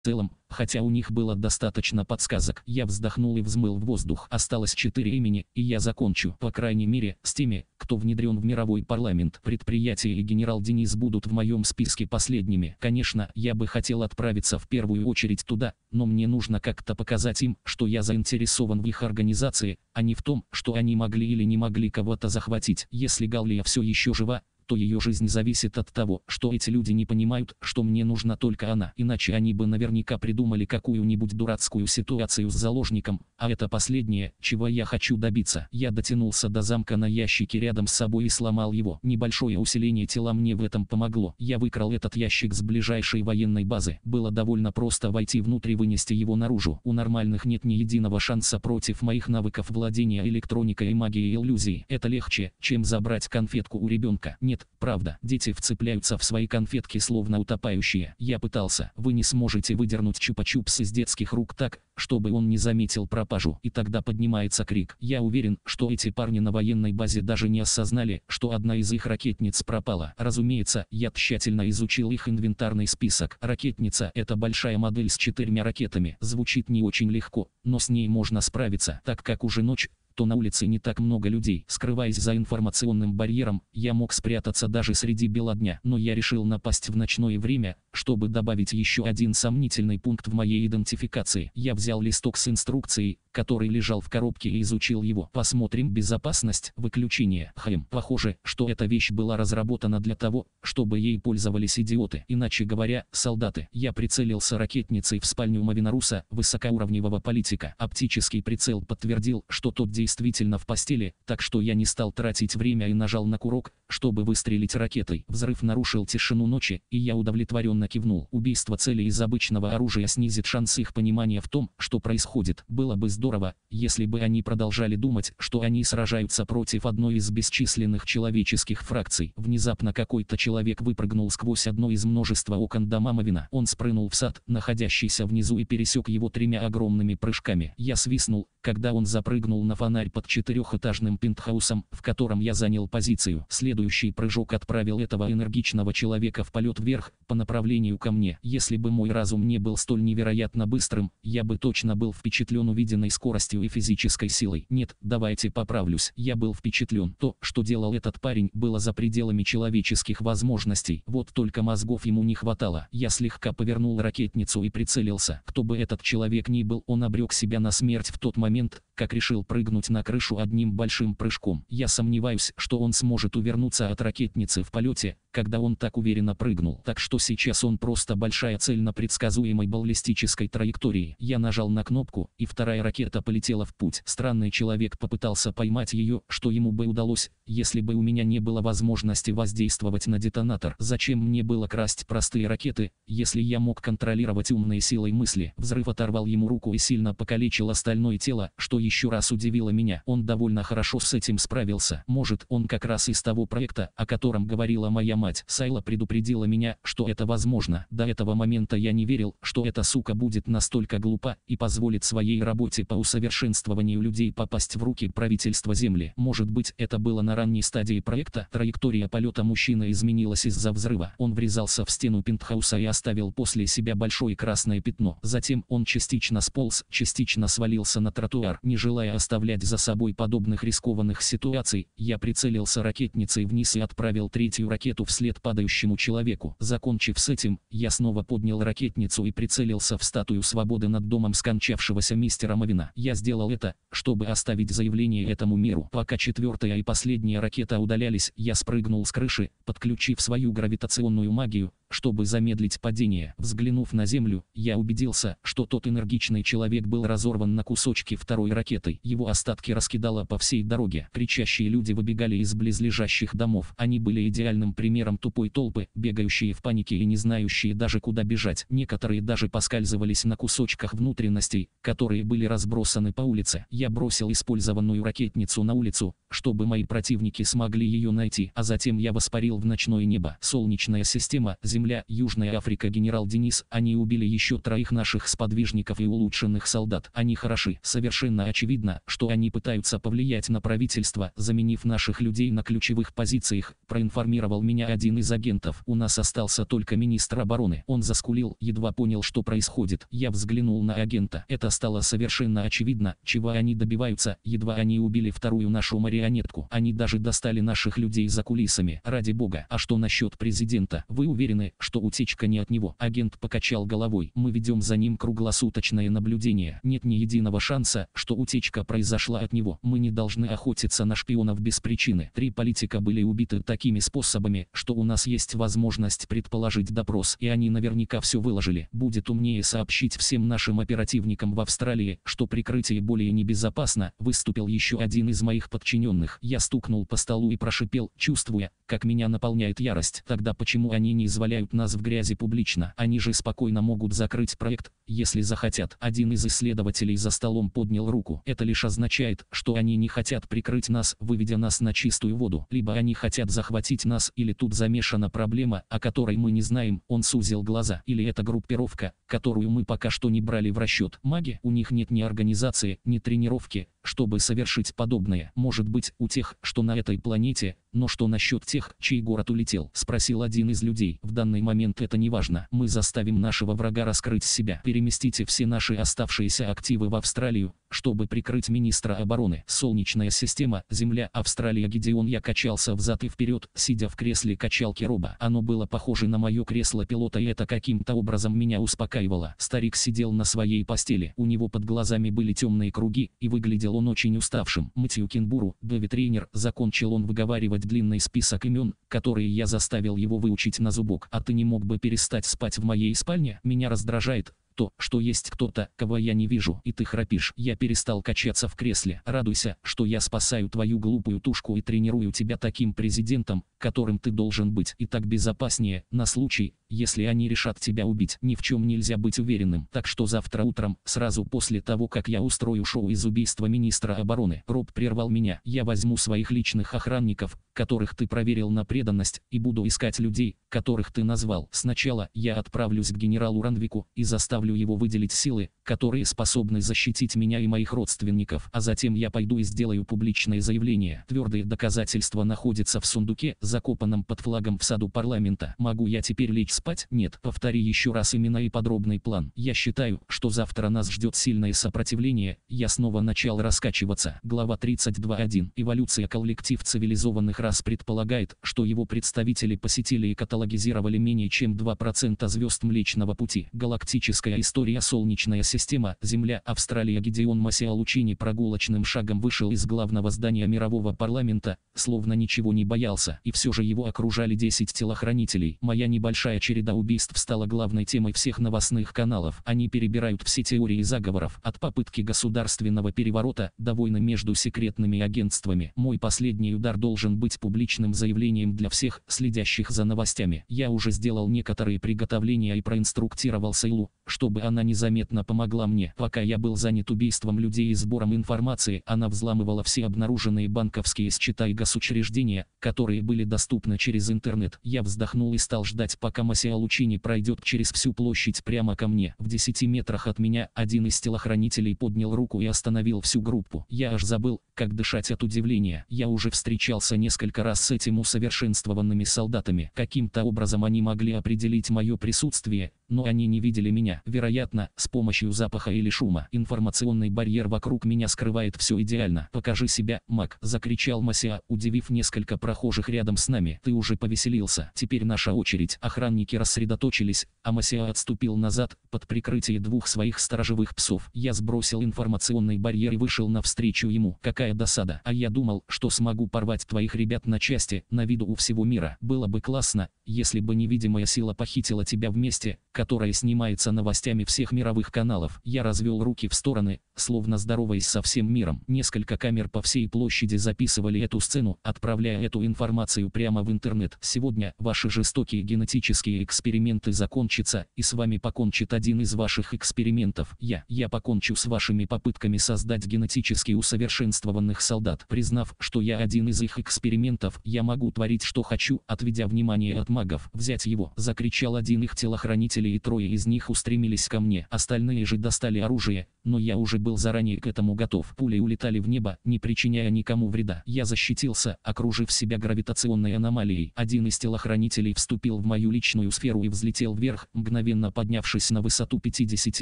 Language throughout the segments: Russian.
В целом, хотя у них было достаточно подсказок, я вздохнул и взмыл в воздух. Осталось четыре имени, и я закончу, по крайней мере, с теми, кто внедрен в мировой парламент. Предприятие и генерал Денис будут в моем списке последними. Конечно, я бы хотел отправиться в первую очередь туда, но мне нужно как-то показать им, что я заинтересован в их организации, а не в том, что они могли или не могли кого-то захватить. Если Галлия все еще жива, то ее жизнь зависит от того, что эти люди не понимают, что мне нужна только она. Иначе они бы наверняка придумали какую-нибудь дурацкую ситуацию с заложником, а это последнее, чего я хочу добиться. Я дотянулся до замка на ящике рядом с собой и сломал его. Небольшое усиление тела мне в этом помогло. Я выкрал этот ящик с ближайшей военной базы. Было довольно просто войти внутрь и вынести его наружу. У нормальных нет ни единого шанса против моих навыков владения электроникой и магией иллюзии. Это легче, чем забрать конфетку у ребенка. Нет нет, правда. Дети вцепляются в свои конфетки словно утопающие. Я пытался. Вы не сможете выдернуть чупа-чупс из детских рук так, чтобы он не заметил пропажу. И тогда поднимается крик. Я уверен, что эти парни на военной базе даже не осознали, что одна из их ракетниц пропала. Разумеется, я тщательно изучил их инвентарный список. Ракетница – это большая модель с четырьмя ракетами. Звучит не очень легко, но с ней можно справиться, так как уже ночь, что на улице не так много людей. Скрываясь за информационным барьером, я мог спрятаться даже среди бела дня. Но я решил напасть в ночное время, чтобы добавить еще один сомнительный пункт в моей идентификации. Я взял листок с инструкцией, который лежал в коробке и изучил его. Посмотрим безопасность, выключение. Хм, похоже, что эта вещь была разработана для того, чтобы ей пользовались идиоты. Иначе говоря, солдаты. Я прицелился ракетницей в спальню Мавинаруса, высокоуровневого политика. Оптический прицел подтвердил, что тот действительно в постели, так что я не стал тратить время и нажал на курок, чтобы выстрелить ракетой. Взрыв нарушил тишину ночи, и я удовлетворен удовлетворенно кивнул. Убийство цели из обычного оружия снизит шанс их понимания в том, что происходит. Было бы здорово, если бы они продолжали думать, что они сражаются против одной из бесчисленных человеческих фракций. Внезапно какой-то человек выпрыгнул сквозь одно из множества окон дома Мавина. Он спрыгнул в сад, находящийся внизу и пересек его тремя огромными прыжками. Я свистнул, когда он запрыгнул на фонарь под четырехэтажным пентхаусом, в котором я занял позицию. Следующий прыжок отправил этого энергичного человека в полет вверх, по направлению направлению ко мне. Если бы мой разум не был столь невероятно быстрым, я бы точно был впечатлен увиденной скоростью и физической силой. Нет, давайте поправлюсь. Я был впечатлен. То, что делал этот парень, было за пределами человеческих возможностей. Вот только мозгов ему не хватало. Я слегка повернул ракетницу и прицелился. Кто бы этот человек ни был, он обрек себя на смерть в тот момент, как решил прыгнуть на крышу одним большим прыжком. Я сомневаюсь, что он сможет увернуться от ракетницы в полете, когда он так уверенно прыгнул. Так что сейчас он просто большая цель на предсказуемой баллистической траектории. Я нажал на кнопку, и вторая ракета полетела в путь. Странный человек попытался поймать ее, что ему бы удалось, если бы у меня не было возможности воздействовать на детонатор. Зачем мне было красть простые ракеты, если я мог контролировать умные силой мысли? Взрыв оторвал ему руку и сильно покалечил остальное тело, что еще раз удивило меня. Он довольно хорошо с этим справился. Может, он как раз из того проекта, о котором говорила моя мать Сайла предупредила меня, что это возможно. До этого момента я не верил, что эта сука будет настолько глупа и позволит своей работе по усовершенствованию людей попасть в руки правительства Земли. Может быть это было на ранней стадии проекта? Траектория полета мужчины изменилась из-за взрыва. Он врезался в стену пентхауса и оставил после себя большое красное пятно. Затем он частично сполз, частично свалился на тротуар. Не желая оставлять за собой подобных рискованных ситуаций, я прицелился ракетницей вниз и отправил третью ракету в вслед падающему человеку. Закончив с этим, я снова поднял ракетницу и прицелился в статую свободы над домом скончавшегося мистера Мавина. Я сделал это, чтобы оставить заявление этому миру. Пока четвертая и последняя ракета удалялись, я спрыгнул с крыши, подключив свою гравитационную магию, чтобы замедлить падение. Взглянув на землю, я убедился, что тот энергичный человек был разорван на кусочки второй ракетой. Его остатки раскидало по всей дороге. Кричащие люди выбегали из близлежащих домов. Они были идеальным примером тупой толпы, бегающие в панике и не знающие даже куда бежать. Некоторые даже поскальзывались на кусочках внутренностей, которые были разбросаны по улице. Я бросил использованную ракетницу на улицу, чтобы мои противники смогли ее найти, а затем я воспарил в ночное небо. Солнечная система, земля земля, Южная Африка генерал Денис, они убили еще троих наших сподвижников и улучшенных солдат. Они хороши. Совершенно очевидно, что они пытаются повлиять на правительство, заменив наших людей на ключевых позициях, проинформировал меня один из агентов. У нас остался только министр обороны. Он заскулил, едва понял, что происходит. Я взглянул на агента. Это стало совершенно очевидно, чего они добиваются, едва они убили вторую нашу марионетку. Они даже достали наших людей за кулисами. Ради бога. А что насчет президента? Вы уверены, уверены, что утечка не от него. Агент покачал головой. Мы ведем за ним круглосуточное наблюдение. Нет ни единого шанса, что утечка произошла от него. Мы не должны охотиться на шпионов без причины. Три политика были убиты такими способами, что у нас есть возможность предположить допрос, и они наверняка все выложили. Будет умнее сообщить всем нашим оперативникам в Австралии, что прикрытие более небезопасно, выступил еще один из моих подчиненных. Я стукнул по столу и прошипел, чувствуя, как меня наполняет ярость. Тогда почему они не изваляют обвиняют нас в грязи публично. Они же спокойно могут закрыть проект, если захотят. Один из исследователей за столом поднял руку. Это лишь означает, что они не хотят прикрыть нас, выведя нас на чистую воду. Либо они хотят захватить нас, или тут замешана проблема, о которой мы не знаем. Он сузил глаза. Или это группировка, которую мы пока что не брали в расчет. Маги? У них нет ни организации, ни тренировки чтобы совершить подобное. Может быть, у тех, что на этой планете, но что насчет тех, чей город улетел? Спросил один из людей. В данный момент это не важно. Мы заставим нашего врага раскрыть себя. Переместите все наши оставшиеся активы в Австралию, чтобы прикрыть министра обороны. Солнечная система, Земля, Австралия. Гедеон я качался взад и вперед, сидя в кресле качалки роба. Оно было похоже на мое кресло пилота и это каким-то образом меня успокаивало. Старик сидел на своей постели. У него под глазами были темные круги и выглядел выглядел он очень уставшим. Мытью Кенбуру, Дэвид Рейнер, закончил он выговаривать длинный список имен, которые я заставил его выучить на зубок. А ты не мог бы перестать спать в моей спальне? Меня раздражает, то, что есть кто-то, кого я не вижу, и ты храпишь. Я перестал качаться в кресле. Радуйся, что я спасаю твою глупую тушку и тренирую тебя таким президентом, которым ты должен быть. И так безопаснее, на случай, если они решат тебя убить, ни в чем нельзя быть уверенным. Так что завтра утром, сразу после того, как я устрою шоу из убийства министра обороны, Роб прервал меня. Я возьму своих личных охранников, которых ты проверил на преданность, и буду искать людей, которых ты назвал. Сначала я отправлюсь к генералу Ранвику и заставлю его выделить силы, которые способны защитить меня и моих родственников. А затем я пойду и сделаю публичное заявление. Твердые доказательства находятся в сундуке, закопанном под флагом в саду парламента. Могу я теперь лечь спать? Нет, повтори еще раз имена и подробный план. Я считаю, что завтра нас ждет сильное сопротивление, я снова начал раскачиваться. Глава 32.1. Эволюция коллектив цивилизованных рас предполагает, что его представители посетили и каталогизировали менее чем 2% звезд Млечного Пути. Галактическая история Солнечная система, Земля, Австралия Гедеон Масиалучини прогулочным шагом вышел из главного здания мирового парламента, словно ничего не боялся, и все же его окружали 10 телохранителей. Моя небольшая череда убийств стала главной темой всех новостных каналов. Они перебирают все теории заговоров, от попытки государственного переворота до войны между секретными агентствами. Мой последний удар должен быть публичным заявлением для всех, следящих за новостями. Я уже сделал некоторые приготовления и проинструктировал Сейлу, чтобы она незаметно помогла мне. Пока я был занят убийством людей и сбором информации, она взламывала все обнаруженные банковские счета и госучреждения, которые были доступны через интернет. Я вздохнул и стал ждать, пока мастер Версия Лучини пройдет через всю площадь прямо ко мне. В 10 метрах от меня один из телохранителей поднял руку и остановил всю группу. Я аж забыл, как дышать от удивления. Я уже встречался несколько раз с этим усовершенствованными солдатами. Каким-то образом они могли определить мое присутствие, но они не видели меня. Вероятно, с помощью запаха или шума. Информационный барьер вокруг меня скрывает все идеально. Покажи себя, Мак, закричал Масиа, удивив несколько прохожих рядом с нами. Ты уже повеселился. Теперь наша очередь. Охранники рассредоточились, а Масиа отступил назад, под прикрытие двух своих сторожевых псов. Я сбросил информационный барьер и вышел навстречу ему. Какая досада. А я думал, что смогу порвать твоих ребят на части, на виду у всего мира. Было бы классно, если бы невидимая сила похитила тебя вместе, которая снимается новостями всех мировых каналов. Я развел руки в стороны, словно здороваясь со всем миром. Несколько камер по всей площади записывали эту сцену, отправляя эту информацию прямо в интернет. Сегодня ваши жестокие генетические эксперименты закончатся, и с вами покончит один из ваших экспериментов. Я. Я покончу с вашими попытками создать генетически усовершенствованных солдат. Признав, что я один из их экспериментов, я могу творить что хочу, отведя внимание от магов. Взять его. Закричал один их телохранителей и трое из них устремились ко мне. Остальные же достали оружие, но я уже был заранее к этому готов. Пули улетали в небо, не причиняя никому вреда. Я защитился, окружив себя гравитационной аномалией. Один из телохранителей вступил в мою личную сферу и взлетел вверх, мгновенно поднявшись на высоту 50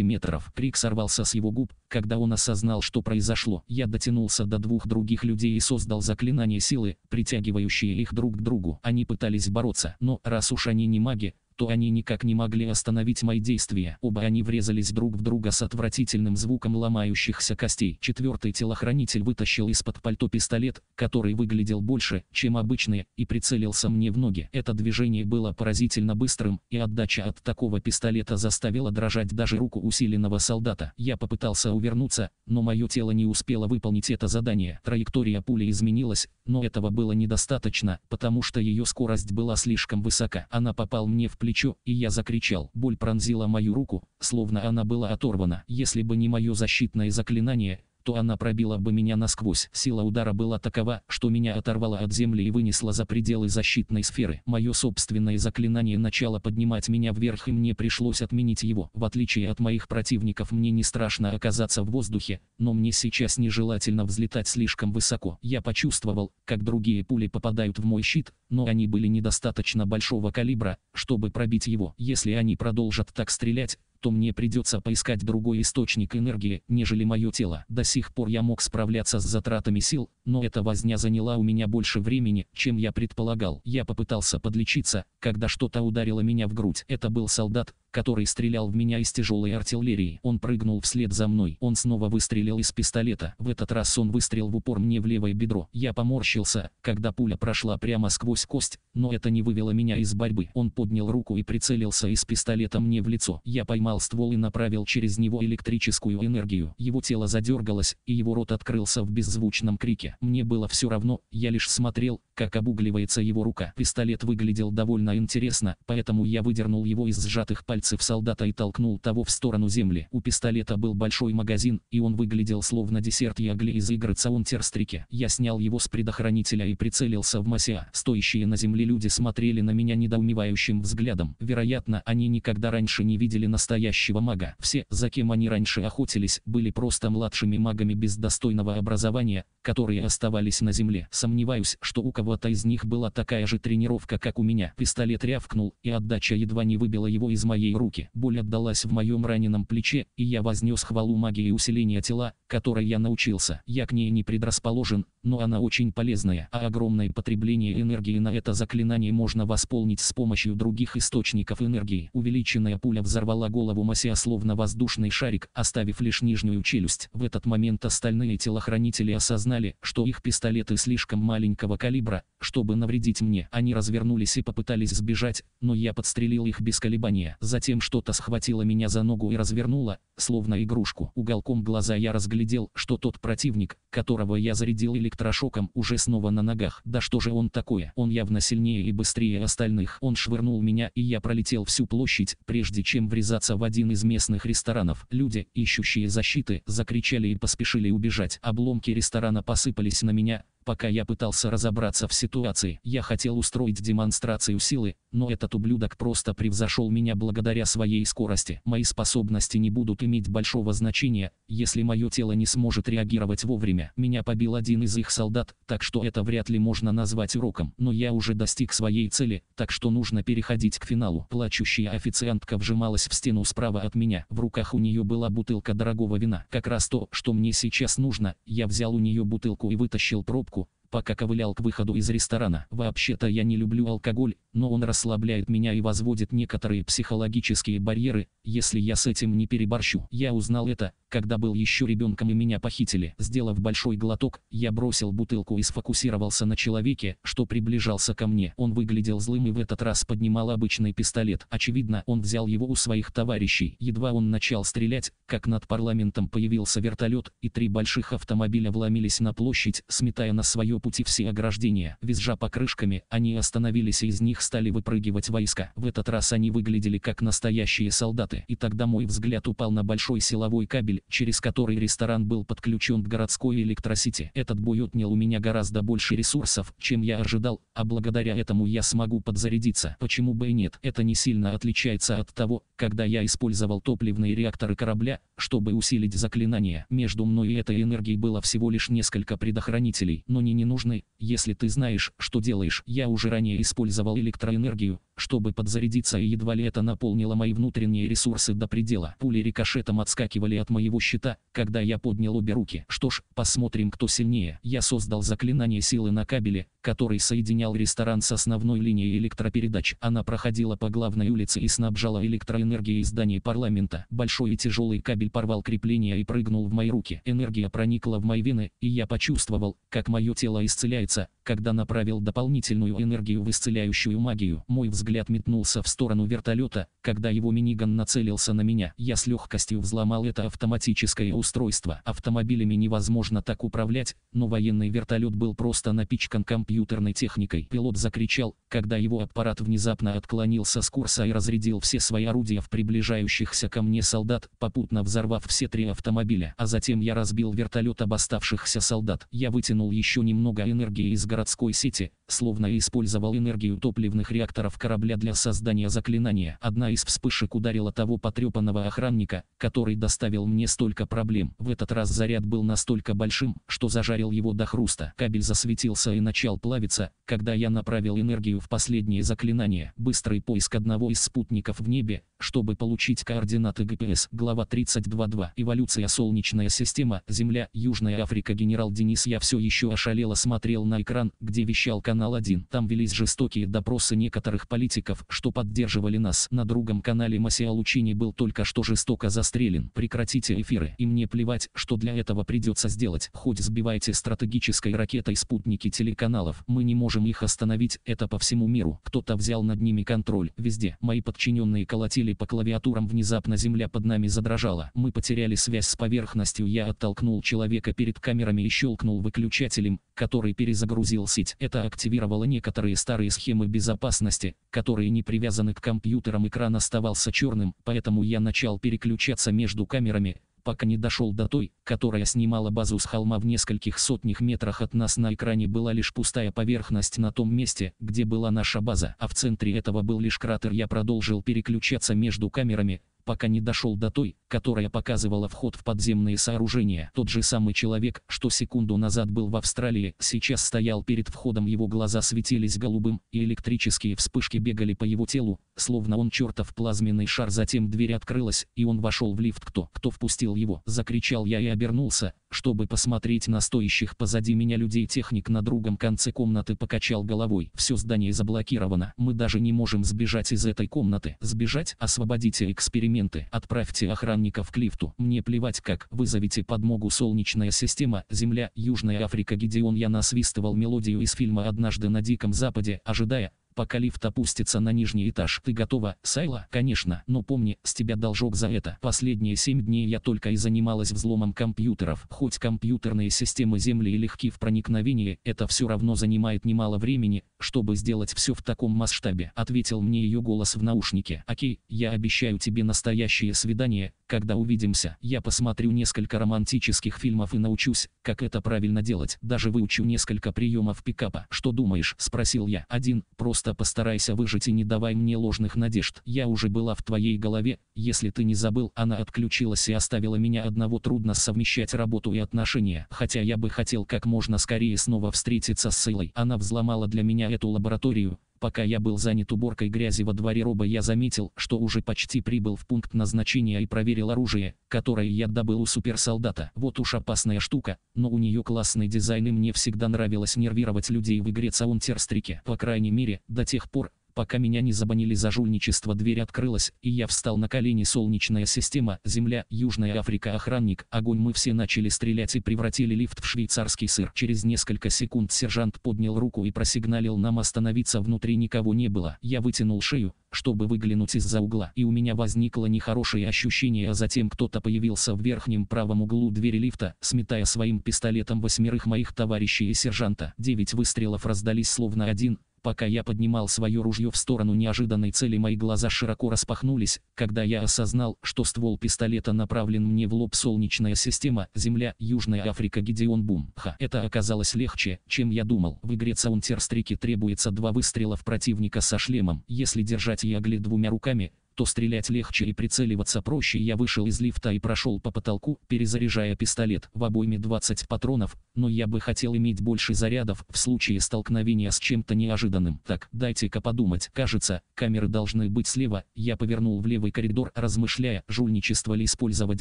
метров. Крик сорвался с его губ, когда он осознал, что произошло. Я дотянулся до двух других людей и создал заклинание силы, притягивающее их друг к другу. Они пытались бороться, но раз уж они не маги, то они никак не могли остановить мои действия. Оба они врезались друг в друга с отвратительным звуком ломающихся костей. Четвертый телохранитель вытащил из-под пальто пистолет, который выглядел больше, чем обычные, и прицелился мне в ноги. Это движение было поразительно быстрым, и отдача от такого пистолета заставила дрожать даже руку усиленного солдата. Я попытался увернуться, но мое тело не успело выполнить это задание. Траектория пули изменилась, но этого было недостаточно, потому что ее скорость была слишком высока. Она попал мне в плечо плечо, и я закричал. Боль пронзила мою руку, словно она была оторвана. Если бы не мое защитное заклинание, то она пробила бы меня насквозь. Сила удара была такова, что меня оторвала от земли и вынесла за пределы защитной сферы. Мое собственное заклинание начало поднимать меня вверх и мне пришлось отменить его. В отличие от моих противников мне не страшно оказаться в воздухе, но мне сейчас нежелательно взлетать слишком высоко. Я почувствовал, как другие пули попадают в мой щит, но они были недостаточно большого калибра, чтобы пробить его. Если они продолжат так стрелять, то мне придется поискать другой источник энергии, нежели мое тело. До сих пор я мог справляться с затратами сил, но эта возня заняла у меня больше времени, чем я предполагал. Я попытался подлечиться, когда что-то ударило меня в грудь. Это был солдат, который стрелял в меня из тяжелой артиллерии. Он прыгнул вслед за мной. Он снова выстрелил из пистолета. В этот раз он выстрелил в упор мне в левое бедро. Я поморщился, когда пуля прошла прямо сквозь кость, но это не вывело меня из борьбы. Он поднял руку и прицелился из пистолета мне в лицо. Я поймал ствол и направил через него электрическую энергию. Его тело задергалось, и его рот открылся в беззвучном крике. Мне было все равно, я лишь смотрел, как обугливается его рука. Пистолет выглядел довольно интересно, поэтому я выдернул его из сжатых пальцев солдата и толкнул того в сторону земли. У пистолета был большой магазин, и он выглядел словно десерт ягли из игры Саунтерстрике. Я снял его с предохранителя и прицелился в Масиа. Стоящие на земле люди смотрели на меня недоумевающим взглядом. Вероятно, они никогда раньше не видели настоящего мага. Все, за кем они раньше охотились, были просто младшими магами без достойного образования, которые оставались на земле. Сомневаюсь, что у кого-то из них была такая же тренировка, как у меня. Пистолет рявкнул, и отдача едва не выбила его из моей руки. Боль отдалась в моем раненом плече, и я вознес хвалу магии усиления тела, которой я научился. Я к ней не предрасположен, но она очень полезная, а огромное потребление энергии на это заклинание можно восполнить с помощью других источников энергии. Увеличенная пуля взорвала голову Масиа словно воздушный шарик, оставив лишь нижнюю челюсть. В этот момент остальные телохранители осознали, что их пистолеты слишком маленького калибра, чтобы навредить мне. Они развернулись и попытались сбежать, но я подстрелил их без колебания. Затем что-то схватило меня за ногу и развернуло, словно игрушку. Уголком глаза я разглядел, что тот противник, которого я зарядил электрошоком, уже снова на ногах. Да что же он такое? Он явно сильнее и быстрее остальных. Он швырнул меня, и я пролетел всю площадь, прежде чем врезаться в один из местных ресторанов. Люди, ищущие защиты, закричали и поспешили убежать. Обломки ресторана посыпались на меня, Пока я пытался разобраться в ситуации, я хотел устроить демонстрацию силы, но этот ублюдок просто превзошел меня благодаря своей скорости. Мои способности не будут иметь большого значения, если мое тело не сможет реагировать вовремя. Меня побил один из их солдат, так что это вряд ли можно назвать уроком. Но я уже достиг своей цели, так что нужно переходить к финалу. Плачущая официантка вжималась в стену справа от меня. В руках у нее была бутылка дорогого вина. Как раз то, что мне сейчас нужно, я взял у нее бутылку и вытащил пробку пока ковылял к выходу из ресторана. Вообще-то я не люблю алкоголь, но он расслабляет меня и возводит некоторые психологические барьеры, если я с этим не переборщу. Я узнал это, когда был еще ребенком и меня похитили. Сделав большой глоток, я бросил бутылку и сфокусировался на человеке, что приближался ко мне. Он выглядел злым и в этот раз поднимал обычный пистолет. Очевидно, он взял его у своих товарищей. Едва он начал стрелять, как над парламентом появился вертолет, и три больших автомобиля вломились на площадь, сметая на свое пути все ограждения. Визжа покрышками, они остановились и из них стали выпрыгивать войска. В этот раз они выглядели как настоящие солдаты. И тогда мой взгляд упал на большой силовой кабель, кабель, через который ресторан был подключен к городской электросети. Этот бой отнял у меня гораздо больше ресурсов, чем я ожидал, а благодаря этому я смогу подзарядиться. Почему бы и нет? Это не сильно отличается от того, когда я использовал топливные реакторы корабля, чтобы усилить заклинание. Между мной и этой энергией было всего лишь несколько предохранителей, но не ненужны, если ты знаешь, что делаешь. Я уже ранее использовал электроэнергию, чтобы подзарядиться и едва ли это наполнило мои внутренние ресурсы до предела. Пули рикошетом отскакивали от моего его щита, когда я поднял обе руки. Что ж, посмотрим кто сильнее. Я создал заклинание силы на кабеле, который соединял ресторан с основной линией электропередач. Она проходила по главной улице и снабжала электроэнергией здание парламента. Большой и тяжелый кабель порвал крепление и прыгнул в мои руки. Энергия проникла в мои вены, и я почувствовал, как мое тело исцеляется, когда направил дополнительную энергию в исцеляющую магию. Мой взгляд метнулся в сторону вертолета, когда его миниган нацелился на меня. Я с легкостью взломал это автоматическое устройство. Автомобилями невозможно так управлять, но военный вертолет был просто напичкан компьютером компьютерной техникой. Пилот закричал, когда его аппарат внезапно отклонился с курса и разрядил все свои орудия в приближающихся ко мне солдат, попутно взорвав все три автомобиля. А затем я разбил вертолет об оставшихся солдат. Я вытянул еще немного энергии из городской сети, словно использовал энергию топливных реакторов корабля для создания заклинания. Одна из вспышек ударила того потрепанного охранника, который доставил мне столько проблем. В этот раз заряд был настолько большим, что зажарил его до хруста. Кабель засветился и начал плавиться, когда я направил энергию в последнее заклинание. Быстрый поиск одного из спутников в небе, чтобы получить координаты ГПС, глава 32.2, эволюция Солнечная система, Земля, Южная Африка, генерал Денис я все еще ошалело смотрел на экран, где вещал канал 1. Там велись жестокие допросы некоторых политиков, что поддерживали нас. На другом канале Масиа Лучини был только что жестоко застрелен. Прекратите эфиры. И мне плевать, что для этого придется сделать. Хоть сбивайте стратегической ракетой спутники телеканалов. Мы не можем их остановить, это по всему миру. Кто-то взял над ними контроль. Везде. Мои подчиненные колотили ударили по клавиатурам, внезапно земля под нами задрожала. Мы потеряли связь с поверхностью, я оттолкнул человека перед камерами и щелкнул выключателем, который перезагрузил сеть. Это активировало некоторые старые схемы безопасности, которые не привязаны к компьютерам. Экран оставался черным, поэтому я начал переключаться между камерами, пока не дошел до той, которая снимала базу с холма в нескольких сотнях метрах от нас на экране была лишь пустая поверхность на том месте, где была наша база, а в центре этого был лишь кратер. Я продолжил переключаться между камерами, пока не дошел до той, которая показывала вход в подземные сооружения. Тот же самый человек, что секунду назад был в Австралии, сейчас стоял перед входом, его глаза светились голубым, и электрические вспышки бегали по его телу, словно он чертов плазменный шар. Затем дверь открылась, и он вошел в лифт. Кто? Кто впустил его? Закричал я и обернулся, чтобы посмотреть на стоящих позади меня людей техник на другом конце комнаты покачал головой. Все здание заблокировано. Мы даже не можем сбежать из этой комнаты. Сбежать? Освободите эксперименты. Отправьте охранников к лифту. Мне плевать как. Вызовите подмогу солнечная система, Земля, Южная Африка. Гидеон я насвистывал мелодию из фильма «Однажды на Диком Западе», ожидая, пока лифт опустится на нижний этаж. Ты готова, Сайла? Конечно, но помни, с тебя должок за это. Последние семь дней я только и занималась взломом компьютеров. Хоть компьютерные системы Земли и легки в проникновении, это все равно занимает немало времени, чтобы сделать все в таком масштабе. Ответил мне ее голос в наушнике. Окей, я обещаю тебе настоящее свидание, когда увидимся. Я посмотрю несколько романтических фильмов и научусь, как это правильно делать. Даже выучу несколько приемов пикапа. Что думаешь? Спросил я. Один, просто Просто постарайся выжить и не давай мне ложных надежд. Я уже была в твоей голове, если ты не забыл, она отключилась и оставила меня одного. Трудно совмещать работу и отношения. Хотя я бы хотел как можно скорее снова встретиться с Силой. Она взломала для меня эту лабораторию, Пока я был занят уборкой грязи во дворе роба я заметил, что уже почти прибыл в пункт назначения и проверил оружие, которое я добыл у суперсолдата. Вот уж опасная штука, но у нее классный дизайн и мне всегда нравилось нервировать людей в игре Саунтерстрике. По крайней мере, до тех пор, Пока меня не забанили за жульничество, дверь открылась, и я встал на колени. Солнечная система, Земля, Южная Африка, охранник, огонь. Мы все начали стрелять и превратили лифт в швейцарский сыр. Через несколько секунд сержант поднял руку и просигналил нам остановиться. Внутри никого не было. Я вытянул шею, чтобы выглянуть из-за угла, и у меня возникло нехорошее ощущение, а затем кто-то появился в верхнем правом углу двери лифта, сметая своим пистолетом восьмерых моих товарищей и сержанта. Девять выстрелов раздались словно один, Пока я поднимал свое ружье в сторону неожиданной цели, мои глаза широко распахнулись, когда я осознал, что ствол пистолета направлен мне в лоб солнечная система, Земля, Южная Африка, Гидеон Бумха. это оказалось легче, чем я думал. В игре Саунтерстрике требуется два выстрела в противника со шлемом. Если держать ягле двумя руками, то стрелять легче и прицеливаться проще. Я вышел из лифта и прошел по потолку, перезаряжая пистолет. В обойме 20 патронов, но я бы хотел иметь больше зарядов в случае столкновения с чем-то неожиданным. Так, дайте-ка подумать. Кажется, камеры должны быть слева. Я повернул в левый коридор, размышляя, жульничество ли использовать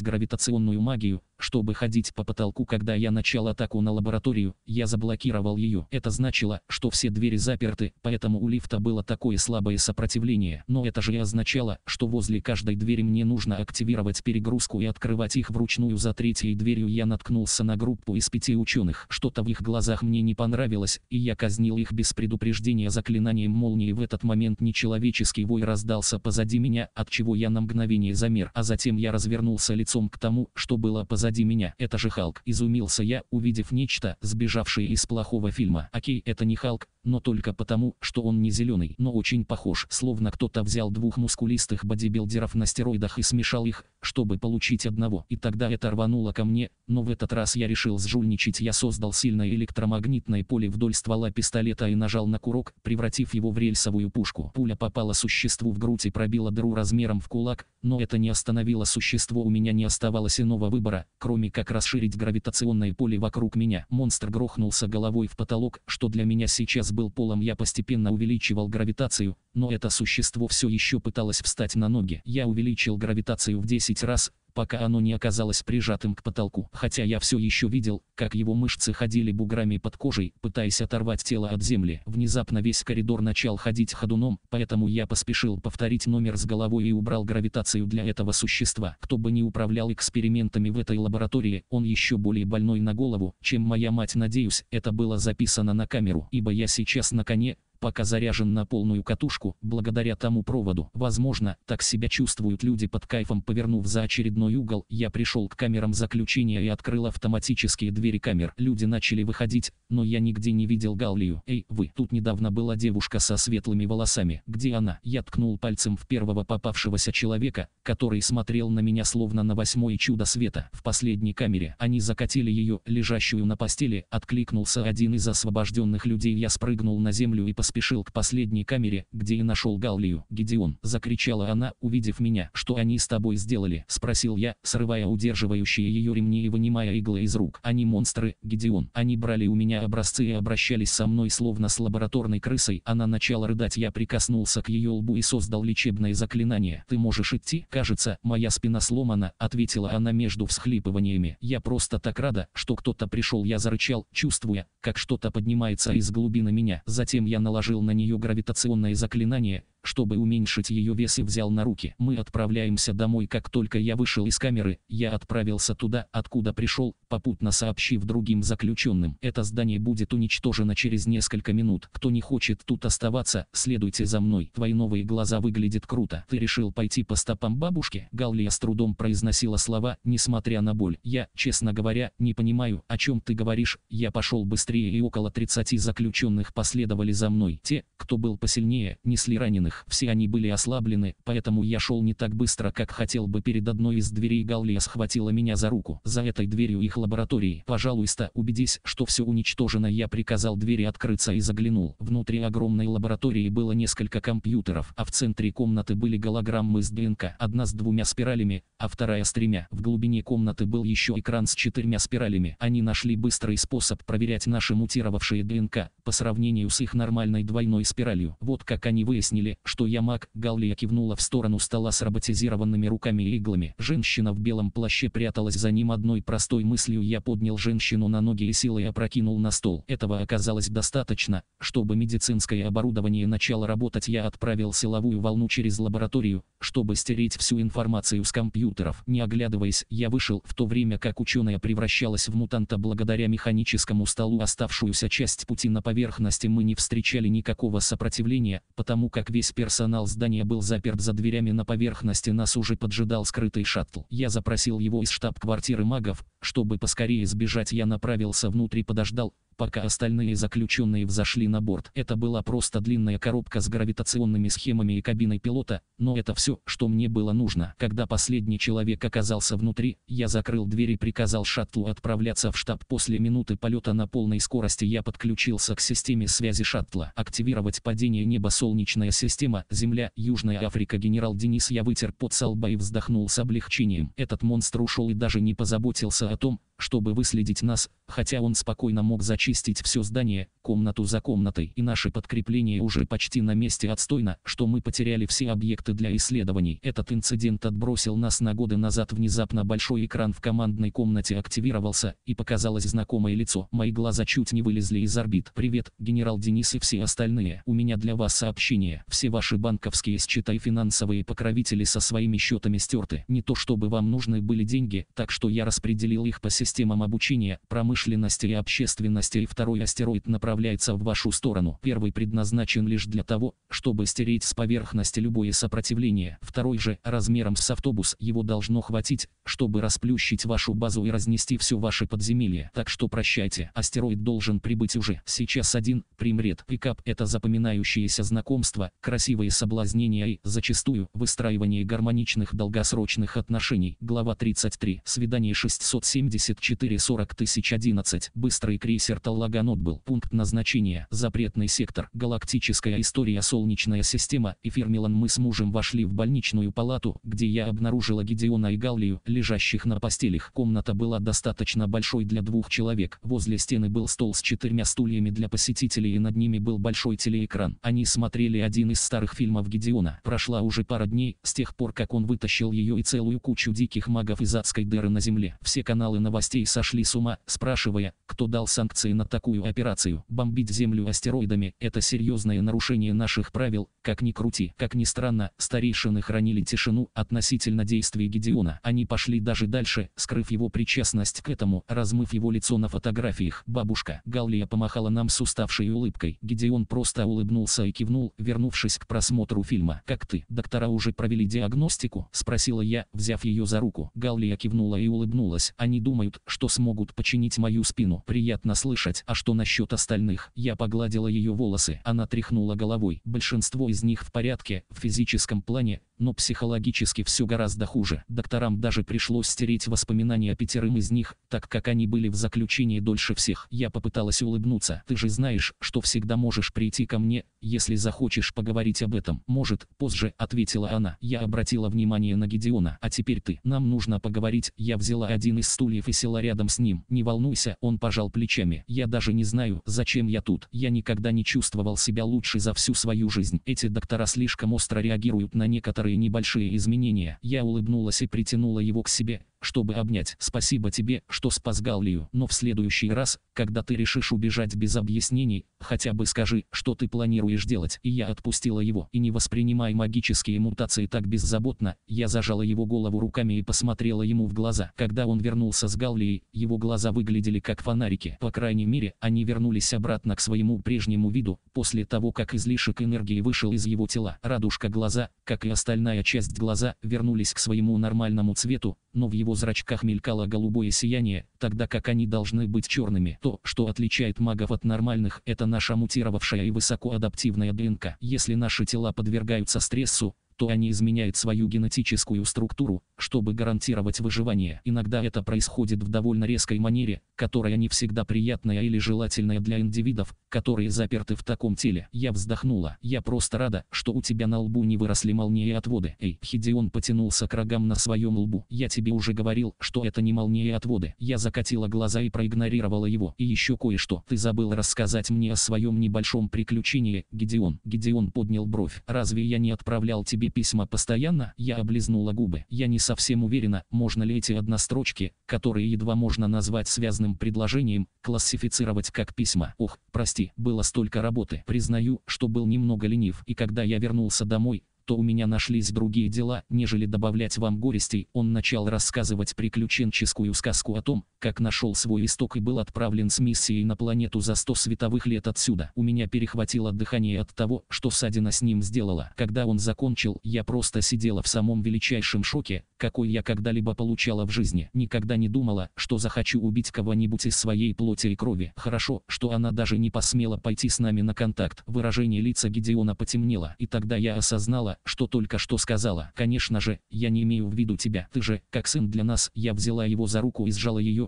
гравитационную магию, чтобы ходить по потолку. Когда я начал атаку на лабораторию, я заблокировал ее. Это значило, что все двери заперты, поэтому у лифта было такое слабое сопротивление. Но это же означало, что возле каждой двери мне нужно активировать перегрузку и открывать их вручную. За третьей дверью я наткнулся на группу из пяти ученых. Что-то в их глазах мне не понравилось, и я казнил их без предупреждения заклинанием молнии. В этот момент нечеловеческий вой раздался позади меня, от чего я на мгновение замер, а затем я развернулся лицом к тому, что было позади меня. Это же Халк. Изумился я, увидев нечто, сбежавшее из плохого фильма. Окей, это не Халк, но только потому, что он не зеленый, но очень похож, словно кто-то взял двух мускулистых молодых бодибилдеров на стероидах и смешал их, чтобы получить одного. И тогда это рвануло ко мне, но в этот раз я решил сжульничать. Я создал сильное электромагнитное поле вдоль ствола пистолета и нажал на курок, превратив его в рельсовую пушку. Пуля попала существу в грудь и пробила дыру размером в кулак, но это не остановило существо. У меня не оставалось иного выбора, кроме как расширить гравитационное поле вокруг меня. Монстр грохнулся головой в потолок, что для меня сейчас был полом. Я постепенно увеличивал гравитацию, но это существо все еще пыталось встать встать на ноги. Я увеличил гравитацию в 10 раз, пока оно не оказалось прижатым к потолку. Хотя я все еще видел, как его мышцы ходили буграми под кожей, пытаясь оторвать тело от земли. Внезапно весь коридор начал ходить ходуном, поэтому я поспешил повторить номер с головой и убрал гравитацию для этого существа. Кто бы ни управлял экспериментами в этой лаборатории, он еще более больной на голову, чем моя мать. Надеюсь, это было записано на камеру, ибо я сейчас на коне, пока заряжен на полную катушку, благодаря тому проводу. Возможно, так себя чувствуют люди под кайфом. Повернув за очередной угол, я пришел к камерам заключения и открыл автоматические двери камер. Люди начали выходить, но я нигде не видел Галлию. Эй, вы, тут недавно была девушка со светлыми волосами. Где она? Я ткнул пальцем в первого попавшегося человека, который смотрел на меня словно на восьмое чудо света. В последней камере они закатили ее, лежащую на постели, откликнулся один из освобожденных людей. Я спрыгнул на землю и посмотрел поспешил к последней камере, где и нашел Галлию. «Гедеон!» – закричала она, увидев меня. «Что они с тобой сделали?» – спросил я, срывая удерживающие ее ремни и вынимая иглы из рук. «Они монстры, Гедеон. Они брали у меня образцы и обращались со мной словно с лабораторной крысой». Она начала рыдать. Я прикоснулся к ее лбу и создал лечебное заклинание. «Ты можешь идти?» «Кажется, моя спина сломана», – ответила она между всхлипываниями. «Я просто так рада, что кто-то пришел». Я зарычал, чувствуя, как что-то поднимается из глубины меня. Затем я наложил наложил на нее гравитационное заклинание, чтобы уменьшить ее вес и взял на руки. Мы отправляемся домой. Как только я вышел из камеры, я отправился туда, откуда пришел, попутно сообщив другим заключенным. Это здание будет уничтожено через несколько минут. Кто не хочет тут оставаться, следуйте за мной. Твои новые глаза выглядят круто. Ты решил пойти по стопам бабушки? Галлия с трудом произносила слова, несмотря на боль. Я, честно говоря, не понимаю, о чем ты говоришь. Я пошел быстрее и около 30 заключенных последовали за мной. Те, кто был посильнее, несли раненых все они были ослаблены, поэтому я шел не так быстро, как хотел бы. Перед одной из дверей Галлия схватила меня за руку. За этой дверью их лаборатории. Пожалуйста, убедись, что все уничтожено. Я приказал двери открыться и заглянул. Внутри огромной лаборатории было несколько компьютеров, а в центре комнаты были голограммы с ДНК. Одна с двумя спиралями, а вторая с тремя. В глубине комнаты был еще экран с четырьмя спиралями. Они нашли быстрый способ проверять наши мутировавшие ДНК по сравнению с их нормальной двойной спиралью. Вот как они выяснили, что я маг?» Галлия кивнула в сторону стола с роботизированными руками и иглами. Женщина в белом плаще пряталась за ним одной простой мыслью. Я поднял женщину на ноги и силой опрокинул на стол. Этого оказалось достаточно, чтобы медицинское оборудование начало работать. Я отправил силовую волну через лабораторию, чтобы стереть всю информацию с компьютеров. Не оглядываясь, я вышел в то время, как ученая превращалась в мутанта благодаря механическому столу. Оставшуюся часть пути на поверхности мы не встречали никакого сопротивления, потому как весь Весь персонал здания был заперт за дверями на поверхности, нас уже поджидал скрытый шаттл. Я запросил его из штаб-квартиры магов, чтобы поскорее сбежать я направился внутрь и подождал, пока остальные заключенные взошли на борт. Это была просто длинная коробка с гравитационными схемами и кабиной пилота, но это все, что мне было нужно. Когда последний человек оказался внутри, я закрыл дверь и приказал шаттлу отправляться в штаб. После минуты полета на полной скорости я подключился к системе связи шаттла. Активировать падение неба солнечная система, Земля, Южная Африка. Генерал Денис я вытер под со и вздохнул с облегчением. Этот монстр ушел и даже не позаботился о том, чтобы выследить нас, хотя он спокойно мог зачистить все здание, комнату за комнатой, и наше подкрепление уже почти на месте отстойно, что мы потеряли все объекты для исследований. Этот инцидент отбросил нас на годы назад внезапно большой экран в командной комнате активировался, и показалось знакомое лицо. Мои глаза чуть не вылезли из орбит. Привет, генерал Денис и все остальные. У меня для вас сообщение. Все ваши банковские счета и финансовые покровители со своими счетами стерты. Не то чтобы вам нужны были деньги, так что я распределил их по системе системам обучения, промышленности и общественности и второй астероид направляется в вашу сторону. Первый предназначен лишь для того, чтобы стереть с поверхности любое сопротивление. Второй же, размером с автобус, его должно хватить, чтобы расплющить вашу базу и разнести все ваше подземелье. Так что прощайте, астероид должен прибыть уже. Сейчас один, примрет. Пикап – это запоминающееся знакомство, красивые соблазнения и, зачастую, выстраивание гармоничных долгосрочных отношений. Глава 33. Свидание 670 54 40 11. Быстрый крейсер Таллаганот был. Пункт назначения. Запретный сектор. Галактическая история. Солнечная система. Эфир Милан. Мы с мужем вошли в больничную палату, где я обнаружила Гедеона и Галлию, лежащих на постелях. Комната была достаточно большой для двух человек. Возле стены был стол с четырьмя стульями для посетителей и над ними был большой телеэкран. Они смотрели один из старых фильмов Гедеона. Прошла уже пара дней, с тех пор как он вытащил ее и целую кучу диких магов из адской дыры на земле. Все каналы новостей властей сошли с ума, спрашивая, кто дал санкции на такую операцию. Бомбить Землю астероидами – это серьезное нарушение наших правил, как ни крути. Как ни странно, старейшины хранили тишину относительно действий Гедеона. Они пошли даже дальше, скрыв его причастность к этому, размыв его лицо на фотографиях. Бабушка Галлия помахала нам с уставшей улыбкой. Гедеон просто улыбнулся и кивнул, вернувшись к просмотру фильма. «Как ты? Доктора уже провели диагностику?» – спросила я, взяв ее за руку. Галлия кивнула и улыбнулась. Они думают, что смогут починить мою спину. Приятно слышать. А что насчет остальных? Я погладила ее волосы. Она тряхнула головой. Большинство из них в порядке, в физическом плане, но психологически все гораздо хуже. Докторам даже пришлось стереть воспоминания о пятерым из них, так как они были в заключении дольше всех. Я попыталась улыбнуться. Ты же знаешь, что всегда можешь прийти ко мне, если захочешь поговорить об этом. Может, позже, ответила она. Я обратила внимание на Гедеона. А теперь ты. Нам нужно поговорить. Я взяла один из стульев и села села рядом с ним. «Не волнуйся», он пожал плечами. «Я даже не знаю, зачем я тут. Я никогда не чувствовал себя лучше за всю свою жизнь. Эти доктора слишком остро реагируют на некоторые небольшие изменения». Я улыбнулась и притянула его к себе чтобы обнять. Спасибо тебе, что спас Галлию, но в следующий раз, когда ты решишь убежать без объяснений, хотя бы скажи, что ты планируешь делать. И я отпустила его. И не воспринимай магические мутации так беззаботно, я зажала его голову руками и посмотрела ему в глаза. Когда он вернулся с Галлией, его глаза выглядели как фонарики. По крайней мере, они вернулись обратно к своему прежнему виду, после того, как излишек энергии вышел из его тела. Радужка глаза, как и остальная часть глаза, вернулись к своему нормальному цвету, но в его зрачках мелькало голубое сияние, тогда как они должны быть черными. То, что отличает магов от нормальных, это наша мутировавшая и высоко адаптивная ДНК. Если наши тела подвергаются стрессу, то они изменяют свою генетическую структуру, чтобы гарантировать выживание. Иногда это происходит в довольно резкой манере, которая не всегда приятная или желательная для индивидов, которые заперты в таком теле. Я вздохнула. Я просто рада, что у тебя на лбу не выросли молнии и отводы. Эй, Хидион потянулся к рогам на своем лбу. Я тебе уже говорил, что это не молнии и отводы. Я закатила глаза и проигнорировала его. И еще кое-что. Ты забыл рассказать мне о своем небольшом приключении, Гедеон. Гедеон поднял бровь. Разве я не отправлял тебе ли письма постоянно? Я облизнула губы. Я не совсем уверена, можно ли эти однострочки, которые едва можно назвать связанным предложением, классифицировать как письма. Ох, прости, было столько работы. Признаю, что был немного ленив. И когда я вернулся домой, то у меня нашлись другие дела, нежели добавлять вам горестей. Он начал рассказывать приключенческую сказку о том, как нашел свой исток и был отправлен с миссией на планету за 100 световых лет отсюда. У меня перехватило дыхание от того, что Садина с ним сделала. Когда он закончил, я просто сидела в самом величайшем шоке, какой я когда-либо получала в жизни. Никогда не думала, что захочу убить кого-нибудь из своей плоти и крови. Хорошо, что она даже не посмела пойти с нами на контакт. Выражение лица Гедеона потемнело, и тогда я осознала, что только что сказала. Конечно же, я не имею в виду тебя. Ты же, как сын для нас, я взяла его за руку и сжала ее,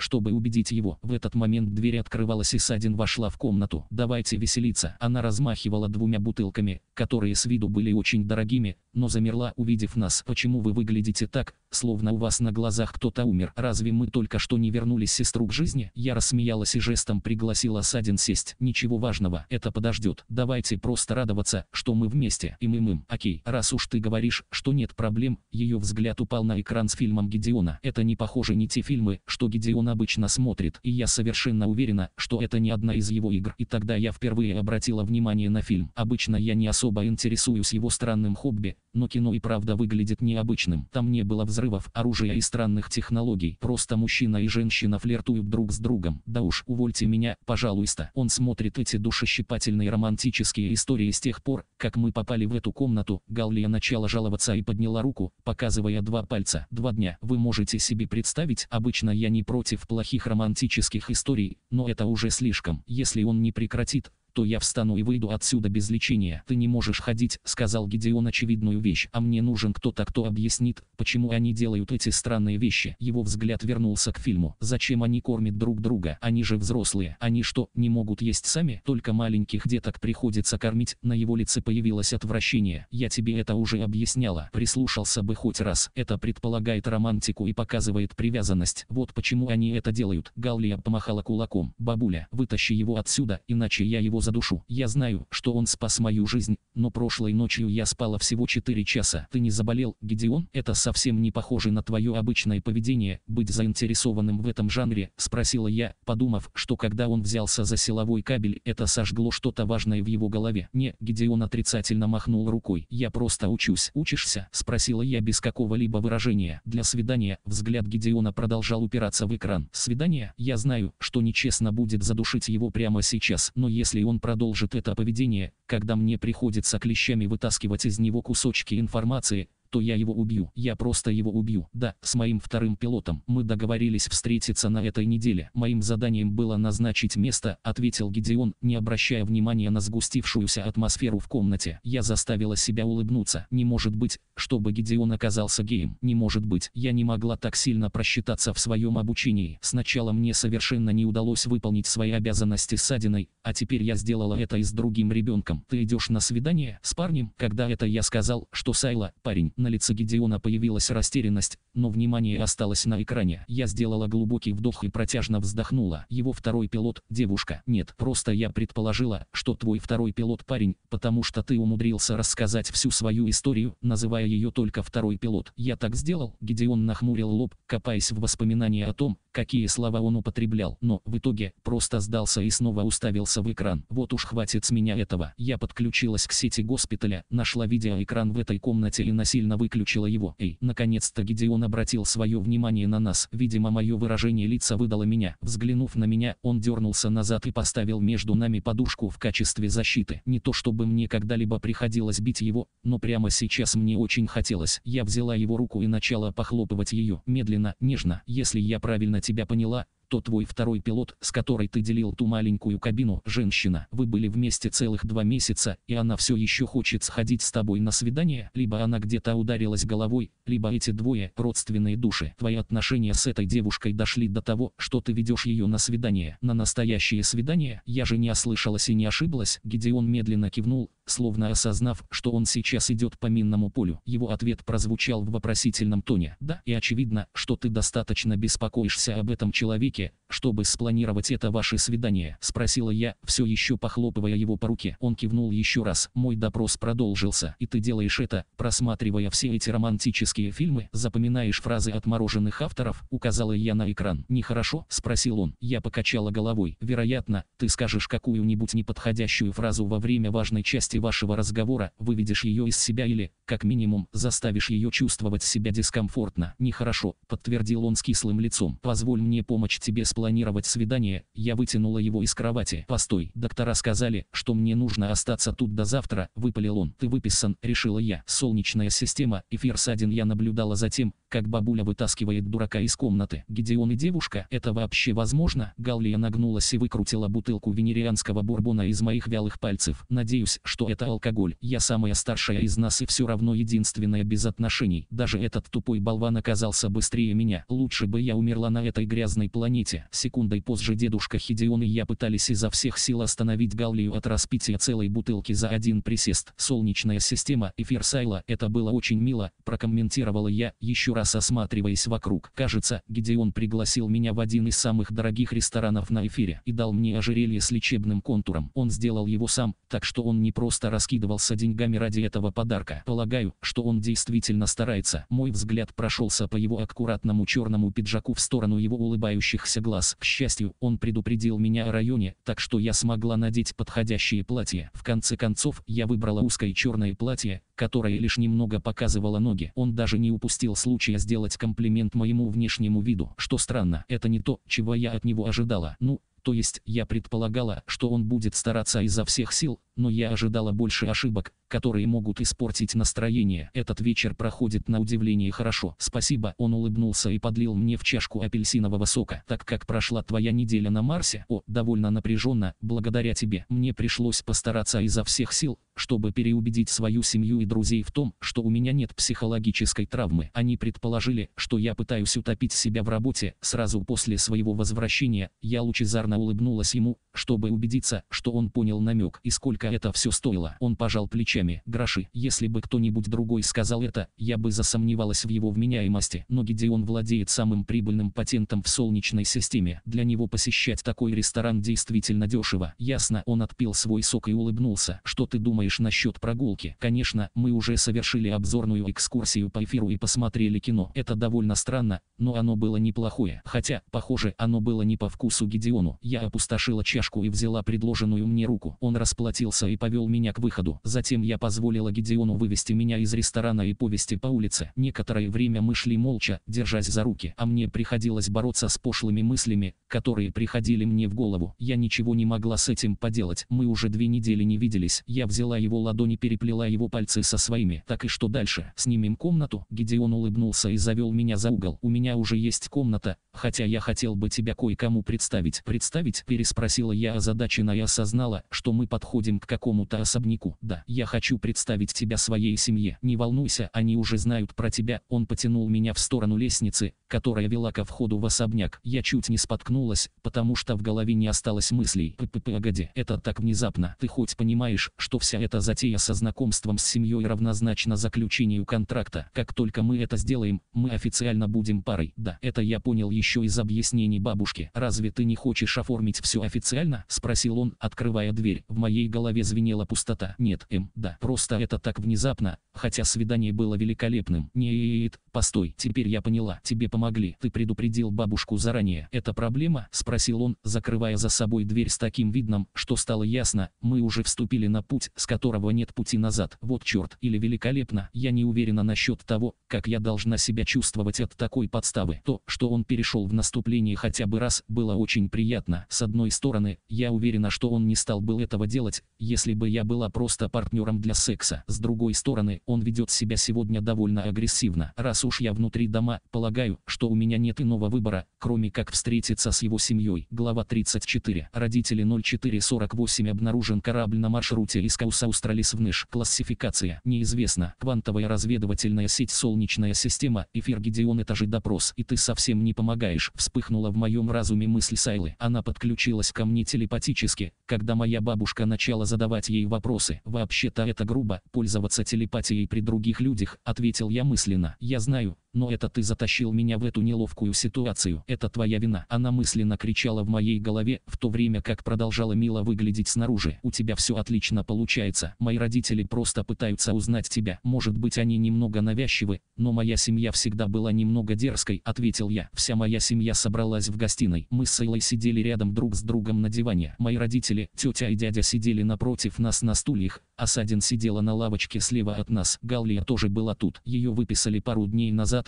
Чтобы убедить его, в этот момент дверь открывалась и Садин вошла в комнату. «Давайте веселиться». Она размахивала двумя бутылками, которые с виду были очень дорогими, но замерла, увидев нас. «Почему вы выглядите так, словно у вас на глазах кто-то умер? Разве мы только что не вернулись сестру к жизни?» Я рассмеялась и жестом пригласила Садин сесть. «Ничего важного, это подождет. Давайте просто радоваться, что мы вместе. И мы мым. Окей, раз уж ты говоришь, что нет проблем, ее взгляд упал на экран с фильмом Гедеона. Это не похоже не те фильмы, что Гедеон обычно смотрит, и я совершенно уверена, что это не одна из его игр. И тогда я впервые обратила внимание на фильм. Обычно я не особо интересуюсь его странным хобби, но кино и правда выглядит необычным. Там не было взрывов, оружия и странных технологий. Просто мужчина и женщина флиртуют друг с другом. Да уж, увольте меня, пожалуйста. Он смотрит эти душещипательные романтические истории с тех пор, как мы попали в эту комнату. Галлия начала жаловаться и подняла руку, показывая два пальца. Два дня. Вы можете себе представить, обычно я не против плохих романтических историй, но это уже слишком. Если он не прекратит, то я встану и выйду отсюда без лечения. Ты не можешь ходить, сказал Гедеон очевидную вещь. А мне нужен кто-то, кто объяснит, почему они делают эти странные вещи. Его взгляд вернулся к фильму. Зачем они кормят друг друга? Они же взрослые. Они что, не могут есть сами? Только маленьких деток приходится кормить. На его лице появилось отвращение. Я тебе это уже объясняла. Прислушался бы хоть раз. Это предполагает романтику и показывает привязанность. Вот почему они это делают. Галлия помахала кулаком. Бабуля, вытащи его отсюда, иначе я его за душу. Я знаю, что он спас мою жизнь, но прошлой ночью я спала всего 4 часа. Ты не заболел, Гедеон? Это совсем не похоже на твое обычное поведение, быть заинтересованным в этом жанре, спросила я, подумав, что когда он взялся за силовой кабель, это сожгло что-то важное в его голове. Не, Гедеон отрицательно махнул рукой. Я просто учусь. Учишься? Спросила я без какого-либо выражения. Для свидания, взгляд Гедеона продолжал упираться в экран. Свидание? Я знаю, что нечестно будет задушить его прямо сейчас, но если он продолжит это поведение, когда мне приходится клещами вытаскивать из него кусочки информации, то я его убью. Я просто его убью. Да, с моим вторым пилотом. Мы договорились встретиться на этой неделе. Моим заданием было назначить место, ответил Гедеон, не обращая внимания на сгустившуюся атмосферу в комнате. Я заставила себя улыбнуться. Не может быть, чтобы Гедеон оказался геем. Не может быть. Я не могла так сильно просчитаться в своем обучении. Сначала мне совершенно не удалось выполнить свои обязанности с Адиной, а теперь я сделала это и с другим ребенком. Ты идешь на свидание с парнем? Когда это я сказал, что Сайла, парень, на лице Гедеона появилась растерянность, но внимание осталось на экране. Я сделала глубокий вдох и протяжно вздохнула. Его второй пилот – девушка. Нет, просто я предположила, что твой второй пилот – парень, потому что ты умудрился рассказать всю свою историю, называя ее только второй пилот. Я так сделал? Гедеон нахмурил лоб, копаясь в воспоминания о том, какие слова он употреблял, но в итоге просто сдался и снова уставился в экран. Вот уж хватит с меня этого. Я подключилась к сети госпиталя, нашла видеоэкран в этой комнате и насильно решительно выключила его. «Эй!» Наконец-то Гедеон обратил свое внимание на нас. Видимо, мое выражение лица выдало меня. Взглянув на меня, он дернулся назад и поставил между нами подушку в качестве защиты. Не то чтобы мне когда-либо приходилось бить его, но прямо сейчас мне очень хотелось. Я взяла его руку и начала похлопывать ее. Медленно, нежно. «Если я правильно тебя поняла, то твой второй пилот, с которой ты делил ту маленькую кабину, женщина. Вы были вместе целых два месяца, и она все еще хочет сходить с тобой на свидание, либо она где-то ударилась головой, либо эти двое – родственные души. Твои отношения с этой девушкой дошли до того, что ты ведешь ее на свидание. На настоящее свидание, я же не ослышалась и не ошиблась, Гедеон медленно кивнул, словно осознав, что он сейчас идет по минному полю. Его ответ прозвучал в вопросительном тоне. «Да, и очевидно, что ты достаточно беспокоишься об этом человеке, чтобы спланировать это ваше свидание», — спросила я, все еще похлопывая его по руке. Он кивнул еще раз. «Мой допрос продолжился, и ты делаешь это, просматривая все эти романтические фильмы, запоминаешь фразы отмороженных авторов», — указала я на экран. «Нехорошо?» — спросил он. Я покачала головой. «Вероятно, ты скажешь какую-нибудь неподходящую фразу во время важной части результате вашего разговора выведешь ее из себя или, как минимум, заставишь ее чувствовать себя дискомфортно. Нехорошо, подтвердил он с кислым лицом. Позволь мне помочь тебе спланировать свидание. Я вытянула его из кровати. Постой, доктора сказали, что мне нужно остаться тут до завтра, выпалил он. Ты выписан, решила я. Солнечная система, эфир с один я наблюдала за тем, как бабуля вытаскивает дурака из комнаты. Гедеон и девушка, это вообще возможно? Галлия нагнулась и выкрутила бутылку венерианского бурбона из моих вялых пальцев. Надеюсь, что это алкоголь. Я самая старшая из нас и все равно единственная без отношений. Даже этот тупой болван оказался быстрее меня. Лучше бы я умерла на этой грязной планете. Секундой позже дедушка Хидион и я пытались изо всех сил остановить Галлию от распития целой бутылки за один присест. Солнечная система, эфир это было очень мило, прокомментировала я, еще раз осматриваясь вокруг. Кажется, Гедеон пригласил меня в один из самых дорогих ресторанов на эфире и дал мне ожерелье с лечебным контуром. Он сделал его сам, так что он не просто раскидывался деньгами ради этого подарка. Полагаю, что он действительно старается. Мой взгляд прошелся по его аккуратному черному пиджаку в сторону его улыбающихся глаз. К счастью, он предупредил меня о районе, так что я смогла надеть подходящее платье. В конце концов, я выбрала узкое черное платье, которая лишь немного показывала ноги. Он даже не упустил случая сделать комплимент моему внешнему виду. Что странно, это не то, чего я от него ожидала. Ну, то есть, я предполагала, что он будет стараться изо всех сил, но я ожидала больше ошибок, которые могут испортить настроение. Этот вечер проходит на удивление хорошо. Спасибо, он улыбнулся и подлил мне в чашку апельсинового сока. Так как прошла твоя неделя на Марсе, о, довольно напряженно, благодаря тебе. Мне пришлось постараться изо всех сил, чтобы переубедить свою семью и друзей в том, что у меня нет психологической травмы. Они предположили, что я пытаюсь утопить себя в работе. Сразу после своего возвращения я лучезарно улыбнулась ему, чтобы убедиться, что он понял намек и сколько это все стоило. Он пожал плечами плечами. Гроши. Если бы кто-нибудь другой сказал это, я бы засомневалась в его вменяемости. Но Гедеон владеет самым прибыльным патентом в Солнечной системе. Для него посещать такой ресторан действительно дешево. Ясно, он отпил свой сок и улыбнулся. Что ты думаешь насчет прогулки? Конечно, мы уже совершили обзорную экскурсию по эфиру и посмотрели кино. Это довольно странно, но оно было неплохое. Хотя, похоже, оно было не по вкусу Гедеону. Я опустошила чашку и взяла предложенную мне руку. Он расплатился и повел меня к выходу. Затем я позволила Гедеону вывести меня из ресторана и повести по улице. Некоторое время мы шли молча, держась за руки, а мне приходилось бороться с пошлыми мыслями, которые приходили мне в голову. Я ничего не могла с этим поделать. Мы уже две недели не виделись. Я взяла его ладони, переплела его пальцы со своими. Так и что дальше? Снимем комнату? Гедеон улыбнулся и завел меня за угол. У меня уже есть комната, хотя я хотел бы тебя кое-кому представить. Представить? Переспросила я озадаченно и осознала, что мы подходим к какому-то особняку. Да, я хочу хочу представить тебя своей семье. Не волнуйся, они уже знают про тебя. Он потянул меня в сторону лестницы, которая вела ко входу в особняк. Я чуть не споткнулась, потому что в голове не осталось мыслей. п п Погоди, это так внезапно. Ты хоть понимаешь, что вся эта затея со знакомством с семьей равнозначна заключению контракта. Как только мы это сделаем, мы официально будем парой. Да, это я понял еще из объяснений бабушки. Разве ты не хочешь оформить все официально? Спросил он, открывая дверь. В моей голове звенела пустота. Нет, М, эм, да. Просто это так внезапно, хотя свидание было великолепным. Нет, Постой, теперь я поняла, тебе помогли. Ты предупредил бабушку заранее. Это проблема? Спросил он, закрывая за собой дверь с таким видом, что стало ясно, мы уже вступили на путь, с которого нет пути назад. Вот черт, или великолепно, я не уверена насчет того, как я должна себя чувствовать от такой подставы. То, что он перешел в наступление хотя бы раз, было очень приятно. С одной стороны, я уверена, что он не стал был этого делать, если бы я была просто партнером для секса. С другой стороны, он ведет себя сегодня довольно агрессивно. Раз уж я внутри дома, полагаю, что у меня нет иного выбора, кроме как встретиться с его семьей. Глава 34. Родители 0448 обнаружен корабль на маршруте из Кауса Аустралис в Ныш. Классификация неизвестна. Квантовая разведывательная сеть Солнечная система, эфир Гедеон же допрос. И ты совсем не помогаешь. Вспыхнула в моем разуме мысль Сайлы. Она подключилась ко мне телепатически, когда моя бабушка начала задавать ей вопросы. Вообще-то это грубо, пользоваться телепатией при других людях, ответил я мысленно. Я знаю но это ты затащил меня в эту неловкую ситуацию. Это твоя вина. Она мысленно кричала в моей голове, в то время как продолжала мило выглядеть снаружи. У тебя все отлично получается. Мои родители просто пытаются узнать тебя. Может быть они немного навязчивы, но моя семья всегда была немного дерзкой, ответил я. Вся моя семья собралась в гостиной. Мы с Эйлой сидели рядом друг с другом на диване. Мои родители, тетя и дядя сидели напротив нас на стульях, а Садин сидела на лавочке слева от нас. Галлия тоже была тут. Ее выписали пару дней назад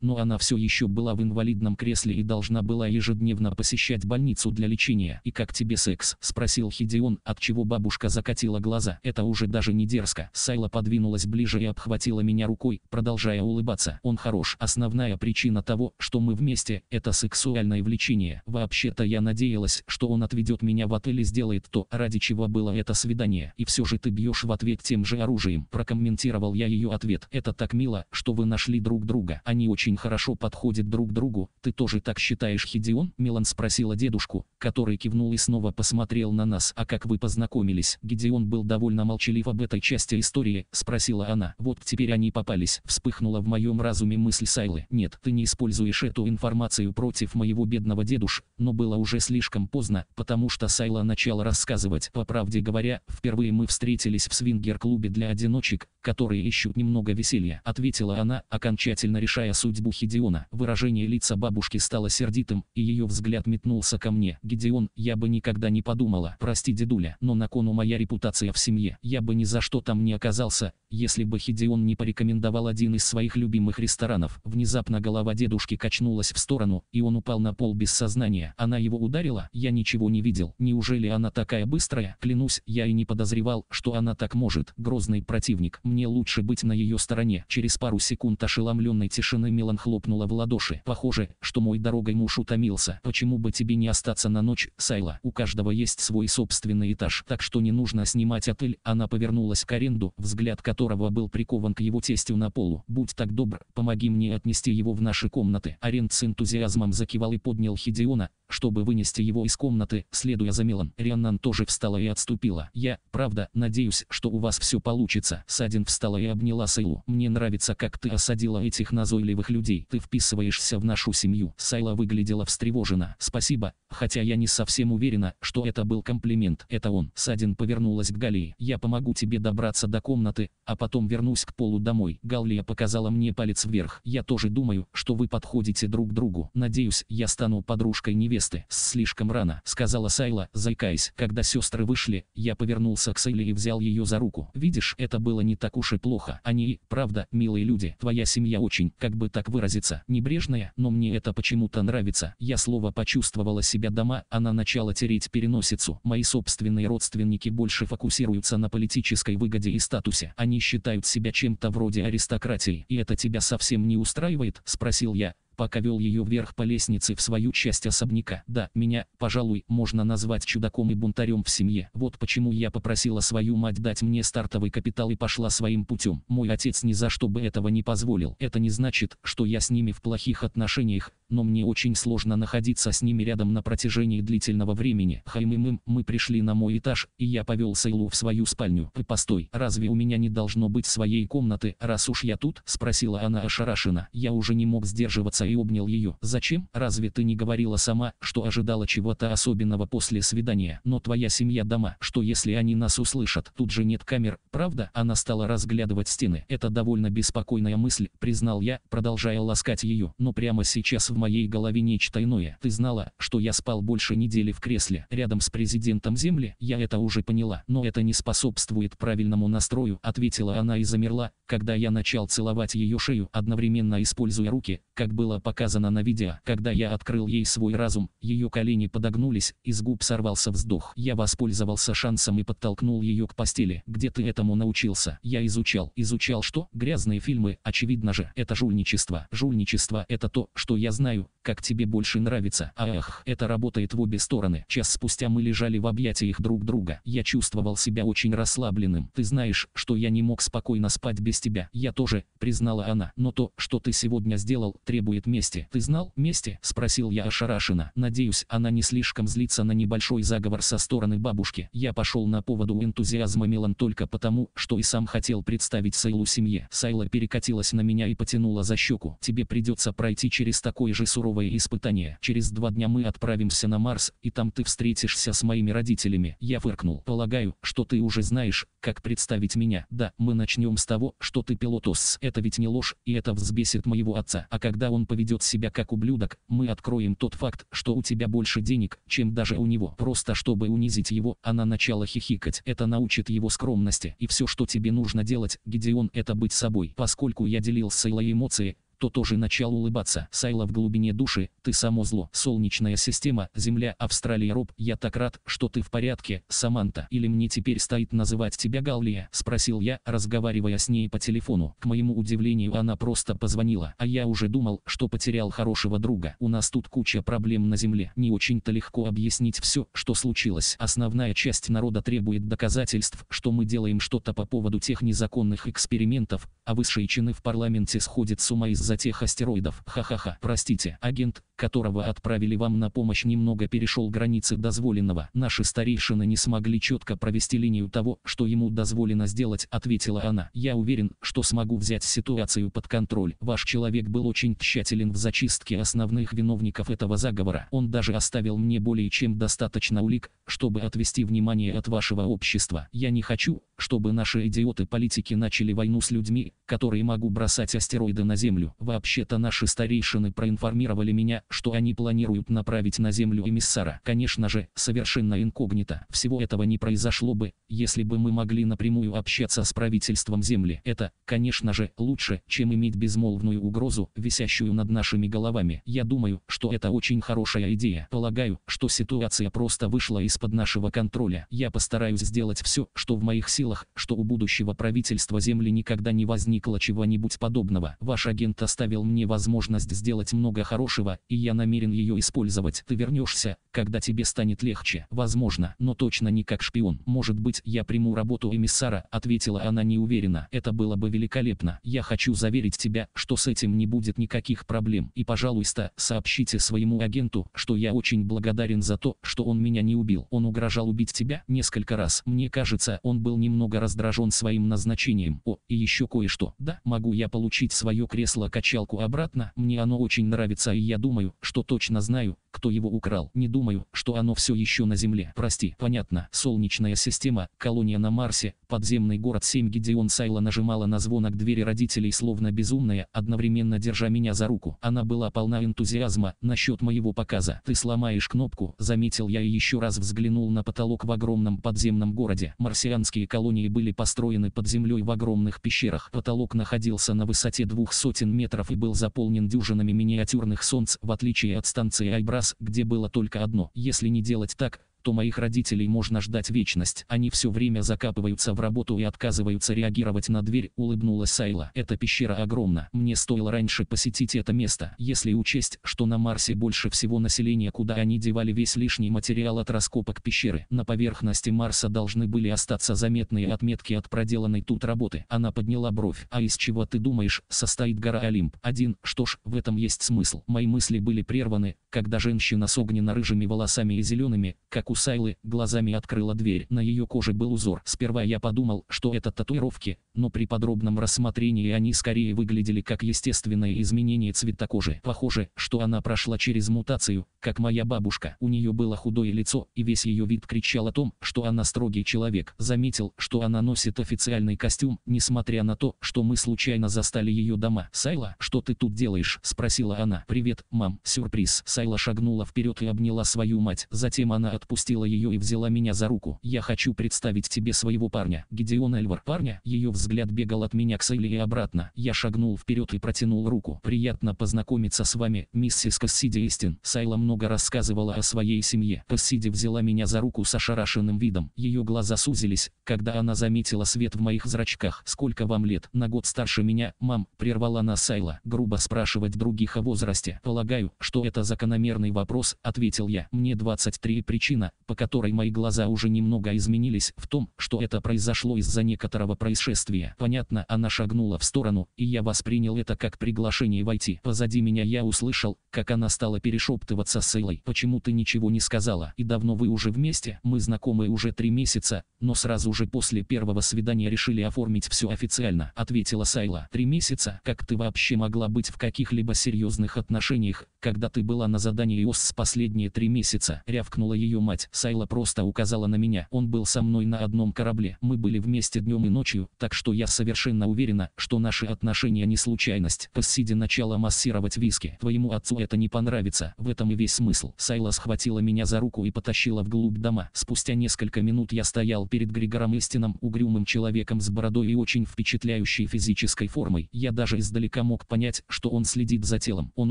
но она все еще была в инвалидном кресле и должна была ежедневно посещать больницу для лечения. «И как тебе секс?» – спросил Хидион, от чего бабушка закатила глаза. «Это уже даже не дерзко». Сайла подвинулась ближе и обхватила меня рукой, продолжая улыбаться. «Он хорош. Основная причина того, что мы вместе, это сексуальное влечение. Вообще-то я надеялась, что он отведет меня в отель и сделает то, ради чего было это свидание. И все же ты бьешь в ответ тем же оружием». Прокомментировал я ее ответ. «Это так мило, что вы нашли друг друга. Они очень очень хорошо подходят друг другу. Ты тоже так считаешь, Хидион? Милан спросила дедушку, который кивнул и снова посмотрел на нас. А как вы познакомились? Гидеон был довольно молчалив об этой части истории, спросила она. Вот теперь они попались. Вспыхнула в моем разуме мысль Сайлы. Нет, ты не используешь эту информацию против моего бедного дедуш, но было уже слишком поздно, потому что Сайла начала рассказывать. По правде говоря, впервые мы встретились в свингер-клубе для одиночек, которые ищут немного веселья, ответила она, окончательно решая судьбу судьбу Гедеона. Выражение лица бабушки стало сердитым, и ее взгляд метнулся ко мне. «Гедеон, я бы никогда не подумала. Прости, дедуля, но на кону моя репутация в семье. Я бы ни за что там не оказался, если бы Хидеон не порекомендовал один из своих любимых ресторанов, внезапно голова дедушки качнулась в сторону, и он упал на пол без сознания. Она его ударила? Я ничего не видел. Неужели она такая быстрая? Клянусь, я и не подозревал, что она так может. Грозный противник. Мне лучше быть на ее стороне. Через пару секунд ошеломленной тишины Мелан хлопнула в ладоши. Похоже, что мой дорогой муж утомился. Почему бы тебе не остаться на ночь, Сайла? У каждого есть свой собственный этаж, так что не нужно снимать отель. Она повернулась к аренду, взгляд которого которого был прикован к его тестю на полу. «Будь так добр, помоги мне отнести его в наши комнаты». Аренд с энтузиазмом закивал и поднял Хидиона, чтобы вынести его из комнаты, следуя за Мелом. Рианнан тоже встала и отступила. «Я, правда, надеюсь, что у вас все получится». Садин встала и обняла Сайлу. «Мне нравится, как ты осадила этих назойливых людей. Ты вписываешься в нашу семью». Сайла выглядела встревожена. «Спасибо, хотя я не совсем уверена, что это был комплимент. Это он». Садин повернулась к Галии. «Я помогу тебе добраться до комнаты, а потом вернусь к полу домой. Галлия показала мне палец вверх. Я тоже думаю, что вы подходите друг другу. Надеюсь, я стану подружкой невесты. Слишком рано, сказала Сайла, заикаясь. Когда сестры вышли, я повернулся к Сайле и взял ее за руку. Видишь, это было не так уж и плохо. Они, правда, милые люди. Твоя семья очень, как бы так выразиться, небрежная, но мне это почему-то нравится. Я слово почувствовала себя дома, она начала тереть переносицу. Мои собственные родственники больше фокусируются на политической выгоде и статусе. Они считают себя чем-то вроде аристократии, и это тебя совсем не устраивает?» – спросил я, пока вел ее вверх по лестнице в свою часть особняка. Да, меня, пожалуй, можно назвать чудаком и бунтарем в семье. Вот почему я попросила свою мать дать мне стартовый капитал и пошла своим путем. Мой отец ни за что бы этого не позволил. Это не значит, что я с ними в плохих отношениях, но мне очень сложно находиться с ними рядом на протяжении длительного времени. Хаймимым, мы пришли на мой этаж, и я повел Сейлу в свою спальню. И «Э, постой, разве у меня не должно быть своей комнаты, раз уж я тут? Спросила она ошарашенно. Я уже не мог сдерживаться и обнял ее. Зачем? Разве ты не говорила сама, что ожидала чего-то особенного после свидания? Но твоя семья дома. Что если они нас услышат? Тут же нет камер, правда? Она стала разглядывать стены. Это довольно беспокойная мысль, признал я, продолжая ласкать ее. Но прямо сейчас в моей голове нечто иное. Ты знала, что я спал больше недели в кресле рядом с президентом Земли? Я это уже поняла, но это не способствует правильному настрою, ответила она и замерла, когда я начал целовать ее шею, одновременно используя руки, как было показано на видео. Когда я открыл ей свой разум, ее колени подогнулись, из губ сорвался вздох. Я воспользовался шансом и подтолкнул ее к постели. Где ты этому научился? Я изучал. Изучал что? Грязные фильмы, очевидно же. Это жульничество. Жульничество – это то, что я знаю знаю, как тебе больше нравится. Ах, это работает в обе стороны. Час спустя мы лежали в объятиях друг друга. Я чувствовал себя очень расслабленным. Ты знаешь, что я не мог спокойно спать без тебя. Я тоже, признала она. Но то, что ты сегодня сделал, требует мести. Ты знал мести? Спросил я ошарашенно. Надеюсь, она не слишком злится на небольшой заговор со стороны бабушки. Я пошел на поводу энтузиазма Милан только потому, что и сам хотел представить Сайлу семье. Сайла перекатилась на меня и потянула за щеку. Тебе придется пройти через такой же же суровое испытание. Через два дня мы отправимся на Марс, и там ты встретишься с моими родителями. Я фыркнул. Полагаю, что ты уже знаешь, как представить меня. Да, мы начнем с того, что ты пилот ОС. Это ведь не ложь, и это взбесит моего отца. А когда он поведет себя как ублюдок, мы откроем тот факт, что у тебя больше денег, чем даже у него. Просто чтобы унизить его, она а начала хихикать. Это научит его скромности. И все, что тебе нужно делать, Гедеон, это быть собой. Поскольку я делился и эмоции, то тоже начал улыбаться. Сайла в глубине души, ты само зло. Солнечная система, Земля, Австралия, Роб, я так рад, что ты в порядке, Саманта. Или мне теперь стоит называть тебя Галлия? Спросил я, разговаривая с ней по телефону. К моему удивлению, она просто позвонила. А я уже думал, что потерял хорошего друга. У нас тут куча проблем на Земле. Не очень-то легко объяснить все, что случилось. Основная часть народа требует доказательств, что мы делаем что-то по поводу тех незаконных экспериментов, а высшие чины в парламенте сходят с ума из-за из-за тех астероидов. Ха-ха-ха. Простите, агент, которого отправили вам на помощь, немного перешел границы дозволенного. Наши старейшины не смогли четко провести линию того, что ему дозволено сделать, ответила она. Я уверен, что смогу взять ситуацию под контроль. Ваш человек был очень тщателен в зачистке основных виновников этого заговора. Он даже оставил мне более чем достаточно улик, чтобы отвести внимание от вашего общества. Я не хочу, чтобы наши идиоты-политики начали войну с людьми, которые могу бросать астероиды на Землю. Вообще-то наши старейшины проинформировали меня, что они планируют направить на Землю эмиссара. Конечно же, совершенно инкогнито. Всего этого не произошло бы, если бы мы могли напрямую общаться с правительством Земли. Это, конечно же, лучше, чем иметь безмолвную угрозу, висящую над нашими головами. Я думаю, что это очень хорошая идея. Полагаю, что ситуация просто вышла из-под нашего контроля. Я постараюсь сделать все, что в моих силах силах, что у будущего правительства Земли никогда не возникло чего-нибудь подобного. Ваш агент оставил мне возможность сделать много хорошего, и я намерен ее использовать. Ты вернешься, когда тебе станет легче. Возможно, но точно не как шпион. Может быть, я приму работу эмиссара, ответила она неуверенно. Это было бы великолепно. Я хочу заверить тебя, что с этим не будет никаких проблем. И, пожалуйста, сообщите своему агенту, что я очень благодарен за то, что он меня не убил. Он угрожал убить тебя несколько раз. Мне кажется, он был немного немного раздражен своим назначением. О, и еще кое-что. Да, могу я получить свое кресло-качалку обратно, мне оно очень нравится и я думаю, что точно знаю, кто его украл. Не думаю, что оно все еще на Земле. Прости, понятно. Солнечная система, колония на Марсе, подземный город 7 Гедеон Сайла нажимала на звонок двери родителей словно безумная, одновременно держа меня за руку. Она была полна энтузиазма насчет моего показа. Ты сломаешь кнопку, заметил я и еще раз взглянул на потолок в огромном подземном городе. Марсианские колонии колонии были построены под землей в огромных пещерах. Потолок находился на высоте двух сотен метров и был заполнен дюжинами миниатюрных солнц, в отличие от станции Айбрас, где было только одно. Если не делать так, то моих родителей можно ждать вечность. Они все время закапываются в работу и отказываются реагировать на дверь, улыбнулась Сайла. Эта пещера огромна. Мне стоило раньше посетить это место. Если учесть, что на Марсе больше всего населения, куда они девали весь лишний материал от раскопок пещеры. На поверхности Марса должны были остаться заметные отметки от проделанной тут работы. Она подняла бровь. А из чего ты думаешь, состоит гора Олимп? Один, что ж, в этом есть смысл. Мои мысли были прерваны, когда женщина с огненно-рыжими волосами и зелеными, как Кусайлы глазами открыла дверь. На ее коже был узор. Сперва я подумал, что это татуировки, но при подробном рассмотрении они скорее выглядели как естественное изменение цвета кожи. Похоже, что она прошла через мутацию, как моя бабушка. У нее было худое лицо, и весь ее вид кричал о том, что она строгий человек. Заметил, что она носит официальный костюм, несмотря на то, что мы случайно застали ее дома. «Сайла, что ты тут делаешь?» – спросила она. «Привет, мам, сюрприз». Сайла шагнула вперед и обняла свою мать. Затем она отпустила отпустила ее и взяла меня за руку. «Я хочу представить тебе своего парня, Гедеон Эльвар». «Парня?» Ее взгляд бегал от меня к Сейли и обратно. Я шагнул вперед и протянул руку. «Приятно познакомиться с вами, миссис Кассиди Истин». Сайла много рассказывала о своей семье. Кассиди взяла меня за руку с ошарашенным видом. Ее глаза сузились, когда она заметила свет в моих зрачках. «Сколько вам лет?» «На год старше меня, мам», — прервала нас Сайла. Грубо спрашивать других о возрасте. «Полагаю, что это закономерный вопрос», — ответил я. «Мне 23 причина, по которой мои глаза уже немного изменились в том, что это произошло из-за некоторого происшествия. Понятно, она шагнула в сторону, и я воспринял это как приглашение войти. Позади меня я услышал, как она стала перешептываться с Элой. «Почему ты ничего не сказала? И давно вы уже вместе? Мы знакомы уже три месяца, но сразу же после первого свидания решили оформить все официально», — ответила Сайла. «Три месяца? Как ты вообще могла быть в каких-либо серьезных отношениях, когда ты была на задании ОС последние три месяца?» — рявкнула ее мать сказать, Сайла просто указала на меня. Он был со мной на одном корабле. Мы были вместе днем и ночью, так что я совершенно уверена, что наши отношения не случайность. Кассиди начала массировать виски. Твоему отцу это не понравится. В этом и весь смысл. Сайла схватила меня за руку и потащила вглубь дома. Спустя несколько минут я стоял перед Григором Истином, угрюмым человеком с бородой и очень впечатляющей физической формой. Я даже издалека мог понять, что он следит за телом. Он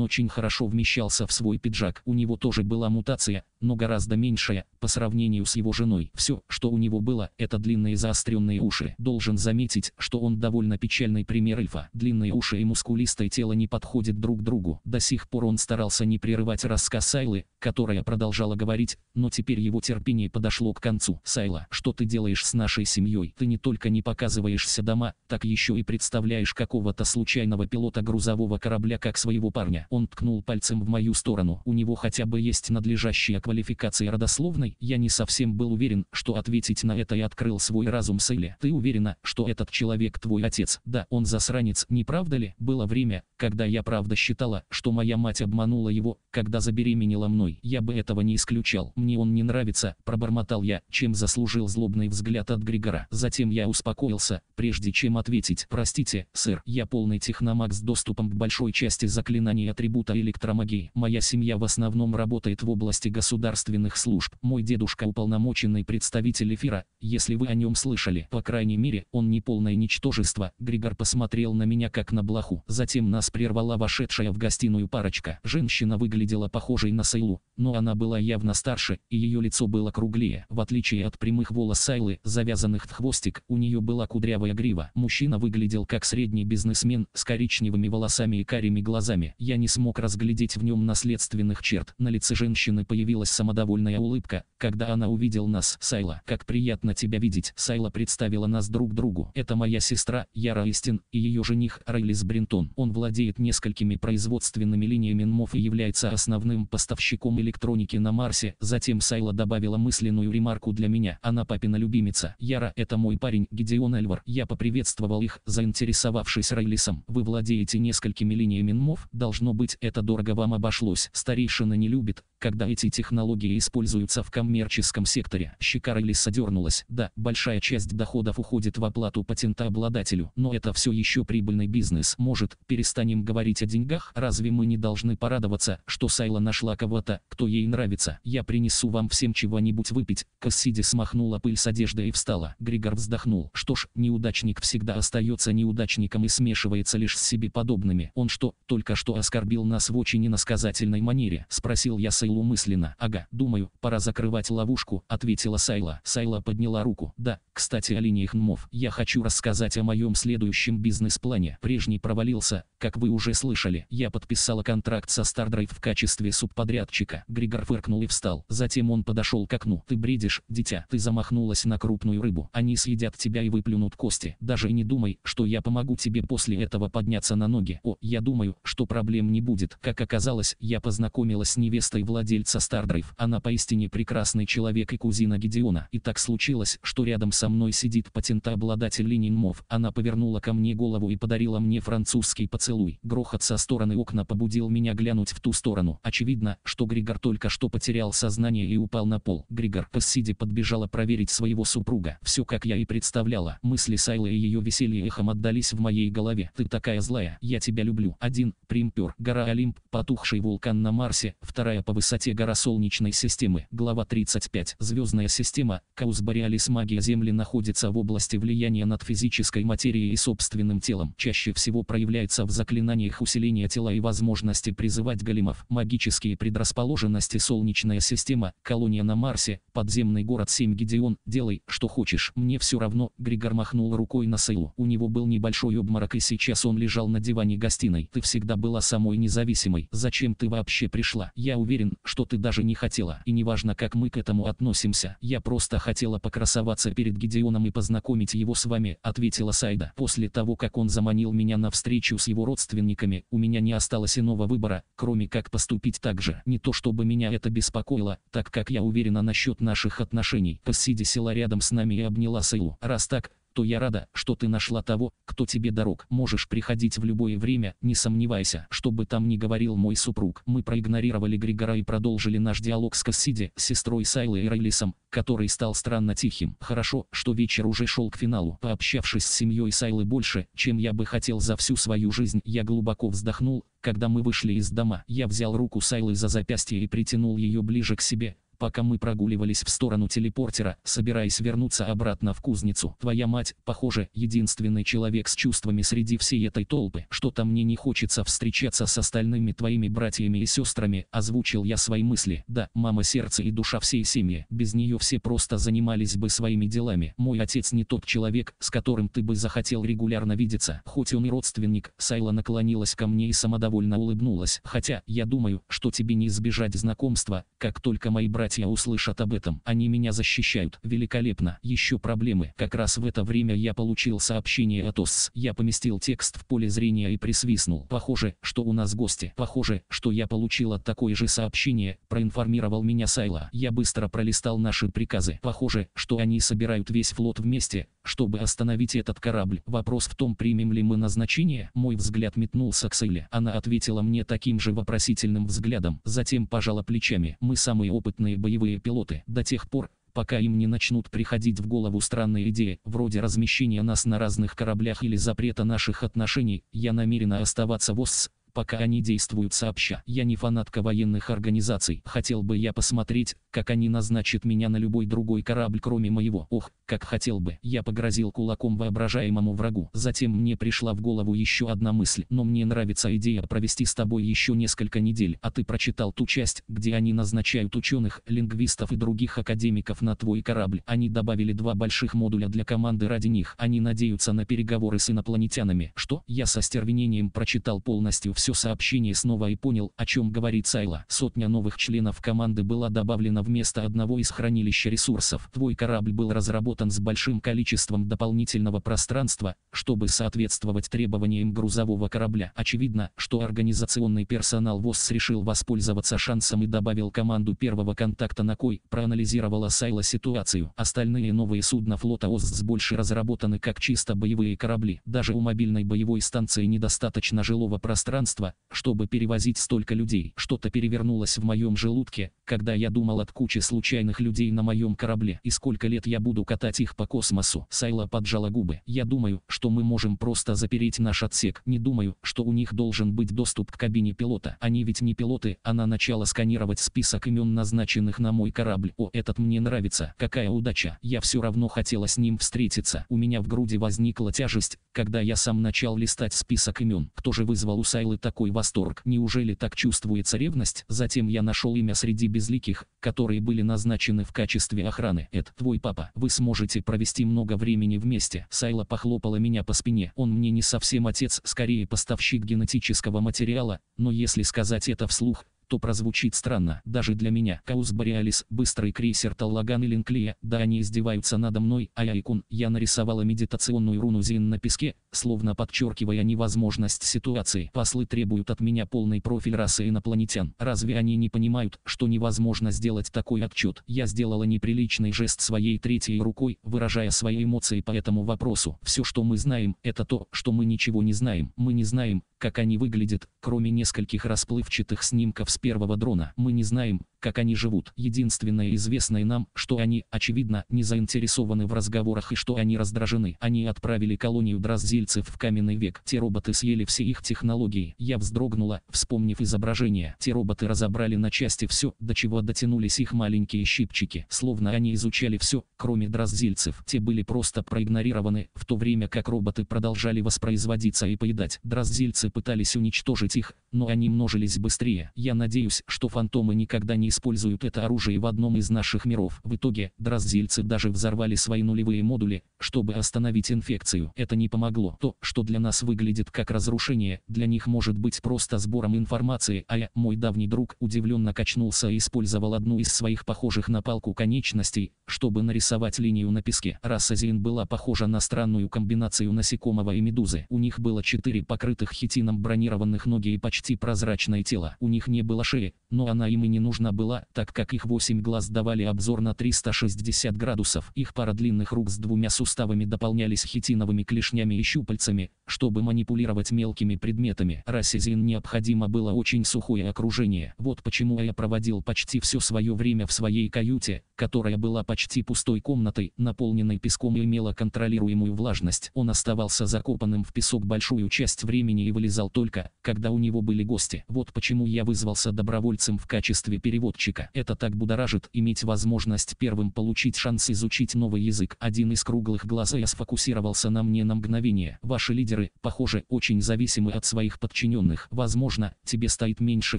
очень хорошо вмещался в свой пиджак. У него тоже была мутация, но гораздо меньшая, Андрея, по сравнению с его женой. Все, что у него было, это длинные заостренные уши. Должен заметить, что он довольно печальный пример эльфа. Длинные уши и мускулистое тело не подходят друг другу. До сих пор он старался не прерывать рассказ Сайлы, которая продолжала говорить, но теперь его терпение подошло к концу. «Сайла, что ты делаешь с нашей семьей? Ты не только не показываешься дома, так еще и представляешь какого-то случайного пилота грузового корабля как своего парня». Он ткнул пальцем в мою сторону. У него хотя бы есть надлежащая квалификация родословия, родословной, я не совсем был уверен, что ответить на это и открыл свой разум Сейля. Ты уверена, что этот человек твой отец? Да, он засранец, не правда ли? Было время, когда я правда считала, что моя мать обманула его, когда забеременела мной. Я бы этого не исключал. Мне он не нравится, пробормотал я, чем заслужил злобный взгляд от Григора. Затем я успокоился, прежде чем ответить. Простите, сэр, я полный техномаг с доступом к большой части заклинаний атрибута электромагии. Моя семья в основном работает в области государственных служб. Мой дедушка уполномоченный представитель эфира, если вы о нем слышали. По крайней мере, он не полное ничтожество. Григор посмотрел на меня как на блоху. Затем нас прервала вошедшая в гостиную парочка. Женщина выглядела выглядела похожей на Сайлу, но она была явно старше, и ее лицо было круглее. В отличие от прямых волос Сайлы, завязанных в хвостик, у нее была кудрявая грива. Мужчина выглядел как средний бизнесмен, с коричневыми волосами и карими глазами. Я не смог разглядеть в нем наследственных черт. На лице женщины появилась самодовольная улыбка, когда она увидела нас. Сайла, как приятно тебя видеть. Сайла представила нас друг другу. Это моя сестра, Яра Истин, и ее жених Рейлис Бринтон. Он владеет несколькими производственными линиями НМОФ и является основным поставщиком электроники на Марсе. Затем Сайла добавила мысленную ремарку для меня. Она папина любимица. Яра – это мой парень Гедеон Эльвар. Я поприветствовал их, заинтересовавшись Рейлисом. Вы владеете несколькими линиями мов? Должно быть, это дорого вам обошлось. Старейшина не любит, когда эти технологии используются в коммерческом секторе. Щекара Лиса дернулась. Да, большая часть доходов уходит в оплату патента обладателю, но это все еще прибыльный бизнес. Может, перестанем говорить о деньгах? Разве мы не должны порадоваться, что Сайла нашла кого-то, кто ей нравится? Я принесу вам всем чего-нибудь выпить. Кассиди смахнула пыль с одежды и встала. Григор вздохнул. Что ж, неудачник всегда остается неудачником и смешивается лишь с себе подобными. Он что, только что оскорбил нас в очень иносказательной манере? Спросил я Сайла Сайлу мысленно. «Ага, думаю, пора закрывать ловушку», — ответила Сайла. Сайла подняла руку. «Да, кстати о линиях НМОВ. Я хочу рассказать о моем следующем бизнес-плане. Прежний провалился, как вы уже слышали. Я подписала контракт со StarDrive в качестве субподрядчика». Григор фыркнул и встал. Затем он подошел к окну. «Ты бредишь, дитя. Ты замахнулась на крупную рыбу. Они съедят тебя и выплюнут кости. Даже не думай, что я помогу тебе после этого подняться на ноги. О, я думаю, что проблем не будет. Как оказалось, я познакомилась с невестой Владимира владельца StarDrive. Она поистине прекрасный человек и кузина Гедеона. И так случилось, что рядом со мной сидит патентообладатель Ленин Мов. Она повернула ко мне голову и подарила мне французский поцелуй. Грохот со стороны окна побудил меня глянуть в ту сторону. Очевидно, что Григор только что потерял сознание и упал на пол. Григор Пассиди подбежала проверить своего супруга. Все как я и представляла. Мысли Сайлы и ее веселье эхом отдались в моей голове. Ты такая злая, я тебя люблю. Один. Примпер. Гора Олимп, потухший вулкан на Марсе, вторая по высоте высоте гора Солнечной системы. Глава 35. Звездная система, Каус Бориалис магия Земли находится в области влияния над физической материей и собственным телом. Чаще всего проявляется в заклинаниях усиления тела и возможности призывать големов. Магические предрасположенности Солнечная система, колония на Марсе, подземный город 7 Гедеон, делай, что хочешь. Мне все равно, Григор махнул рукой на Сейлу. У него был небольшой обморок и сейчас он лежал на диване гостиной. Ты всегда была самой независимой. Зачем ты вообще пришла? Я уверен, что ты даже не хотела. И неважно, как мы к этому относимся. Я просто хотела покрасоваться перед Гедеоном и познакомить его с вами, ответила Сайда. После того, как он заманил меня на встречу с его родственниками, у меня не осталось иного выбора, кроме как поступить так же. Не то чтобы меня это беспокоило, так как я уверена насчет наших отношений. Посиди, села рядом с нами и обняла Сайлу. Раз так, то я рада, что ты нашла того, кто тебе дорог. Можешь приходить в любое время, не сомневайся, что бы там ни говорил мой супруг. Мы проигнорировали Григора и продолжили наш диалог с Кассиди, сестрой Сайлы и Рейлисом, который стал странно тихим. Хорошо, что вечер уже шел к финалу. Пообщавшись с семьей Сайлы больше, чем я бы хотел за всю свою жизнь, я глубоко вздохнул, когда мы вышли из дома. Я взял руку Сайлы за запястье и притянул ее ближе к себе, пока мы прогуливались в сторону телепортера, собираясь вернуться обратно в кузницу. Твоя мать, похоже, единственный человек с чувствами среди всей этой толпы. Что-то мне не хочется встречаться с остальными твоими братьями и сестрами, озвучил я свои мысли. Да, мама сердце и душа всей семьи. Без нее все просто занимались бы своими делами. Мой отец не тот человек, с которым ты бы захотел регулярно видеться. Хоть он и родственник, Сайла наклонилась ко мне и самодовольно улыбнулась. Хотя, я думаю, что тебе не избежать знакомства, как только мои братья братья услышат об этом. Они меня защищают. Великолепно. Еще проблемы. Как раз в это время я получил сообщение от ОС. Я поместил текст в поле зрения и присвистнул. Похоже, что у нас гости. Похоже, что я получил от такое же сообщение, проинформировал меня Сайла. Я быстро пролистал наши приказы. Похоже, что они собирают весь флот вместе, чтобы остановить этот корабль. Вопрос в том, примем ли мы назначение, мой взгляд метнулся к Сейле. Она ответила мне таким же вопросительным взглядом, затем пожала плечами. Мы самые опытные боевые пилоты. До тех пор, пока им не начнут приходить в голову странные идеи, вроде размещения нас на разных кораблях или запрета наших отношений, я намерена оставаться в ОСС, пока они действуют сообща. Я не фанатка военных организаций. Хотел бы я посмотреть, как они назначат меня на любой другой корабль, кроме моего. Ох, как хотел бы. Я погрозил кулаком воображаемому врагу. Затем мне пришла в голову еще одна мысль. Но мне нравится идея провести с тобой еще несколько недель. А ты прочитал ту часть, где они назначают ученых, лингвистов и других академиков на твой корабль. Они добавили два больших модуля для команды ради них. Они надеются на переговоры с инопланетянами. Что? Я со стервенением прочитал полностью все сообщение снова и понял, о чем говорит Сайла. Сотня новых членов команды была добавлена вместо одного из хранилища ресурсов. Твой корабль был разработан разработан с большим количеством дополнительного пространства, чтобы соответствовать требованиям грузового корабля. Очевидно, что организационный персонал ВОЗ решил воспользоваться шансом и добавил команду первого контакта на кой, проанализировала Сайла ситуацию. Остальные новые судна флота ОСС больше разработаны как чисто боевые корабли. Даже у мобильной боевой станции недостаточно жилого пространства, чтобы перевозить столько людей. Что-то перевернулось в моем желудке, когда я думал от кучи случайных людей на моем корабле и сколько лет я буду катать таскать их по космосу. Сайла поджала губы. Я думаю, что мы можем просто запереть наш отсек. Не думаю, что у них должен быть доступ к кабине пилота. Они ведь не пилоты, Она а начала сканировать список имен назначенных на мой корабль. О, этот мне нравится. Какая удача. Я все равно хотела с ним встретиться. У меня в груди возникла тяжесть, когда я сам начал листать список имен. Кто же вызвал у Сайлы такой восторг? Неужели так чувствуется ревность? Затем я нашел имя среди безликих, которые были назначены в качестве охраны. Это твой папа, вы сможете можете провести много времени вместе. Сайла похлопала меня по спине. Он мне не совсем отец, скорее поставщик генетического материала, но если сказать это вслух, то прозвучит странно, даже для меня. Каус Бореалис, быстрый крейсер Таллаган и Линклия, да они издеваются надо мной, а я Икун, я нарисовала медитационную руну Зин на песке, словно подчеркивая невозможность ситуации. Послы требуют от меня полный профиль расы инопланетян. Разве они не понимают, что невозможно сделать такой отчет? Я сделала неприличный жест своей третьей рукой, выражая свои эмоции по этому вопросу. Все, что мы знаем, это то, что мы ничего не знаем. Мы не знаем, как они выглядят, кроме нескольких расплывчатых снимков с с первого дрона. Мы не знаем, как они живут. Единственное известное нам, что они, очевидно, не заинтересованы в разговорах и что они раздражены. Они отправили колонию драздильцев в каменный век. Те роботы съели все их технологии. Я вздрогнула, вспомнив изображение. Те роботы разобрали на части все, до чего дотянулись их маленькие щипчики. Словно они изучали все, кроме драздильцев. Те были просто проигнорированы, в то время как роботы продолжали воспроизводиться и поедать. Драздильцы пытались уничтожить их, но они множились быстрее. Я надеюсь, что фантомы никогда не используют это оружие в одном из наших миров. В итоге, драздельцы даже взорвали свои нулевые модули, чтобы остановить инфекцию. Это не помогло. То, что для нас выглядит как разрушение, для них может быть просто сбором информации, а я, мой давний друг, удивленно качнулся и использовал одну из своих похожих на палку конечностей, чтобы нарисовать линию на песке. Раса Зин была похожа на странную комбинацию насекомого и медузы. У них было четыре покрытых хитином бронированных ноги и почти прозрачное тело. У них не было шеи, но она им и не нужна была, так как их восемь глаз давали обзор на 360 градусов. Их пара длинных рук с двумя суставами дополнялись хитиновыми клешнями и щупальцами, чтобы манипулировать мелкими предметами. Расе необходимо было очень сухое окружение. Вот почему я проводил почти все свое время в своей каюте, которая была почти пустой комнатой, наполненной песком и имела контролируемую влажность. Он оставался закопанным в песок большую часть времени и вылезал только, когда у него были гости. Вот почему я вызвался добровольцем немцем в качестве переводчика. Это так будоражит иметь возможность первым получить шанс изучить новый язык. Один из круглых глаз я сфокусировался на мне на мгновение. Ваши лидеры, похоже, очень зависимы от своих подчиненных. Возможно, тебе стоит меньше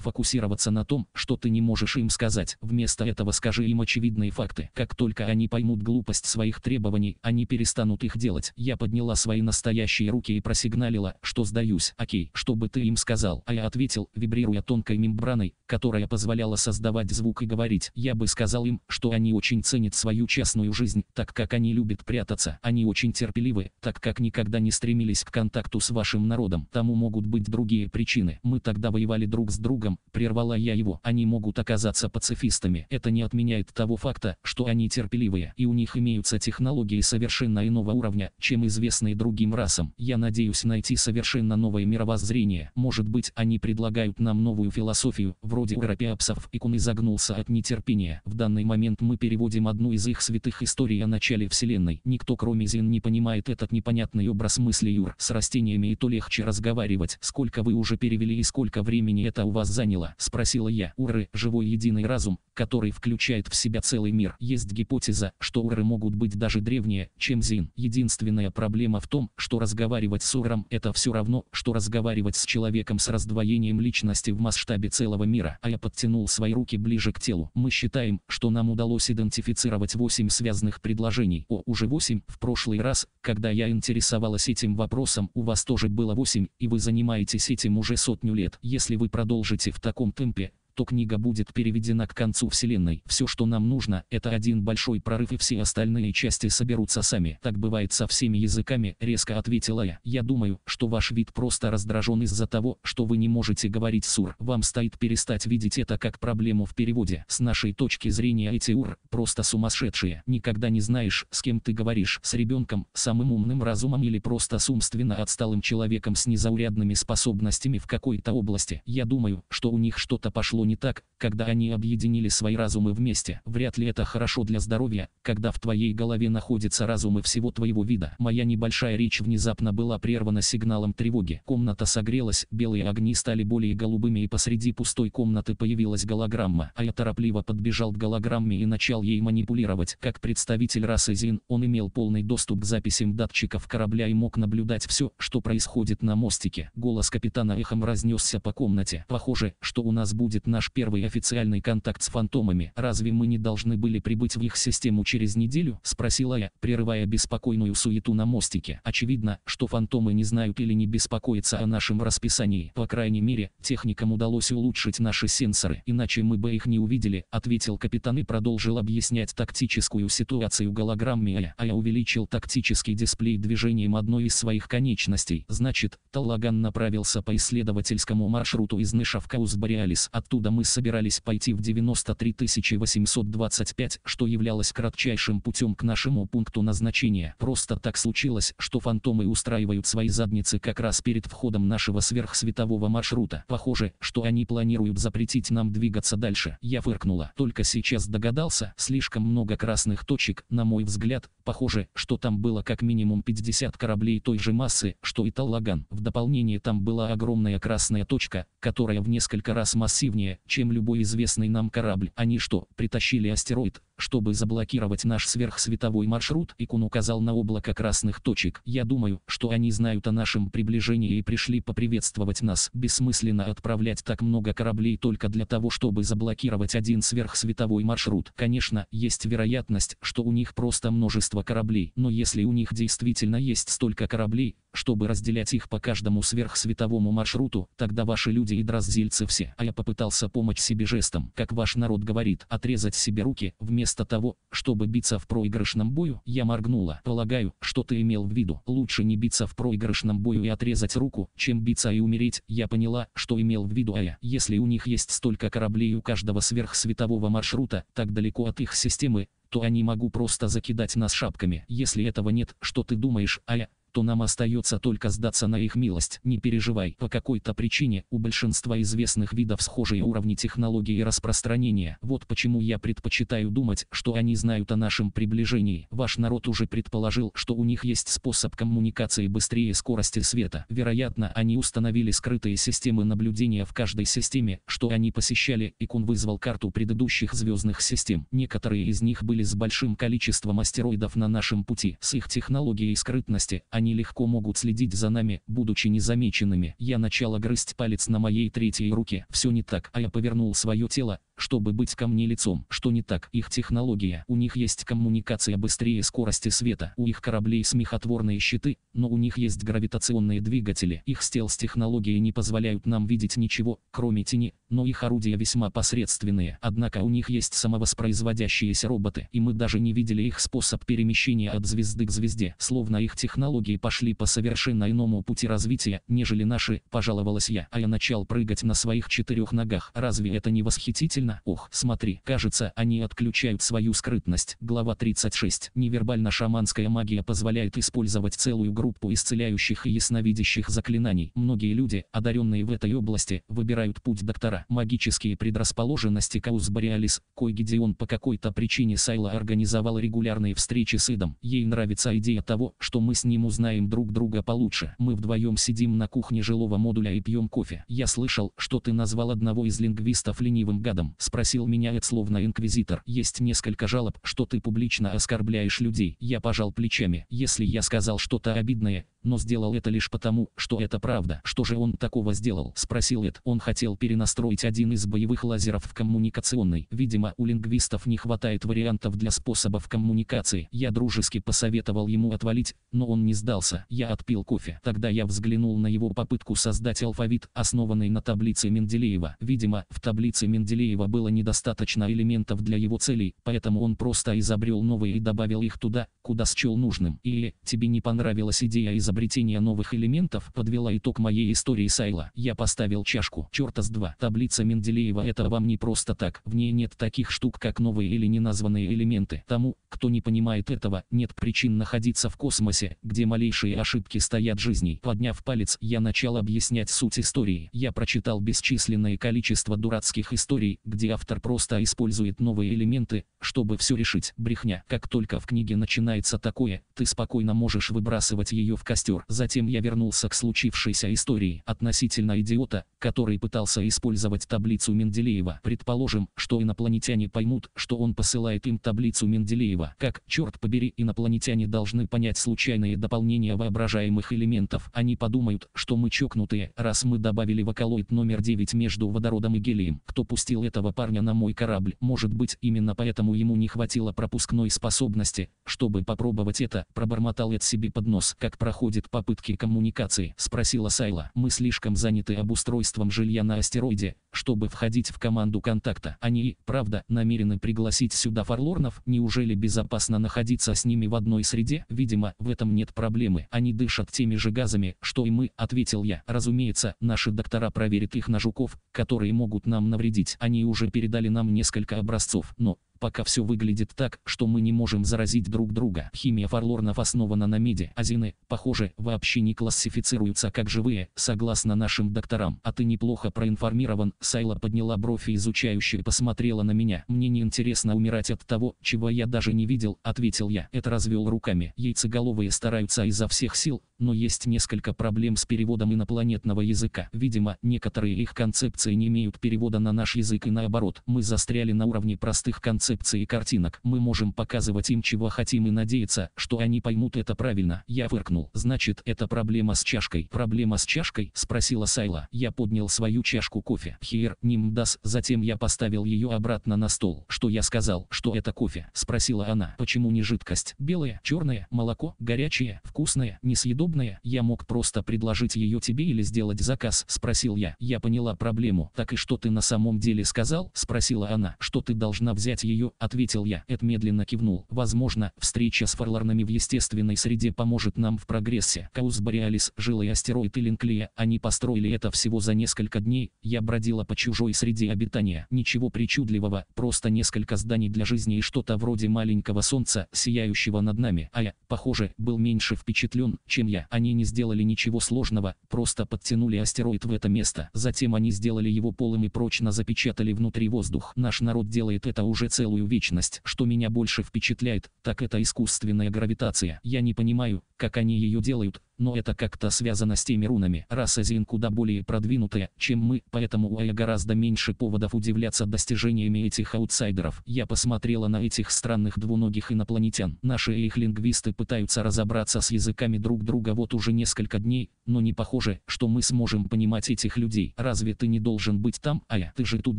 фокусироваться на том, что ты не можешь им сказать. Вместо этого скажи им очевидные факты. Как только они поймут глупость своих требований, они перестанут их делать. Я подняла свои настоящие руки и просигналила, что сдаюсь. Окей, что бы ты им сказал? А я ответил, вибрируя тонкой мембраной, которая которая позволяла создавать звук и говорить. Я бы сказал им, что они очень ценят свою частную жизнь, так как они любят прятаться. Они очень терпеливы, так как никогда не стремились к контакту с вашим народом. Тому могут быть другие причины. Мы тогда воевали друг с другом, прервала я его. Они могут оказаться пацифистами. Это не отменяет того факта, что они терпеливые, и у них имеются технологии совершенно иного уровня, чем известные другим расам. Я надеюсь найти совершенно новое мировоззрение. Может быть, они предлагают нам новую философию, вроде Горопиапсов икон изогнулся от нетерпения. В данный момент мы переводим одну из их святых историй о начале Вселенной. Никто кроме Зин не понимает этот непонятный образ мысли Юр. С растениями и то легче разговаривать. Сколько вы уже перевели и сколько времени это у вас заняло? Спросила я. Уры – живой единый разум, который включает в себя целый мир. Есть гипотеза, что уры могут быть даже древнее, чем Зин. Единственная проблема в том, что разговаривать с уром – это все равно, что разговаривать с человеком с раздвоением личности в масштабе целого мира. А я подтянул свои руки ближе к телу. Мы считаем, что нам удалось идентифицировать 8 связанных предложений. О, уже 8. В прошлый раз, когда я интересовалась этим вопросом, у вас тоже было 8, и вы занимаетесь этим уже сотню лет. Если вы продолжите в таком темпе, то книга будет переведена к концу Вселенной. Все, что нам нужно, это один большой прорыв и все остальные части соберутся сами. Так бывает со всеми языками, резко ответила я. Я думаю, что ваш вид просто раздражен из-за того, что вы не можете говорить сур. Вам стоит перестать видеть это как проблему в переводе. С нашей точки зрения эти ур просто сумасшедшие. Никогда не знаешь, с кем ты говоришь. С ребенком, самым умным разумом или просто с умственно отсталым человеком с незаурядными способностями в какой-то области. Я думаю, что у них что-то пошло пошло не так, когда они объединили свои разумы вместе. Вряд ли это хорошо для здоровья, когда в твоей голове находятся разумы всего твоего вида. Моя небольшая речь внезапно была прервана сигналом тревоги. Комната согрелась, белые огни стали более голубыми и посреди пустой комнаты появилась голограмма. А я торопливо подбежал к голограмме и начал ей манипулировать. Как представитель расы Зин, он имел полный доступ к записям датчиков корабля и мог наблюдать все, что происходит на мостике. Голос капитана эхом разнесся по комнате. Похоже, что у нас будет наш первый официальный контакт с фантомами. Разве мы не должны были прибыть в их систему через неделю? Спросила я, прерывая беспокойную суету на мостике. Очевидно, что фантомы не знают или не беспокоятся о нашем расписании. По крайней мере, техникам удалось улучшить наши сенсоры, иначе мы бы их не увидели, ответил капитан и продолжил объяснять тактическую ситуацию голограмме, а я увеличил тактический дисплей движением одной из своих конечностей. Значит, Талаган направился по исследовательскому маршруту из Нышавка Узбариалис. Оттуда отсюда мы собирались пойти в 93 825, что являлось кратчайшим путем к нашему пункту назначения. Просто так случилось, что фантомы устраивают свои задницы как раз перед входом нашего сверхсветового маршрута. Похоже, что они планируют запретить нам двигаться дальше. Я фыркнула. Только сейчас догадался, слишком много красных точек, на мой взгляд, похоже, что там было как минимум 50 кораблей той же массы, что и Таллаган. В дополнение там была огромная красная точка, которая в несколько раз массивнее чем любой известный нам корабль. Они что, притащили астероид? чтобы заблокировать наш сверхсветовой маршрут, Икун указал на облако красных точек. Я думаю, что они знают о нашем приближении и пришли поприветствовать нас. Бессмысленно отправлять так много кораблей только для того, чтобы заблокировать один сверхсветовой маршрут. Конечно, есть вероятность, что у них просто множество кораблей, но если у них действительно есть столько кораблей, чтобы разделять их по каждому сверхсветовому маршруту, тогда ваши люди и драздильцы все. А я попытался помочь себе жестом, как ваш народ говорит, отрезать себе руки, вместо Вместо того, чтобы биться в проигрышном бою, я моргнула. Полагаю, что ты имел в виду. Лучше не биться в проигрышном бою и отрезать руку, чем биться и умереть. Я поняла, что имел в виду Ая. Если у них есть столько кораблей у каждого сверхсветового маршрута, так далеко от их системы, то они могу просто закидать нас шапками. Если этого нет, что ты думаешь, Ая? то нам остается только сдаться на их милость. Не переживай, по какой-то причине у большинства известных видов схожие уровни технологии и распространения. Вот почему я предпочитаю думать, что они знают о нашем приближении. Ваш народ уже предположил, что у них есть способ коммуникации быстрее скорости света. Вероятно, они установили скрытые системы наблюдения в каждой системе, что они посещали, и кун вызвал карту предыдущих звездных систем. Некоторые из них были с большим количеством астероидов на нашем пути. С их технологией скрытности они они легко могут следить за нами, будучи незамеченными. Я начала грызть палец на моей третьей руке. Все не так, а я повернул свое тело, чтобы быть ко мне лицом. Что не так? Их технология. У них есть коммуникация быстрее скорости света. У их кораблей смехотворные щиты, но у них есть гравитационные двигатели. Их стелс-технологии не позволяют нам видеть ничего, кроме тени, но их орудия весьма посредственные. Однако у них есть самовоспроизводящиеся роботы, и мы даже не видели их способ перемещения от звезды к звезде. Словно их технологии пошли по совершенно иному пути развития, нежели наши, пожаловалась я. А я начал прыгать на своих четырех ногах. Разве это не восхитительно? Ладно, ох, смотри, кажется, они отключают свою скрытность. Глава 36. Невербально-шаманская магия позволяет использовать целую группу исцеляющих и ясновидящих заклинаний. Многие люди, одаренные в этой области, выбирают путь доктора. Магические предрасположенности Каус Бориалис, кой по какой-то причине Сайла организовал регулярные встречи с Идом. Ей нравится идея того, что мы с ним узнаем друг друга получше. Мы вдвоем сидим на кухне жилого модуля и пьем кофе. Я слышал, что ты назвал одного из лингвистов ленивым гадом спросил меня Эд словно инквизитор. «Есть несколько жалоб, что ты публично оскорбляешь людей». Я пожал плечами. «Если я сказал что-то обидное, но сделал это лишь потому, что это правда. Что же он такого сделал? Спросил Эд. Он хотел перенастроить один из боевых лазеров в коммуникационный. Видимо, у лингвистов не хватает вариантов для способов коммуникации. Я дружески посоветовал ему отвалить, но он не сдался. Я отпил кофе. Тогда я взглянул на его попытку создать алфавит, основанный на таблице Менделеева. Видимо, в таблице Менделеева было недостаточно элементов для его целей, поэтому он просто изобрел новые и добавил их туда, куда счел нужным. Или тебе не понравилась идея изобретения? изобретения новых элементов, подвела итог моей истории Сайла. Я поставил чашку. Черта с два. Таблица Менделеева это вам не просто так. В ней нет таких штук, как новые или неназванные элементы. Тому, кто не понимает этого, нет причин находиться в космосе, где малейшие ошибки стоят жизней. Подняв палец, я начал объяснять суть истории. Я прочитал бесчисленное количество дурацких историй, где автор просто использует новые элементы, чтобы все решить. Брехня. Как только в книге начинается такое, ты спокойно можешь выбрасывать ее в костюм сестер. Затем я вернулся к случившейся истории относительно идиота, который пытался использовать таблицу Менделеева. Предположим, что инопланетяне поймут, что он посылает им таблицу Менделеева. Как, черт побери, инопланетяне должны понять случайные дополнения воображаемых элементов. Они подумают, что мы чокнутые, раз мы добавили вокалоид номер 9 между водородом и гелием. Кто пустил этого парня на мой корабль? Может быть, именно поэтому ему не хватило пропускной способности, чтобы попробовать это, пробормотал я себе под нос. Как проходит будет попытки коммуникации?» – спросила Сайла. «Мы слишком заняты обустройством жилья на астероиде, чтобы входить в команду контакта. Они, правда, намерены пригласить сюда фарлорнов? Неужели безопасно находиться с ними в одной среде? Видимо, в этом нет проблемы. Они дышат теми же газами, что и мы», – ответил я. «Разумеется, наши доктора проверят их на жуков, которые могут нам навредить. Они уже передали нам несколько образцов, но Пока все выглядит так, что мы не можем заразить друг друга. Химия фарлорнов основана на меди. Азины, похоже, вообще не классифицируются как живые, согласно нашим докторам. А ты неплохо проинформирован. Сайла подняла бровь и изучающе посмотрела на меня. Мне не интересно умирать от того, чего я даже не видел, ответил я. Это развел руками. Яйцеголовые стараются изо всех сил, но есть несколько проблем с переводом инопланетного языка. Видимо, некоторые их концепции не имеют перевода на наш язык и наоборот. Мы застряли на уровне простых концепций концепции картинок. Мы можем показывать им, чего хотим и надеяться, что они поймут это правильно. Я выркнул. Значит, это проблема с чашкой. Проблема с чашкой? Спросила Сайла. Я поднял свою чашку кофе. Хир, нимдас. Затем я поставил ее обратно на стол. Что я сказал? Что это кофе? Спросила она. Почему не жидкость? Белое, черное, молоко, горячее, вкусное, несъедобное. Я мог просто предложить ее тебе или сделать заказ? Спросил я. Я поняла проблему. Так и что ты на самом деле сказал? Спросила она. Что ты должна взять ее ее, ответил я. Эд медленно кивнул. Возможно, встреча с фарларнами в естественной среде поможет нам в прогрессе. Каус Бореалис, жилый астероид Илинклия, они построили это всего за несколько дней. Я бродила по чужой среде обитания. Ничего причудливого, просто несколько зданий для жизни и что-то вроде маленького солнца, сияющего над нами. А я, похоже, был меньше впечатлен, чем я. Они не сделали ничего сложного, просто подтянули астероид в это место. Затем они сделали его полым и прочно запечатали внутри воздух. Наш народ делает это уже целый целую вечность. Что меня больше впечатляет, так это искусственная гравитация. Я не понимаю, как они ее делают, но это как-то связано с теми рунами. Раса Зин куда более продвинутая, чем мы, поэтому у Ая гораздо меньше поводов удивляться достижениями этих аутсайдеров. Я посмотрела на этих странных двуногих инопланетян. Наши их лингвисты пытаются разобраться с языками друг друга вот уже несколько дней, но не похоже, что мы сможем понимать этих людей. Разве ты не должен быть там, Ая? Ты же тут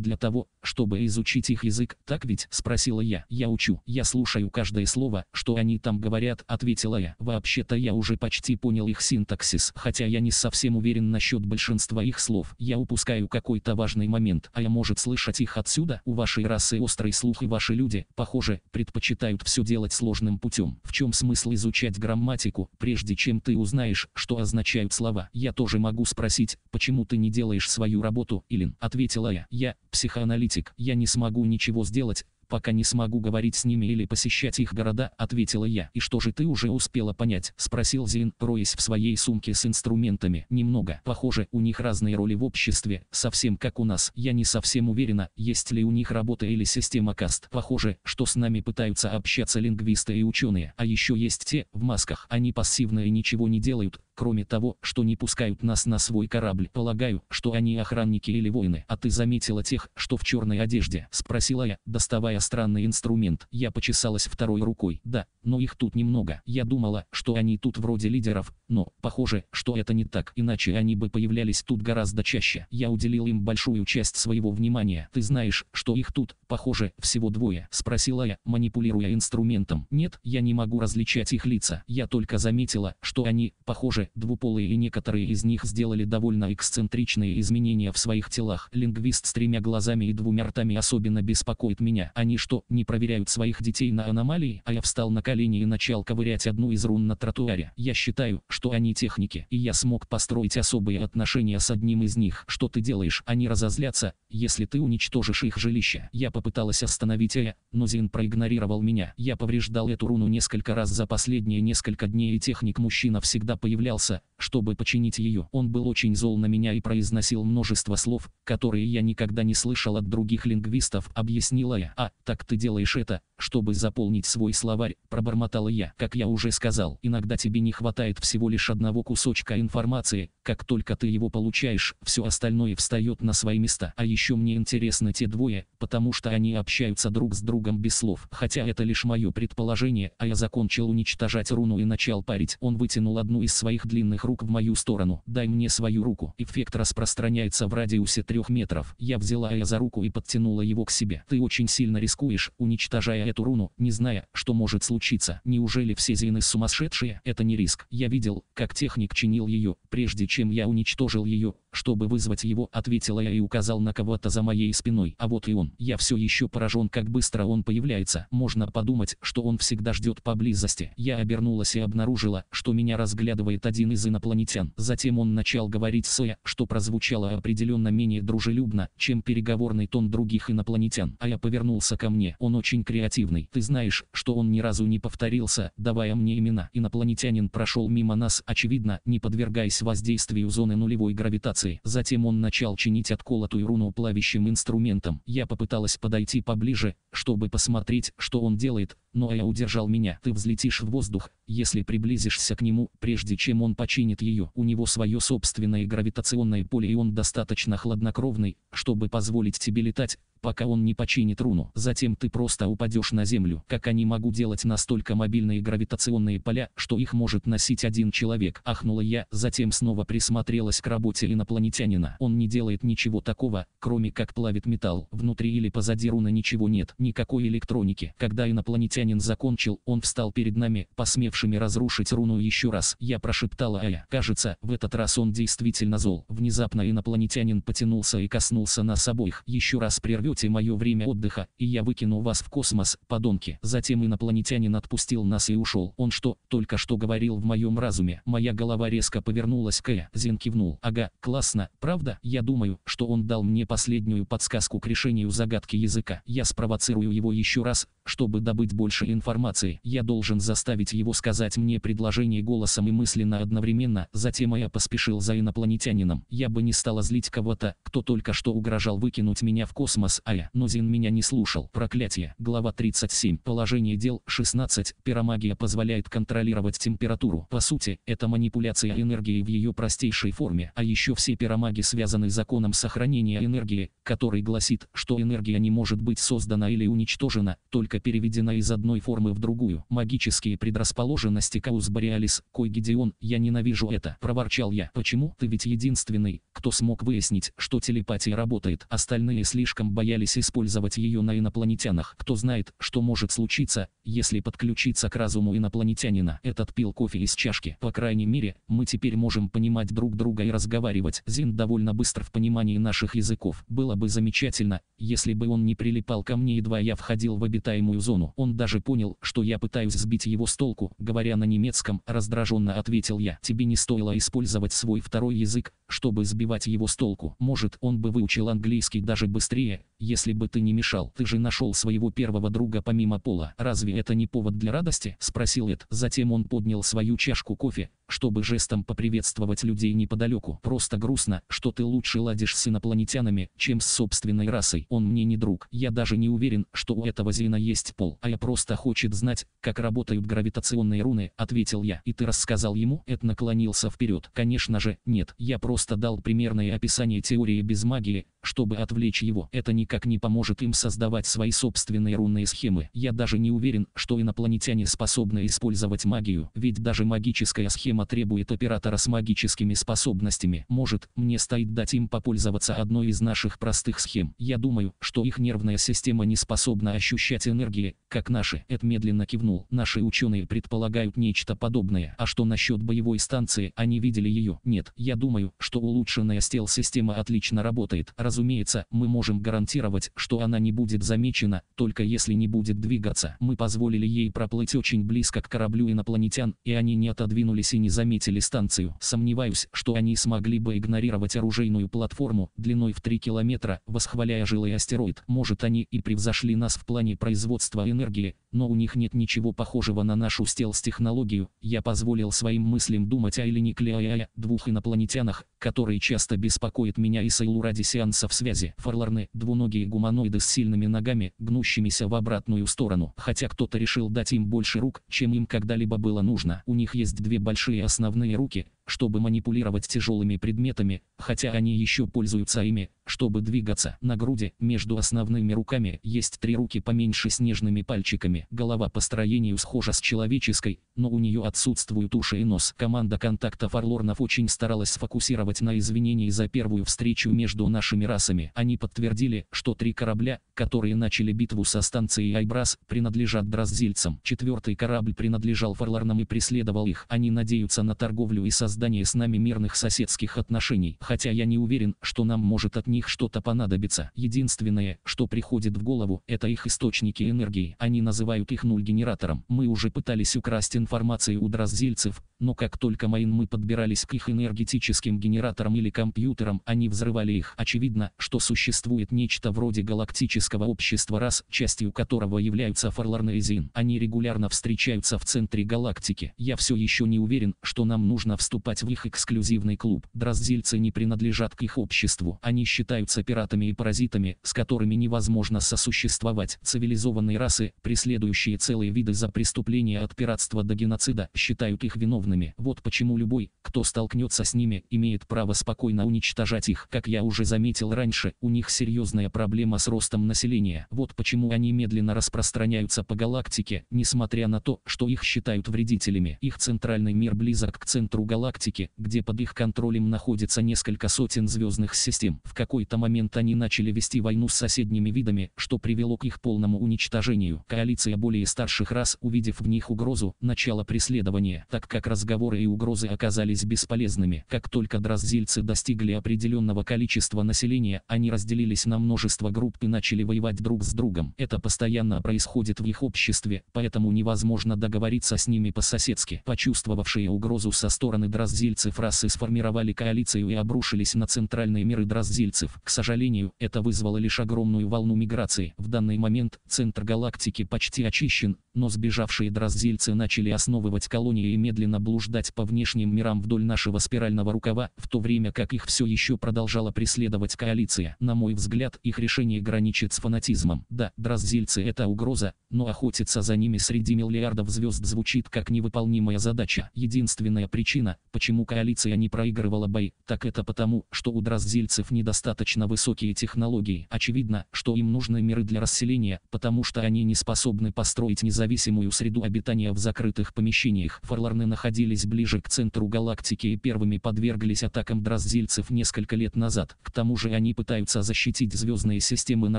для того, чтобы изучить их язык, так ведь? Спросила я. Я учу. Я слушаю каждое слово, что они там говорят, ответила я. Вообще-то я уже почти понял их их синтаксис, хотя я не совсем уверен насчет большинства их слов. Я упускаю какой-то важный момент, а я может слышать их отсюда. У вашей расы острый слух и ваши люди, похоже, предпочитают все делать сложным путем. В чем смысл изучать грамматику, прежде чем ты узнаешь, что означают слова? Я тоже могу спросить, почему ты не делаешь свою работу, Илин? Ответила я. Я, психоаналитик, я не смогу ничего сделать, пока не смогу говорить с ними или посещать их города», — ответила я. «И что же ты уже успела понять?» — спросил Зин, роясь в своей сумке с инструментами. «Немного. Похоже, у них разные роли в обществе, совсем как у нас. Я не совсем уверена, есть ли у них работа или система каст. Похоже, что с нами пытаются общаться лингвисты и ученые. А еще есть те, в масках. Они пассивные и ничего не делают, кроме того, что не пускают нас на свой корабль. Полагаю, что они охранники или воины. А ты заметила тех, что в черной одежде? Спросила я, доставая странный инструмент. Я почесалась второй рукой. Да, но их тут немного. Я думала, что они тут вроде лидеров, но, похоже, что это не так, иначе они бы появлялись тут гораздо чаще. Я уделил им большую часть своего внимания. Ты знаешь, что их тут, похоже, всего двое? Спросила я, манипулируя инструментом. Нет, я не могу различать их лица. Я только заметила, что они, похоже, двуполые и некоторые из них сделали довольно эксцентричные изменения в своих телах. Лингвист с тремя глазами и двумя ртами особенно беспокоит меня. Они что, не проверяют своих детей на аномалии? А я встал на колени и начал ковырять одну из рун на тротуаре. Я считаю, что они техники, и я смог построить особые отношения с одним из них. Что ты делаешь? Они разозлятся, если ты уничтожишь их жилище. Я попыталась остановить Эя, но Зин проигнорировал меня. Я повреждал эту руну несколько раз за последние несколько дней и техник-мужчина всегда появлялся, чтобы починить ее. Он был очень зол на меня и произносил множество слов, которые я никогда не слышал от других лингвистов, объяснила я. А, так ты делаешь это, чтобы заполнить свой словарь, пробормотала я. Как я уже сказал, иногда тебе не хватает всего всего лишь одного кусочка информации, как только ты его получаешь, все остальное встает на свои места. А еще мне интересны те двое, потому что они общаются друг с другом без слов. Хотя это лишь мое предположение, а я закончил уничтожать руну и начал парить. Он вытянул одну из своих длинных рук в мою сторону. Дай мне свою руку. Эффект распространяется в радиусе трех метров. Я взяла я за руку и подтянула его к себе. Ты очень сильно рискуешь, уничтожая эту руну, не зная, что может случиться. Неужели все зины сумасшедшие? Это не риск. Я видел видел, как техник чинил ее, прежде чем я уничтожил ее, чтобы вызвать его, ответила я и указал на кого-то за моей спиной. А вот и он. Я все еще поражен, как быстро он появляется. Можно подумать, что он всегда ждет поблизости. Я обернулась и обнаружила, что меня разглядывает один из инопланетян. Затем он начал говорить с я, что прозвучало определенно менее дружелюбно, чем переговорный тон других инопланетян. А я повернулся ко мне. Он очень креативный. Ты знаешь, что он ни разу не повторился, давая мне имена. Инопланетянин прошел мимо нас нас, очевидно, не подвергаясь воздействию зоны нулевой гравитации. Затем он начал чинить отколотую руну плавящим инструментом. Я попыталась подойти поближе, чтобы посмотреть, что он делает, но я удержал меня. Ты взлетишь в воздух, если приблизишься к нему, прежде чем он починит ее. У него свое собственное гравитационное поле и он достаточно хладнокровный, чтобы позволить тебе летать, пока он не починит руну. Затем ты просто упадешь на землю. Как они могу делать настолько мобильные гравитационные поля, что их может носить один человек? Ахнула я, затем снова присмотрелась к работе инопланетянина. Он не делает ничего такого, кроме как плавит металл. Внутри или позади руны ничего нет, никакой электроники. Когда инопланетянин закончил, он встал перед нами, посмевшими разрушить руну еще раз. Я прошептала Ая. «Э, кажется, в этот раз он действительно зол. Внезапно инопланетянин потянулся и коснулся нас обоих. Еще раз прервет отберете мое время отдыха, и я выкину вас в космос, подонки. Затем инопланетянин отпустил нас и ушел. Он что, только что говорил в моем разуме? Моя голова резко повернулась к Э. Зен кивнул. Ага, классно, правда? Я думаю, что он дал мне последнюю подсказку к решению загадки языка. Я спровоцирую его еще раз, чтобы добыть больше информации, я должен заставить его сказать мне предложение голосом и мысленно одновременно, затем я поспешил за инопланетянином. Я бы не стала злить кого-то, кто только что угрожал выкинуть меня в космос, а я, но Зин меня не слушал. Проклятие. Глава 37. Положение дел 16. Пиромагия позволяет контролировать температуру. По сути, это манипуляция энергией в ее простейшей форме. А еще все пиромаги связаны с законом сохранения энергии, который гласит, что энергия не может быть создана или уничтожена, только только переведена из одной формы в другую. Магические предрасположенности Каус Бориалис, Кой Гедеон, я ненавижу это, проворчал я. Почему? Ты ведь единственный, кто смог выяснить, что телепатия работает. Остальные слишком боялись использовать ее на инопланетянах. Кто знает, что может случиться, если подключиться к разуму инопланетянина. Этот пил кофе из чашки. По крайней мере, мы теперь можем понимать друг друга и разговаривать. Зин довольно быстро в понимании наших языков. Было бы замечательно, если бы он не прилипал ко мне едва я входил в обитаемый охраняемую зону. Он даже понял, что я пытаюсь сбить его с толку, говоря на немецком, раздраженно ответил я. Тебе не стоило использовать свой второй язык, чтобы сбивать его с толку. Может, он бы выучил английский даже быстрее, если бы ты не мешал, ты же нашел своего первого друга помимо пола. Разве это не повод для радости? Спросил Эд. Затем он поднял свою чашку кофе, чтобы жестом поприветствовать людей неподалеку. Просто грустно, что ты лучше ладишь с инопланетянами, чем с собственной расой. Он мне не друг. Я даже не уверен, что у этого Зина есть пол. А я просто хочет знать, как работают гравитационные руны, ответил я. И ты рассказал ему? Эд наклонился вперед. Конечно же, нет. Я просто дал примерное описание теории без магии, чтобы отвлечь его. Это никак не поможет им создавать свои собственные рунные схемы. Я даже не уверен, что инопланетяне способны использовать магию, ведь даже магическая схема требует оператора с магическими способностями. Может, мне стоит дать им попользоваться одной из наших простых схем. Я думаю, что их нервная система не способна ощущать энергии, как наши. Эд медленно кивнул. Наши ученые предполагают нечто подобное. А что насчет боевой станции? Они видели ее? Нет. Я думаю, что улучшенная стел-система отлично работает. Раз Разумеется, мы можем гарантировать, что она не будет замечена, только если не будет двигаться. Мы позволили ей проплыть очень близко к кораблю инопланетян, и они не отодвинулись и не заметили станцию. Сомневаюсь, что они смогли бы игнорировать оружейную платформу, длиной в 3 километра, восхваляя жилый астероид. Может они и превзошли нас в плане производства энергии, но у них нет ничего похожего на нашу стелс-технологию. Я позволил своим мыслям думать о Элине Клеая, двух инопланетянах, которые часто беспокоят меня и Сейлу ради сеанса находятся в связи. Фарларны – двуногие гуманоиды с сильными ногами, гнущимися в обратную сторону. Хотя кто-то решил дать им больше рук, чем им когда-либо было нужно. У них есть две большие основные руки, чтобы манипулировать тяжелыми предметами, хотя они еще пользуются ими, чтобы двигаться. На груди, между основными руками, есть три руки поменьше с нежными пальчиками. Голова по строению схожа с человеческой, но у нее отсутствуют уши и нос. Команда контактов Орлорнов очень старалась сфокусировать на извинении за первую встречу между нашими расами. Они подтвердили, что три корабля, которые начали битву со станцией Айбрас, принадлежат драздильцам. Четвертый корабль принадлежал Фарлорнам и преследовал их. Они надеются на торговлю и создание создание с нами мирных соседских отношений, хотя я не уверен, что нам может от них что-то понадобиться. Единственное, что приходит в голову, это их источники энергии. Они называют их нуль-генератором. Мы уже пытались украсть информацию у дроздельцев, но как только Майн мы подбирались к их энергетическим генераторам или компьютерам, они взрывали их. Очевидно, что существует нечто вроде галактического общества раз, частью которого являются Фарларнезин. Они регулярно встречаются в центре галактики. Я все еще не уверен, что нам нужно вступать вступать в их эксклюзивный клуб. Дроздильцы не принадлежат к их обществу. Они считаются пиратами и паразитами, с которыми невозможно сосуществовать. Цивилизованные расы, преследующие целые виды за преступления от пиратства до геноцида, считают их виновными. Вот почему любой, кто столкнется с ними, имеет право спокойно уничтожать их. Как я уже заметил раньше, у них серьезная проблема с ростом населения. Вот почему они медленно распространяются по галактике, несмотря на то, что их считают вредителями. Их центральный мир близок к центру галактики галактики, где под их контролем находится несколько сотен звездных систем. В какой-то момент они начали вести войну с соседними видами, что привело к их полному уничтожению. Коалиция более старших рас, увидев в них угрозу, начала преследование, так как разговоры и угрозы оказались бесполезными. Как только дроздильцы достигли определенного количества населения, они разделились на множество групп и начали воевать друг с другом. Это постоянно происходит в их обществе, поэтому невозможно договориться с ними по-соседски. Почувствовавшие угрозу со стороны дроздильцев, дроздильцев расы сформировали коалицию и обрушились на центральные миры дроздильцев. К сожалению, это вызвало лишь огромную волну миграции. В данный момент центр галактики почти очищен, но сбежавшие дроздильцы начали основывать колонии и медленно блуждать по внешним мирам вдоль нашего спирального рукава, в то время как их все еще продолжала преследовать коалиция. На мой взгляд, их решение граничит с фанатизмом. Да, дроздильцы это угроза, но охотиться за ними среди миллиардов звезд звучит как невыполнимая задача. Единственная причина, Почему коалиция не проигрывала бои, так это потому, что у драздильцев недостаточно высокие технологии. Очевидно, что им нужны миры для расселения, потому что они не способны построить независимую среду обитания в закрытых помещениях. Фарларны находились ближе к центру галактики и первыми подверглись атакам драздильцев несколько лет назад. К тому же они пытаются защитить звездные системы на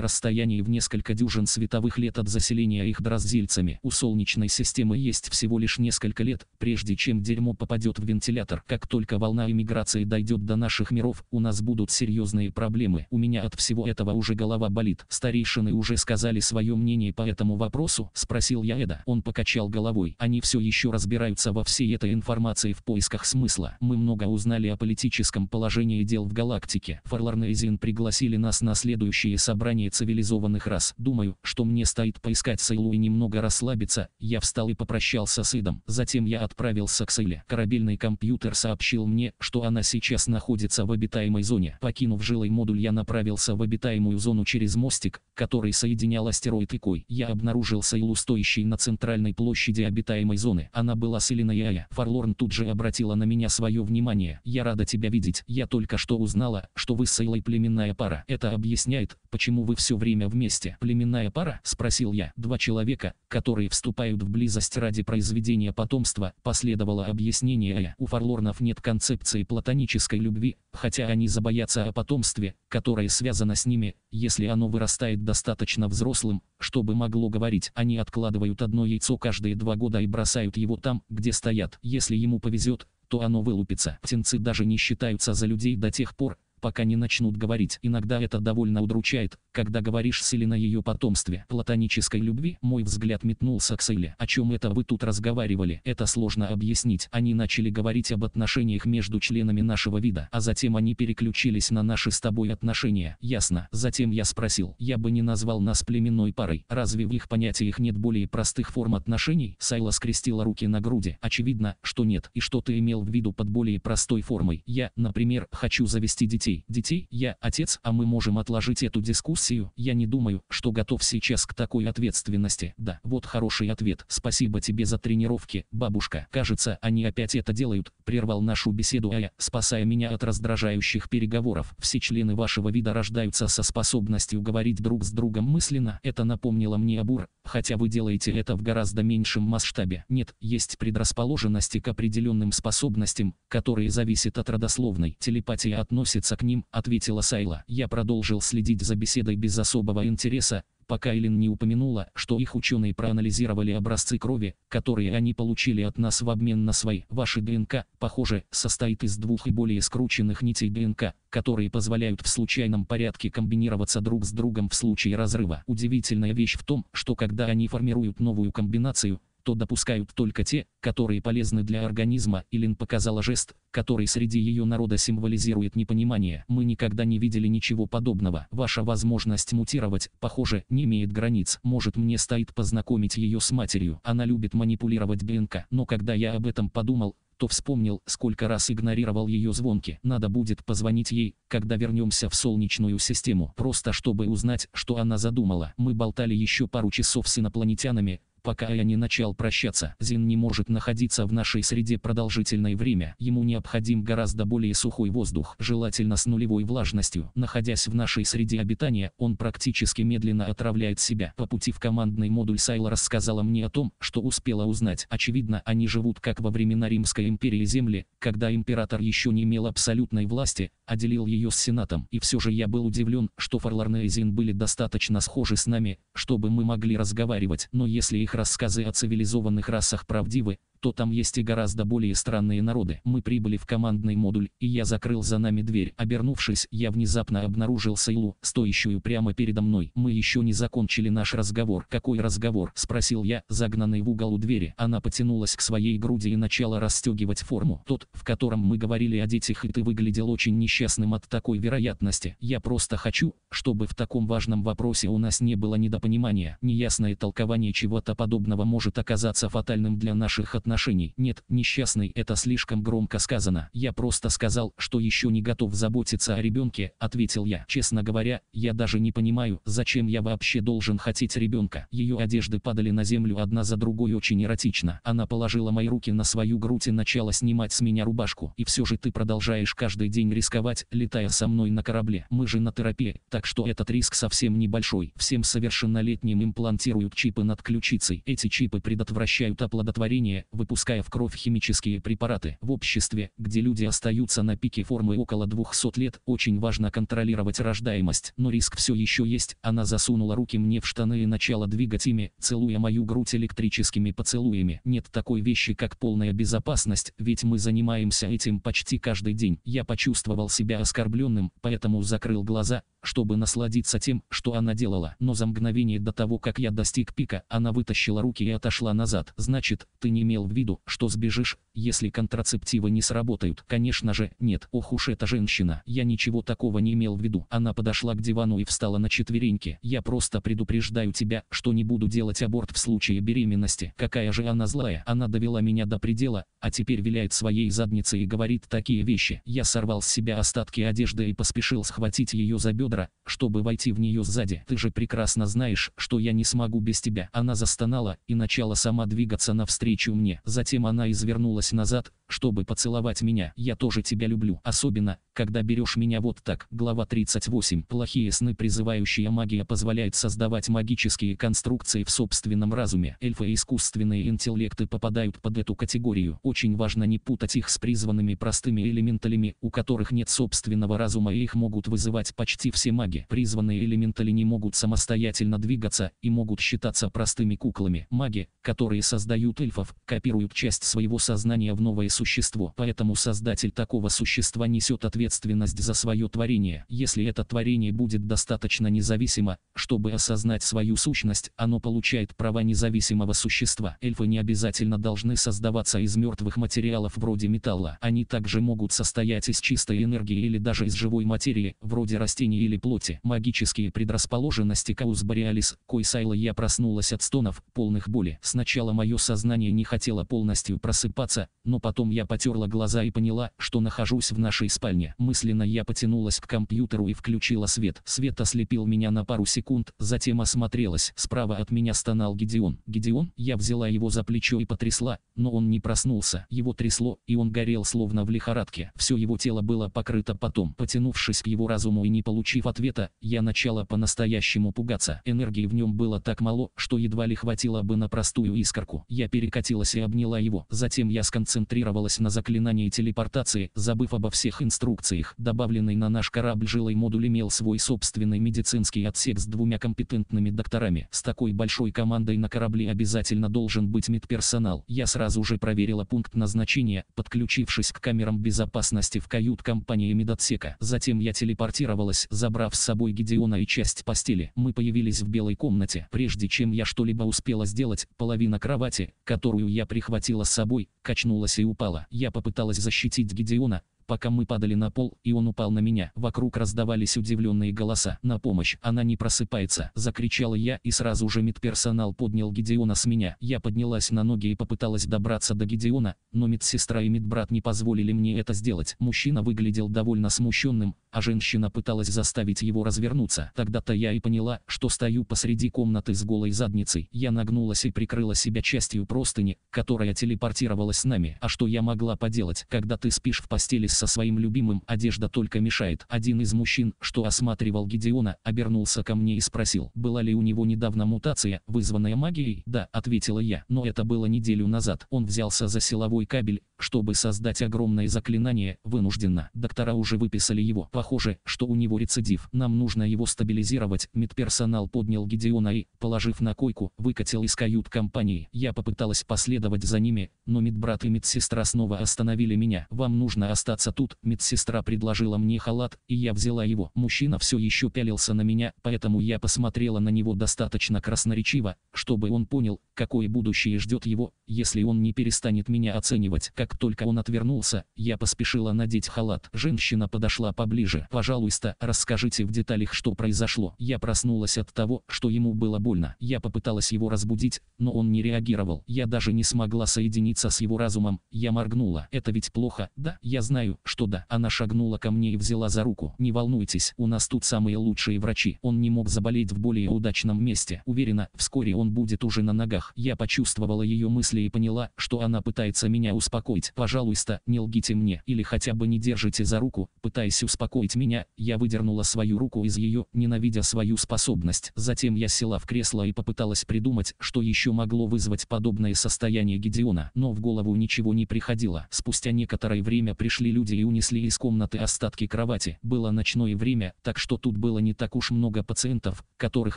расстоянии в несколько дюжин световых лет от заселения их драздильцами. У Солнечной системы есть всего лишь несколько лет, прежде чем дерьмо попадет в вентилятор калькулятор. Как только волна иммиграции дойдет до наших миров, у нас будут серьезные проблемы. У меня от всего этого уже голова болит. Старейшины уже сказали свое мнение по этому вопросу, спросил я Эда. Он покачал головой. Они все еще разбираются во всей этой информации в поисках смысла. Мы много узнали о политическом положении дел в галактике. Фарларн и Зин пригласили нас на следующее собрание цивилизованных рас. Думаю, что мне стоит поискать Сейлу и немного расслабиться. Я встал и попрощался с Идом. Затем я отправился к Сейле. Корабельный компьютер Компьютер сообщил мне, что она сейчас находится в обитаемой зоне. Покинув жилый модуль, я направился в обитаемую зону через мостик, который соединял астероид и Кой. Я обнаружил Сайлу, стоящей на центральной площади обитаемой зоны. Она была с Элиной Ая. Фарлорн тут же обратила на меня свое внимание. «Я рада тебя видеть. Я только что узнала, что вы с Сейлой племенная пара. Это объясняет, почему вы все время вместе. Племенная пара?» – спросил я. «Два человека, которые вступают в близость ради произведения потомства», – последовало объяснение Ая. У Фарлорн Лорнов нет концепции платонической любви, хотя они забоятся о потомстве, которое связано с ними, если оно вырастает достаточно взрослым, чтобы могло говорить. Они откладывают одно яйцо каждые два года и бросают его там, где стоят. Если ему повезет, то оно вылупится. Птенцы даже не считаются за людей до тех пор, пока не начнут говорить. Иногда это довольно удручает, когда говоришь с Элли на ее потомстве. Платонической любви мой взгляд метнулся к Селе. О чем это вы тут разговаривали? Это сложно объяснить. Они начали говорить об отношениях между членами нашего вида, а затем они переключились на наши с тобой отношения. Ясно. Затем я спросил. Я бы не назвал нас племенной парой. Разве в их понятиях нет более простых форм отношений? Сайла скрестила руки на груди. Очевидно, что нет. И что ты имел в виду под более простой формой? Я, например, хочу завести детей детей. Детей, я отец, а мы можем отложить эту дискуссию. Я не думаю, что готов сейчас к такой ответственности. Да, вот хороший ответ. Спасибо тебе за тренировки, бабушка. Кажется, они опять это делают. Прервал нашу беседу Ая, спасая меня от раздражающих переговоров. Все члены вашего вида рождаются со способностью говорить друг с другом мысленно. Это напомнило мне Абур, хотя вы делаете это в гораздо меньшем масштабе. Нет, есть предрасположенности к определенным способностям, которые зависят от родословной. Телепатия относится к ним», — ответила Сайла. «Я продолжил следить за беседой без особого интереса, пока Эллен не упомянула, что их ученые проанализировали образцы крови, которые они получили от нас в обмен на свои. Ваши ДНК, похоже, состоит из двух и более скрученных нитей ДНК, которые позволяют в случайном порядке комбинироваться друг с другом в случае разрыва. Удивительная вещь в том, что когда они формируют новую комбинацию, то допускают только те, которые полезны для организма. Илин показала жест, который среди ее народа символизирует непонимание. Мы никогда не видели ничего подобного. Ваша возможность мутировать, похоже, не имеет границ. Может мне стоит познакомить ее с матерью. Она любит манипулировать ДНК. Но когда я об этом подумал, то вспомнил, сколько раз игнорировал ее звонки. Надо будет позвонить ей, когда вернемся в Солнечную систему, просто чтобы узнать, что она задумала. Мы болтали еще пару часов с инопланетянами, пока я не начал прощаться. Зин не может находиться в нашей среде продолжительное время. Ему необходим гораздо более сухой воздух, желательно с нулевой влажностью. Находясь в нашей среде обитания, он практически медленно отравляет себя. По пути в командный модуль Сайла рассказала мне о том, что успела узнать. Очевидно, они живут как во времена Римской империи земли, когда император еще не имел абсолютной власти, а делил ее с Сенатом. И все же я был удивлен, что Фарларне и Зин были достаточно схожи с нами, чтобы мы могли разговаривать. Но если их рассказы о цивилизованных расах правдивы, то там есть и гораздо более странные народы. Мы прибыли в командный модуль, и я закрыл за нами дверь. Обернувшись, я внезапно обнаружил Сайлу, стоящую прямо передо мной. Мы еще не закончили наш разговор. Какой разговор? Спросил я, загнанный в угол у двери. Она потянулась к своей груди и начала расстегивать форму. Тот, в котором мы говорили о детях, и ты выглядел очень несчастным от такой вероятности. Я просто хочу, чтобы в таком важном вопросе у нас не было недопонимания. Неясное толкование чего-то подобного может оказаться фатальным для наших отношений отношений. Нет, несчастный, это слишком громко сказано. Я просто сказал, что еще не готов заботиться о ребенке, ответил я. Честно говоря, я даже не понимаю, зачем я вообще должен хотеть ребенка. Ее одежды падали на землю одна за другой очень эротично. Она положила мои руки на свою грудь и начала снимать с меня рубашку. И все же ты продолжаешь каждый день рисковать, летая со мной на корабле. Мы же на терапии, так что этот риск совсем небольшой. Всем совершеннолетним имплантируют чипы над ключицей. Эти чипы предотвращают оплодотворение, выпуская в кровь химические препараты. В обществе, где люди остаются на пике формы около 200 лет, очень важно контролировать рождаемость. Но риск все еще есть. Она засунула руки мне в штаны и начала двигать ими, целуя мою грудь электрическими поцелуями. Нет такой вещи, как полная безопасность, ведь мы занимаемся этим почти каждый день. Я почувствовал себя оскорбленным, поэтому закрыл глаза, чтобы насладиться тем, что она делала. Но за мгновение до того, как я достиг пика, она вытащила руки и отошла назад. Значит, ты не имел в виду, что сбежишь, если контрацептивы не сработают? Конечно же, нет. Ох уж эта женщина. Я ничего такого не имел в виду. Она подошла к дивану и встала на четвереньки. Я просто предупреждаю тебя, что не буду делать аборт в случае беременности. Какая же она злая. Она довела меня до предела, а теперь виляет своей задницей и говорит такие вещи. Я сорвал с себя остатки одежды и поспешил схватить ее за бедра бедра, чтобы войти в нее сзади. «Ты же прекрасно знаешь, что я не смогу без тебя». Она застонала и начала сама двигаться навстречу мне. Затем она извернулась назад, чтобы поцеловать меня. «Я тоже тебя люблю, особенно, когда берешь меня вот так». Глава 38. Плохие сны призывающая магия позволяет создавать магические конструкции в собственном разуме. Эльфы и искусственные интеллекты попадают под эту категорию. Очень важно не путать их с призванными простыми элементалями, у которых нет собственного разума и их могут вызывать почти все все маги, призванные элементали не могут самостоятельно двигаться и могут считаться простыми куклами. Маги, которые создают эльфов, копируют часть своего сознания в новое существо. Поэтому создатель такого существа несет ответственность за свое творение. Если это творение будет достаточно независимо, чтобы осознать свою сущность, оно получает права независимого существа. Эльфы не обязательно должны создаваться из мертвых материалов вроде металла. Они также могут состоять из чистой энергии или даже из живой материи, вроде растений или или плоти. Магические предрасположенности Каус Бориалис, Койсайла я проснулась от стонов, полных боли. Сначала мое сознание не хотело полностью просыпаться, но потом я потерла глаза и поняла, что нахожусь в нашей спальне. Мысленно я потянулась к компьютеру и включила свет. Свет ослепил меня на пару секунд, затем осмотрелась. Справа от меня стонал Гедеон. Гедеон, я взяла его за плечо и потрясла, но он не проснулся. Его трясло, и он горел словно в лихорадке. Все его тело было покрыто потом. Потянувшись к его разуму и не получив получив ответа, я начала по-настоящему пугаться. Энергии в нем было так мало, что едва ли хватило бы на простую искорку. Я перекатилась и обняла его. Затем я сконцентрировалась на заклинании телепортации, забыв обо всех инструкциях. Добавленный на наш корабль жилой модуль имел свой собственный медицинский отсек с двумя компетентными докторами. С такой большой командой на корабле обязательно должен быть медперсонал. Я сразу же проверила пункт назначения, подключившись к камерам безопасности в кают-компании медотсека. Затем я телепортировалась за забрав с собой Гедеона и часть постели. Мы появились в белой комнате. Прежде чем я что-либо успела сделать, половина кровати, которую я прихватила с собой, качнулась и упала. Я попыталась защитить Гедеона, пока мы падали на пол, и он упал на меня. Вокруг раздавались удивленные голоса. На помощь, она не просыпается. Закричала я, и сразу же медперсонал поднял Гедеона с меня. Я поднялась на ноги и попыталась добраться до Гедеона, но медсестра и медбрат не позволили мне это сделать. Мужчина выглядел довольно смущенным, а женщина пыталась заставить его развернуться. Тогда-то я и поняла, что стою посреди комнаты с голой задницей. Я нагнулась и прикрыла себя частью простыни, которая телепортировалась с нами. А что я могла поделать, когда ты спишь в постели со своим любимым, одежда только мешает. Один из мужчин, что осматривал Гедеона, обернулся ко мне и спросил, была ли у него недавно мутация, вызванная магией? Да, ответила я, но это было неделю назад. Он взялся за силовой кабель, чтобы создать огромное заклинание, вынужденно. Доктора уже выписали его. Похоже, что у него рецидив. Нам нужно его стабилизировать. Медперсонал поднял Гедеона и, положив на койку, выкатил из кают компании. Я попыталась последовать за ними, но медбрат и медсестра снова остановили меня. Вам нужно остаться Кажется, тут медсестра предложила мне халат, и я взяла его. Мужчина все еще пялился на меня, поэтому я посмотрела на него достаточно красноречиво, чтобы он понял, какое будущее ждет его, если он не перестанет меня оценивать. Как только он отвернулся, я поспешила надеть халат. Женщина подошла поближе. «Пожалуйста, расскажите в деталях, что произошло». Я проснулась от того, что ему было больно. Я попыталась его разбудить, но он не реагировал. Я даже не смогла соединиться с его разумом. Я моргнула. «Это ведь плохо, да?» Я знаю, что да. Она шагнула ко мне и взяла за руку. Не волнуйтесь, у нас тут самые лучшие врачи. Он не мог заболеть в более удачном месте. Уверена, вскоре он будет уже на ногах. Я почувствовала ее мысли и поняла, что она пытается меня успокоить. Пожалуйста, не лгите мне. Или хотя бы не держите за руку. Пытаясь успокоить меня, я выдернула свою руку из ее, ненавидя свою способность. Затем я села в кресло и попыталась придумать, что еще могло вызвать подобное состояние Гедеона. Но в голову ничего не приходило. Спустя некоторое время пришли люди, люди и унесли из комнаты остатки кровати. Было ночное время, так что тут было не так уж много пациентов, которых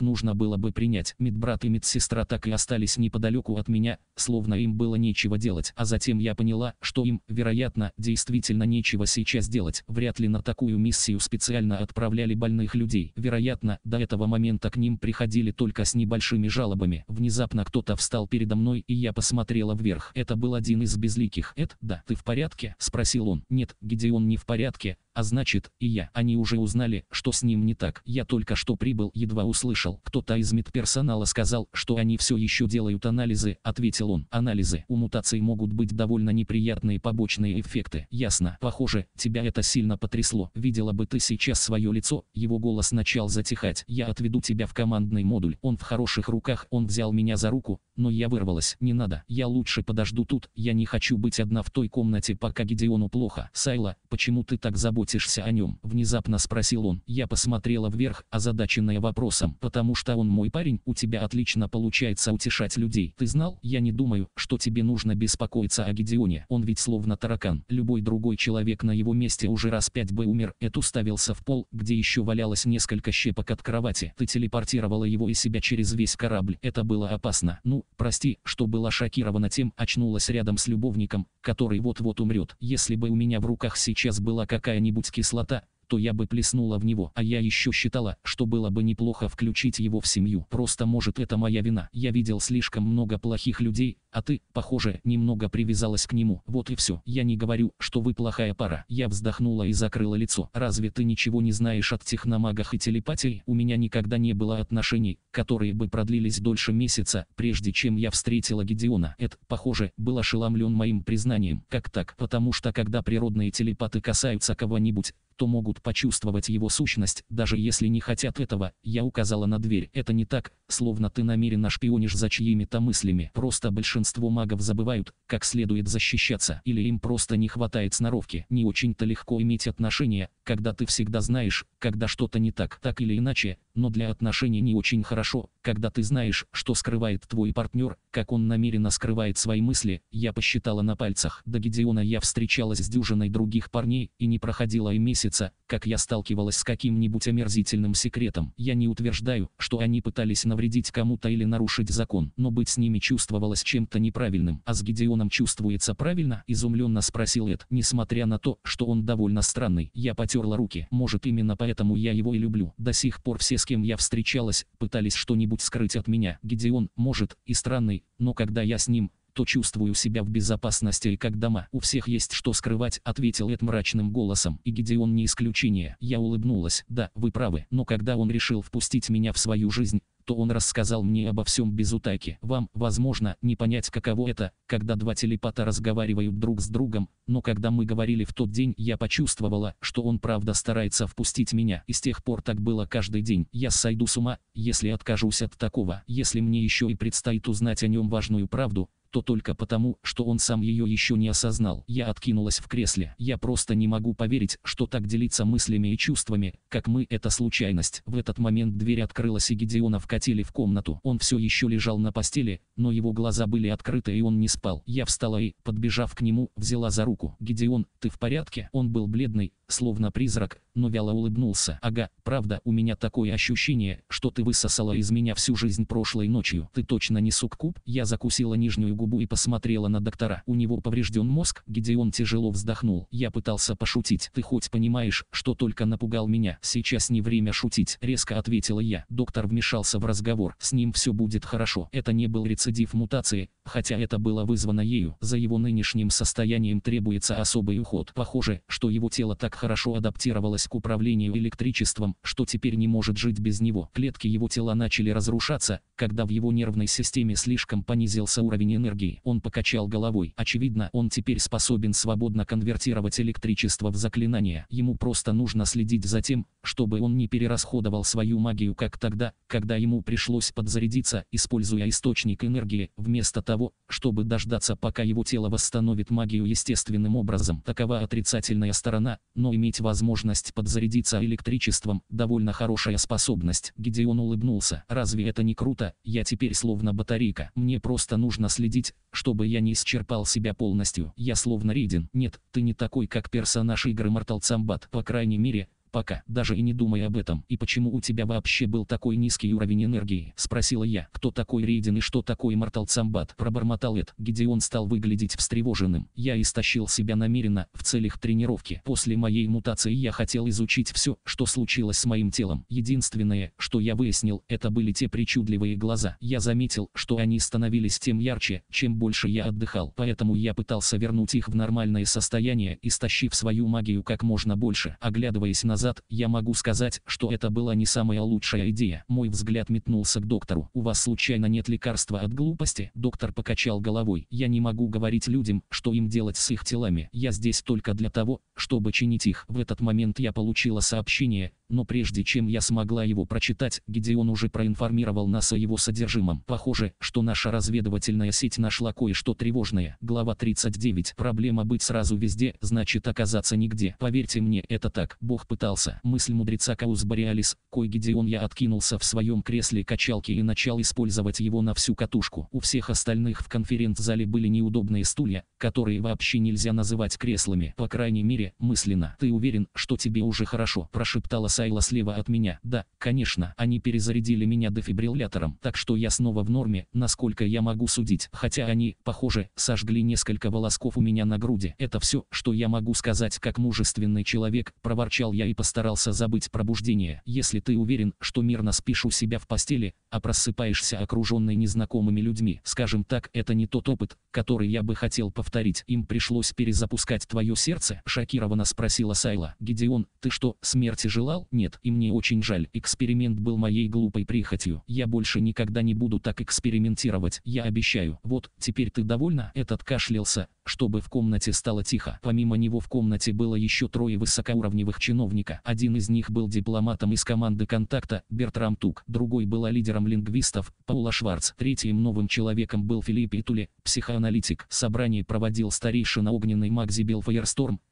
нужно было бы принять. Медбрат и медсестра так и остались неподалеку от меня, словно им было нечего делать. А затем я поняла, что им, вероятно, действительно нечего сейчас делать. Вряд ли на такую миссию специально отправляли больных людей. Вероятно, до этого момента к ним приходили только с небольшими жалобами. Внезапно кто-то встал передо мной, и я посмотрела вверх. Это был один из безликих. «Эд, да, ты в порядке?» – спросил он. «Нет, Гедеон не в порядке, а значит, и я. Они уже узнали, что с ним не так. Я только что прибыл, едва услышал. Кто-то из медперсонала сказал, что они все еще делают анализы, ответил он. Анализы. У мутаций могут быть довольно неприятные побочные эффекты. Ясно. Похоже, тебя это сильно потрясло. Видела бы ты сейчас свое лицо. Его голос начал затихать. Я отведу тебя в командный модуль. Он в хороших руках. Он взял меня за руку, но я вырвалась. Не надо. Я лучше подожду тут. Я не хочу быть одна в той комнате, пока Гедеону плохо. Сайла, почему ты так забыл? заботишься о нем?» – внезапно спросил он. Я посмотрела вверх, озадаченная вопросом. «Потому что он мой парень, у тебя отлично получается утешать людей. Ты знал? Я не думаю, что тебе нужно беспокоиться о Гедеоне. Он ведь словно таракан. Любой другой человек на его месте уже раз пять бы умер. Эд ставился в пол, где еще валялось несколько щепок от кровати. Ты телепортировала его и себя через весь корабль. Это было опасно. Ну, прости, что была шокирована тем, очнулась рядом с любовником, который вот-вот умрет. Если бы у меня в руках сейчас была какая-нибудь какая-нибудь кислота, то я бы плеснула в него. А я еще считала, что было бы неплохо включить его в семью. Просто может это моя вина. Я видел слишком много плохих людей, а ты, похоже, немного привязалась к нему. Вот и все. Я не говорю, что вы плохая пара. Я вздохнула и закрыла лицо. Разве ты ничего не знаешь о техномагах и телепатии? У меня никогда не было отношений, которые бы продлились дольше месяца, прежде чем я встретила Гедеона. Это, похоже, был ошеломлен моим признанием. Как так? Потому что когда природные телепаты касаются кого-нибудь, то могут почувствовать его сущность, даже если не хотят этого. Я указала на дверь. Это не так, словно ты намеренно шпионишь за чьими-то мыслями. Просто большинство магов забывают, как следует защищаться, или им просто не хватает сноровки. Не очень-то легко иметь отношения когда ты всегда знаешь, когда что-то не так, так или иначе, но для отношений не очень хорошо, когда ты знаешь, что скрывает твой партнер, как он намеренно скрывает свои мысли, я посчитала на пальцах. До Гедеона я встречалась с дюжиной других парней и не проходило и месяца, как я сталкивалась с каким-нибудь омерзительным секретом. Я не утверждаю, что они пытались навредить кому-то или нарушить закон, но быть с ними чувствовалось чем-то неправильным. А с Гедеоном чувствуется правильно? Изумленно спросил Эд. Несмотря на то, что он довольно странный, я потерла руки. Может именно поэтому я его и люблю. До сих пор все, с кем я встречалась, пытались что-нибудь скрыть от меня. Гедеон, может, и странный, но когда я с ним, то чувствую себя в безопасности и как дома. У всех есть что скрывать, ответил Эд мрачным голосом, и Гедеон не исключение. Я улыбнулась, да, вы правы, но когда он решил впустить меня в свою жизнь, то он рассказал мне обо всем без утайки. Вам, возможно, не понять каково это, когда два телепата разговаривают друг с другом, но когда мы говорили в тот день, я почувствовала, что он правда старается впустить меня. И с тех пор так было каждый день. Я сойду с ума, если откажусь от такого. Если мне еще и предстоит узнать о нем важную правду, то только потому, что он сам ее еще не осознал. Я откинулась в кресле. Я просто не могу поверить, что так делиться мыслями и чувствами, как мы, это случайность. В этот момент дверь открылась и Гедеона вкатили в комнату. Он все еще лежал на постели, но его глаза были открыты и он не спал. Я встала и, подбежав к нему, взяла за руку. «Гедеон, ты в порядке?» Он был бледный, словно призрак, но вяло улыбнулся. «Ага, правда, у меня такое ощущение, что ты высосала из меня всю жизнь прошлой ночью. Ты точно не суккуб?» Я закусила нижнюю губу и посмотрела на доктора. У него поврежден мозг, Гедеон тяжело вздохнул. Я пытался пошутить. Ты хоть понимаешь, что только напугал меня? Сейчас не время шутить, резко ответила я. Доктор вмешался в разговор. С ним все будет хорошо. Это не был рецидив мутации, хотя это было вызвано ею. За его нынешним состоянием требуется особый уход. Похоже, что его тело так хорошо адаптировалось к управлению электричеством, что теперь не может жить без него. Клетки его тела начали разрушаться, когда в его нервной системе слишком понизился уровень энергии энергии. Он покачал головой. Очевидно, он теперь способен свободно конвертировать электричество в заклинание. Ему просто нужно следить за тем, чтобы он не перерасходовал свою магию, как тогда, когда ему пришлось подзарядиться, используя источник энергии, вместо того, чтобы дождаться, пока его тело восстановит магию естественным образом. Такова отрицательная сторона, но иметь возможность подзарядиться электричеством – довольно хорошая способность. Гидеон улыбнулся. «Разве это не круто? Я теперь словно батарейка. Мне просто нужно следить прекратить, чтобы я не исчерпал себя полностью. Я словно Ридин. Нет, ты не такой, как персонаж игры Mortal Kombat. По крайней мере, Пока, даже и не думай об этом. И почему у тебя вообще был такой низкий уровень энергии? Спросила я. Кто такой Рейден и что такое Мортал Цамбат? Пробормотал Эд. Гедеон стал выглядеть встревоженным. Я истощил себя намеренно, в целях тренировки. После моей мутации я хотел изучить все, что случилось с моим телом. Единственное, что я выяснил, это были те причудливые глаза. Я заметил, что они становились тем ярче, чем больше я отдыхал. Поэтому я пытался вернуть их в нормальное состояние, истощив свою магию как можно больше. Оглядываясь назад, назад, я могу сказать, что это была не самая лучшая идея. Мой взгляд метнулся к доктору. У вас случайно нет лекарства от глупости? Доктор покачал головой. Я не могу говорить людям, что им делать с их телами. Я здесь только для того, чтобы чинить их. В этот момент я получила сообщение, но прежде чем я смогла его прочитать, Гедеон уже проинформировал нас о его содержимом. Похоже, что наша разведывательная сеть нашла кое-что тревожное. Глава 39. Проблема быть сразу везде, значит оказаться нигде. Поверьте мне, это так. Бог пытался. Мысль мудреца Каус Бориалис, кой Гедеон я откинулся в своем кресле качалки и начал использовать его на всю катушку. У всех остальных в конференц-зале были неудобные стулья, которые вообще нельзя называть креслами. По крайней мере, мысленно. Ты уверен, что тебе уже хорошо, прошептала Сайла слева от меня. Да, конечно, они перезарядили меня дефибриллятором, так что я снова в норме, насколько я могу судить. Хотя они, похоже, сожгли несколько волосков у меня на груди. Это все, что я могу сказать как мужественный человек, проворчал я и постарался забыть пробуждение. Если ты уверен, что мирно спишь у себя в постели, а просыпаешься окруженный незнакомыми людьми, скажем так, это не тот опыт, который я бы хотел повторить. Им пришлось перезапускать твое сердце, шокированно спросила Сайла. Гедеон, ты что, смерти желал? Нет, и мне очень жаль, эксперимент был моей глупой прихотью. Я больше никогда не буду так экспериментировать, я обещаю. Вот, теперь ты довольна? Этот кашлялся, чтобы в комнате стало тихо. Помимо него в комнате было еще трое высокоуровневых чиновника. Один из них был дипломатом из команды контакта Бертрам Тук, другой была лидером лингвистов Паула Шварц, третьим новым человеком был Филипп Итули, психоаналитик. Собрание проводил старейшина огненный маг Зибел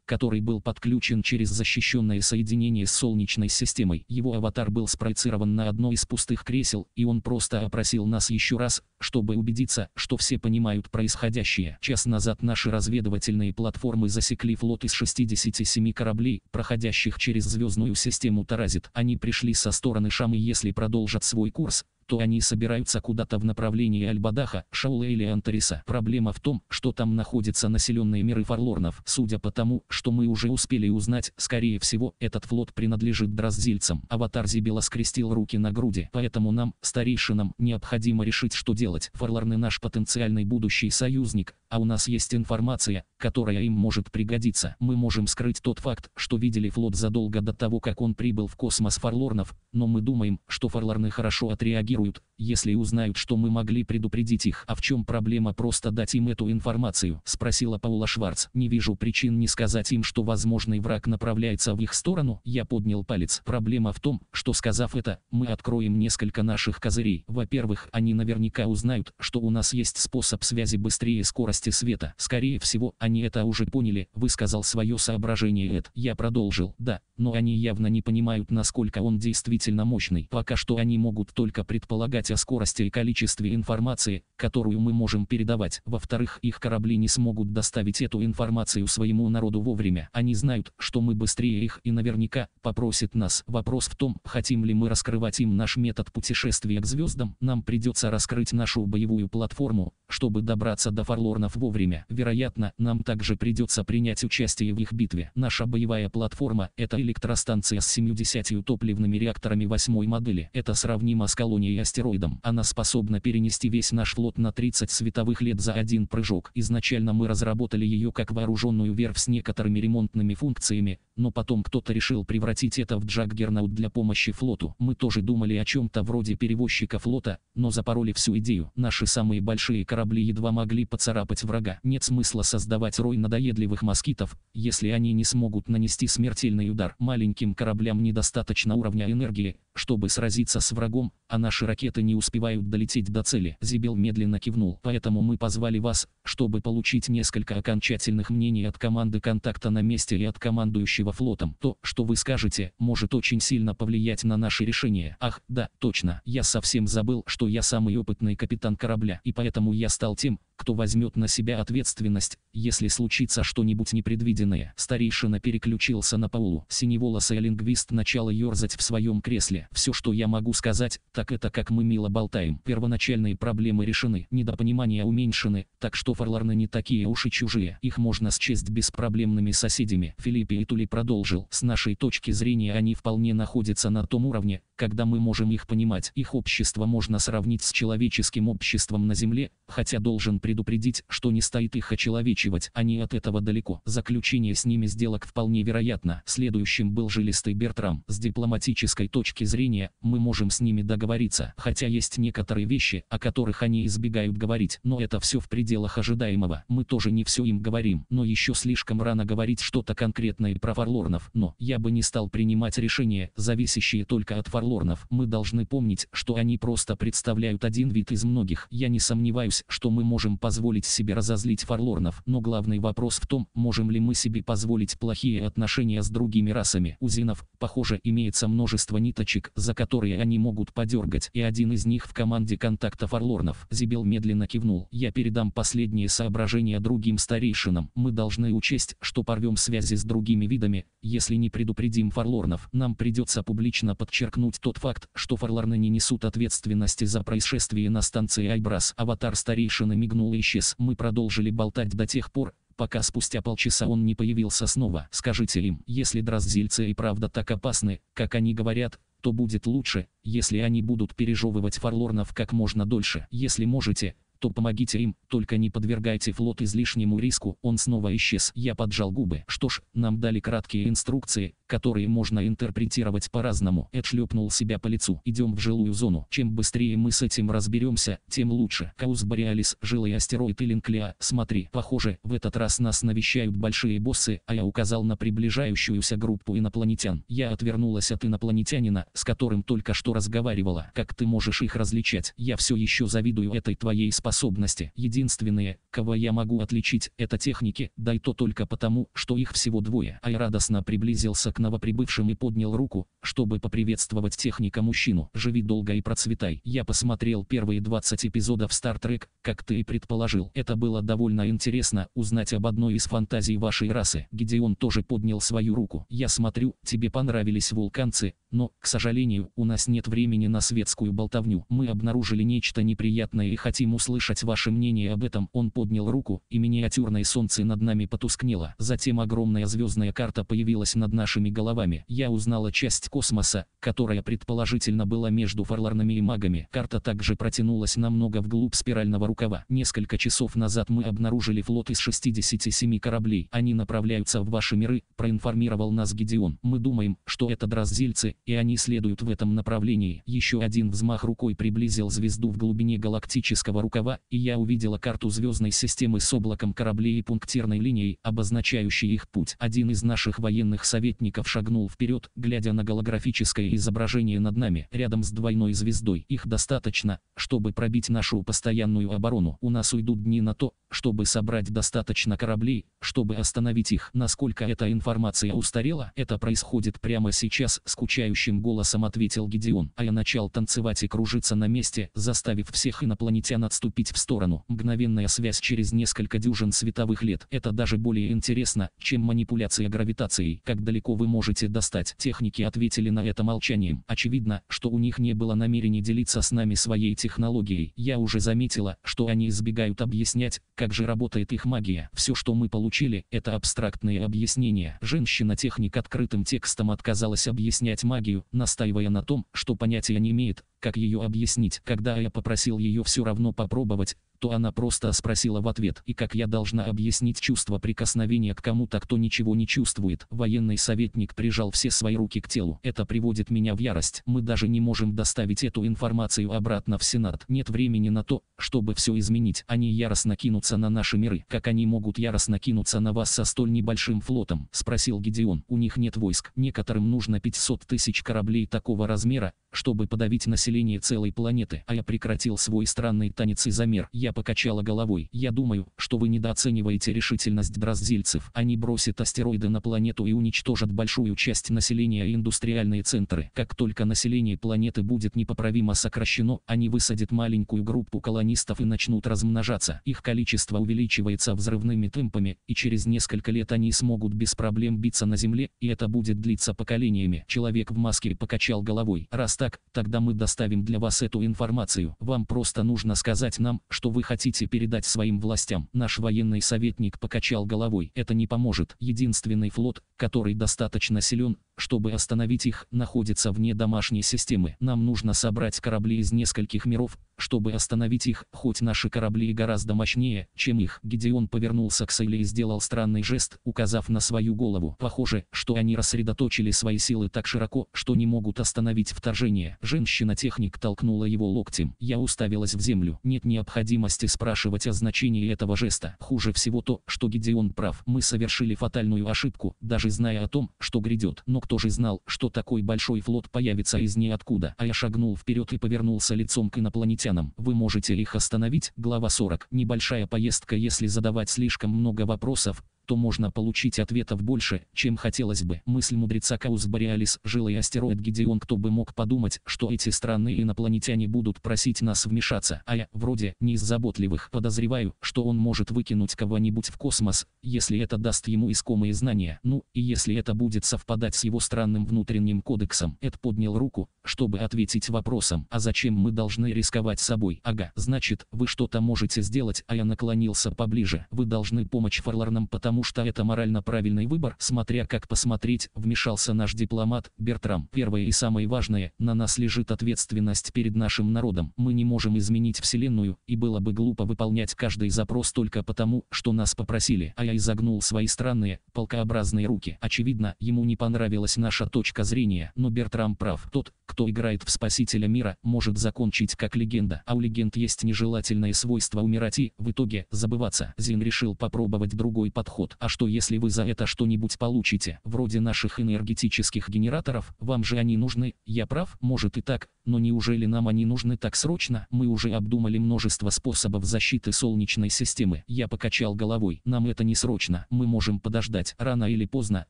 который был подключен через защищенное соединение с Солнечной системой. Его аватар был спроецирован на одно из пустых кресел, и он просто опросил нас еще раз, чтобы убедиться, что все понимают происходящее. Час назад наши разведывательные платформы засекли флот из 67 кораблей, проходящих через звездную систему Таразит. Они пришли со стороны Шамы, если продолжат свой курс, то они собираются куда-то в направлении Альбадаха, Шаула или Антариса. Проблема в том, что там находятся населенные миры фарлорнов. Судя по тому, что мы уже успели узнать, скорее всего, этот флот принадлежит драздильцам. Аватар Зибела скрестил руки на груди. Поэтому нам, старейшинам, необходимо решить, что делать. Фарлорны наш потенциальный будущий союзник, а у нас есть информация, которая им может пригодиться. Мы можем скрыть тот факт, что видели флот задолго до того, как он прибыл в космос Фарлорнов, но мы думаем, что Фарлорны хорошо отреагируют, если узнают, что мы могли предупредить их. А в чем проблема просто дать им эту информацию? Спросила Паула Шварц. Не вижу причин не сказать им, что возможный враг направляется в их сторону. Я поднял палец. Проблема в том, что сказав это, мы откроем несколько наших козырей. Во-первых, они наверняка узнают, что у нас есть способ связи быстрее скорости скорости света. Скорее всего, они это уже поняли, высказал свое соображение Эд. Я продолжил. Да, но они явно не понимают, насколько он действительно мощный. Пока что они могут только предполагать о скорости и количестве информации, которую мы можем передавать. Во-вторых, их корабли не смогут доставить эту информацию своему народу вовремя. Они знают, что мы быстрее их и наверняка попросят нас. Вопрос в том, хотим ли мы раскрывать им наш метод путешествия к звездам. Нам придется раскрыть нашу боевую платформу, чтобы добраться до Фарлорна воинов вовремя. Вероятно, нам также придется принять участие в их битве. Наша боевая платформа – это электростанция с 70 топливными реакторами восьмой модели. Это сравнимо с колонией астероидом. Она способна перенести весь наш флот на 30 световых лет за один прыжок. Изначально мы разработали ее как вооруженную верфь с некоторыми ремонтными функциями, но потом кто-то решил превратить это в Джаггернаут для помощи флоту. Мы тоже думали о чем-то вроде перевозчика флота, но запороли всю идею. Наши самые большие корабли едва могли поцарапать врага. Нет смысла создавать рой надоедливых москитов, если они не смогут нанести смертельный удар. Маленьким кораблям недостаточно уровня энергии, чтобы сразиться с врагом, а наши ракеты не успевают долететь до цели. Зибел медленно кивнул. Поэтому мы позвали вас, чтобы получить несколько окончательных мнений от команды контакта на месте и от командующего флотом. То, что вы скажете, может очень сильно повлиять на наши решения. Ах, да, точно. Я совсем забыл, что я самый опытный капитан корабля, и поэтому я стал тем, кто возьмет на себя ответственность, если случится что-нибудь непредвиденное. Старейшина переключился на Паулу. Синеволосый лингвист начал ерзать в своем кресле. Все, что я могу сказать, так это как мы мило болтаем. Первоначальные проблемы решены, недопонимания уменьшены, так что фарларны не такие уж и чужие. Их можно счесть беспроблемными соседями. Филиппе Итули продолжил. С нашей точки зрения они вполне находятся на том уровне, когда мы можем их понимать. Их общество можно сравнить с человеческим обществом на Земле, хотя должен предупредить, что не стоит их очеловечивать, они от этого далеко. Заключение с ними сделок вполне вероятно. Следующим был жилистый Бертрам. С дипломатической точки зрения, мы можем с ними договориться, хотя есть некоторые вещи, о которых они избегают говорить, но это все в пределах ожидаемого. Мы тоже не все им говорим, но еще слишком рано говорить что-то конкретное про фарлорнов, но я бы не стал принимать решение, зависящее только от фарлорнов лорнов. Мы должны помнить, что они просто представляют один вид из многих. Я не сомневаюсь, что мы можем позволить себе разозлить фарлорнов, но главный вопрос в том, можем ли мы себе позволить плохие отношения с другими расами. У зинов, похоже, имеется множество ниточек, за которые они могут подергать, и один из них в команде контакта фарлорнов. Зибел медленно кивнул. Я передам последние соображения другим старейшинам. Мы должны учесть, что порвем связи с другими видами, если не предупредим фарлорнов. Нам придется публично подчеркнуть тот факт, что фарларны не несут ответственности за происшествие на станции Айбрас. Аватар старейшины мигнул и исчез. Мы продолжили болтать до тех пор, пока спустя полчаса он не появился снова. Скажите им, если драздильцы и правда так опасны, как они говорят, то будет лучше, если они будут пережевывать фарлорнов как можно дольше. Если можете, то помогите им, только не подвергайте флот излишнему риску, он снова исчез. Я поджал губы. Что ж, нам дали краткие инструкции, которые можно интерпретировать по-разному. Эд шлепнул себя по лицу. Идем в жилую зону. Чем быстрее мы с этим разберемся, тем лучше. Каус Бореалис, жилый астероид Иллинклеа, смотри. Похоже, в этот раз нас навещают большие боссы, а я указал на приближающуюся группу инопланетян. Я отвернулась от инопланетянина, с которым только что разговаривала. Как ты можешь их различать? Я все еще завидую этой твоей способности. Единственные, кого я могу отличить, это техники, да и то только потому, что их всего двое. Ай радостно приблизился к к новоприбывшим и поднял руку, чтобы поприветствовать техника-мужчину. «Живи долго и процветай». Я посмотрел первые 20 эпизодов Star Trek, как ты и предположил. Это было довольно интересно узнать об одной из фантазий вашей расы. Гедеон тоже поднял свою руку. «Я смотрю, тебе понравились вулканцы, но, к сожалению, у нас нет времени на светскую болтовню. Мы обнаружили нечто неприятное и хотим услышать ваше мнение об этом». Он поднял руку, и миниатюрное солнце над нами потускнело. Затем огромная звездная карта появилась над нашими нашими головами. Я узнала часть космоса, которая предположительно была между фарларнами и магами. Карта также протянулась намного вглубь спирального рукава. Несколько часов назад мы обнаружили флот из 67 кораблей. Они направляются в ваши миры, проинформировал нас Гедеон. Мы думаем, что это дроздильцы, и они следуют в этом направлении. Еще один взмах рукой приблизил звезду в глубине галактического рукава, и я увидела карту звездной системы с облаком кораблей и пунктирной линией, обозначающей их путь. Один из наших военных советников Новиков шагнул вперед, глядя на голографическое изображение над нами, рядом с двойной звездой. Их достаточно, чтобы пробить нашу постоянную оборону. У нас уйдут дни на то, чтобы собрать достаточно кораблей, чтобы остановить их. Насколько эта информация устарела, это происходит прямо сейчас, скучающим голосом ответил Гедеон. А я начал танцевать и кружиться на месте, заставив всех инопланетян отступить в сторону. Мгновенная связь через несколько дюжин световых лет. Это даже более интересно, чем манипуляция гравитацией. Как далеко вы можете достать. Техники ответили на это молчанием. Очевидно, что у них не было намерения делиться с нами своей технологией. Я уже заметила, что они избегают объяснять, как же работает их магия. Все, что мы получили, это абстрактные объяснения. Женщина-техник открытым текстом отказалась объяснять магию, настаивая на том, что понятия не имеет, как ее объяснить. Когда я попросил ее все равно попробовать, то она просто спросила в ответ. И как я должна объяснить чувство прикосновения к кому-то, кто ничего не чувствует? Военный советник прижал все свои руки к телу. Это приводит меня в ярость. Мы даже не можем доставить эту информацию обратно в Сенат. Нет времени на то, чтобы все изменить. Они яростно кинутся на наши миры. Как они могут яростно кинуться на вас со столь небольшим флотом? Спросил Гедеон. У них нет войск. Некоторым нужно 500 тысяч кораблей такого размера, чтобы подавить население целой планеты. А я прекратил свой странный танец и замер. Я я покачала головой. Я думаю, что вы недооцениваете решительность бразильцев. Они бросят астероиды на планету и уничтожат большую часть населения и индустриальные центры. Как только население планеты будет непоправимо сокращено, они высадят маленькую группу колонистов и начнут размножаться. Их количество увеличивается взрывными темпами, и через несколько лет они смогут без проблем биться на Земле, и это будет длиться поколениями. Человек в маске покачал головой. Раз так, тогда мы доставим для вас эту информацию. Вам просто нужно сказать нам, что вы вы хотите передать своим властям? Наш военный советник покачал головой. Это не поможет. Единственный флот, который достаточно силен, чтобы остановить их, находится вне домашней системы. Нам нужно собрать корабли из нескольких миров, чтобы остановить их, хоть наши корабли гораздо мощнее, чем их. Гедеон повернулся к Сейле и сделал странный жест, указав на свою голову. Похоже, что они рассредоточили свои силы так широко, что не могут остановить вторжение. Женщина-техник толкнула его локтем. Я уставилась в землю. Нет необходимости спрашивать о значении этого жеста. Хуже всего то, что Гедеон прав. Мы совершили фатальную ошибку, даже зная о том, что грядет. Но кто же знал, что такой большой флот появится из ниоткуда? А я шагнул вперед и повернулся лицом к инопланетянам. Вы можете их остановить? Глава 40. Небольшая поездка, если задавать слишком много вопросов, то можно получить ответов больше, чем хотелось бы. Мысль мудреца Каус Бориалис, жила астероид Гедеон. Кто бы мог подумать, что эти странные инопланетяне будут просить нас вмешаться, а я, вроде, не из заботливых. Подозреваю, что он может выкинуть кого-нибудь в космос, если это даст ему искомые знания. Ну, и если это будет совпадать с его странным внутренним кодексом. Эд поднял руку, чтобы ответить вопросом, а зачем мы должны рисковать собой? Ага, значит, вы что-то можете сделать, а я наклонился поближе. Вы должны помочь Фарларнам, потому потому что это морально правильный выбор, смотря как посмотреть, вмешался наш дипломат Бертрам. Первое и самое важное, на нас лежит ответственность перед нашим народом. Мы не можем изменить Вселенную, и было бы глупо выполнять каждый запрос только потому, что нас попросили. А я изогнул свои странные, полкообразные руки. Очевидно, ему не понравилась наша точка зрения, но Бертрам прав. Тот, кто играет в спасителя мира, может закончить как легенда. А у легенд есть нежелательное свойство умирать и, в итоге, забываться. Зин решил попробовать другой подход наоборот. А что если вы за это что-нибудь получите? Вроде наших энергетических генераторов, вам же они нужны, я прав, может и так, но неужели нам они нужны так срочно? Мы уже обдумали множество способов защиты Солнечной системы. Я покачал головой, нам это не срочно, мы можем подождать. Рано или поздно,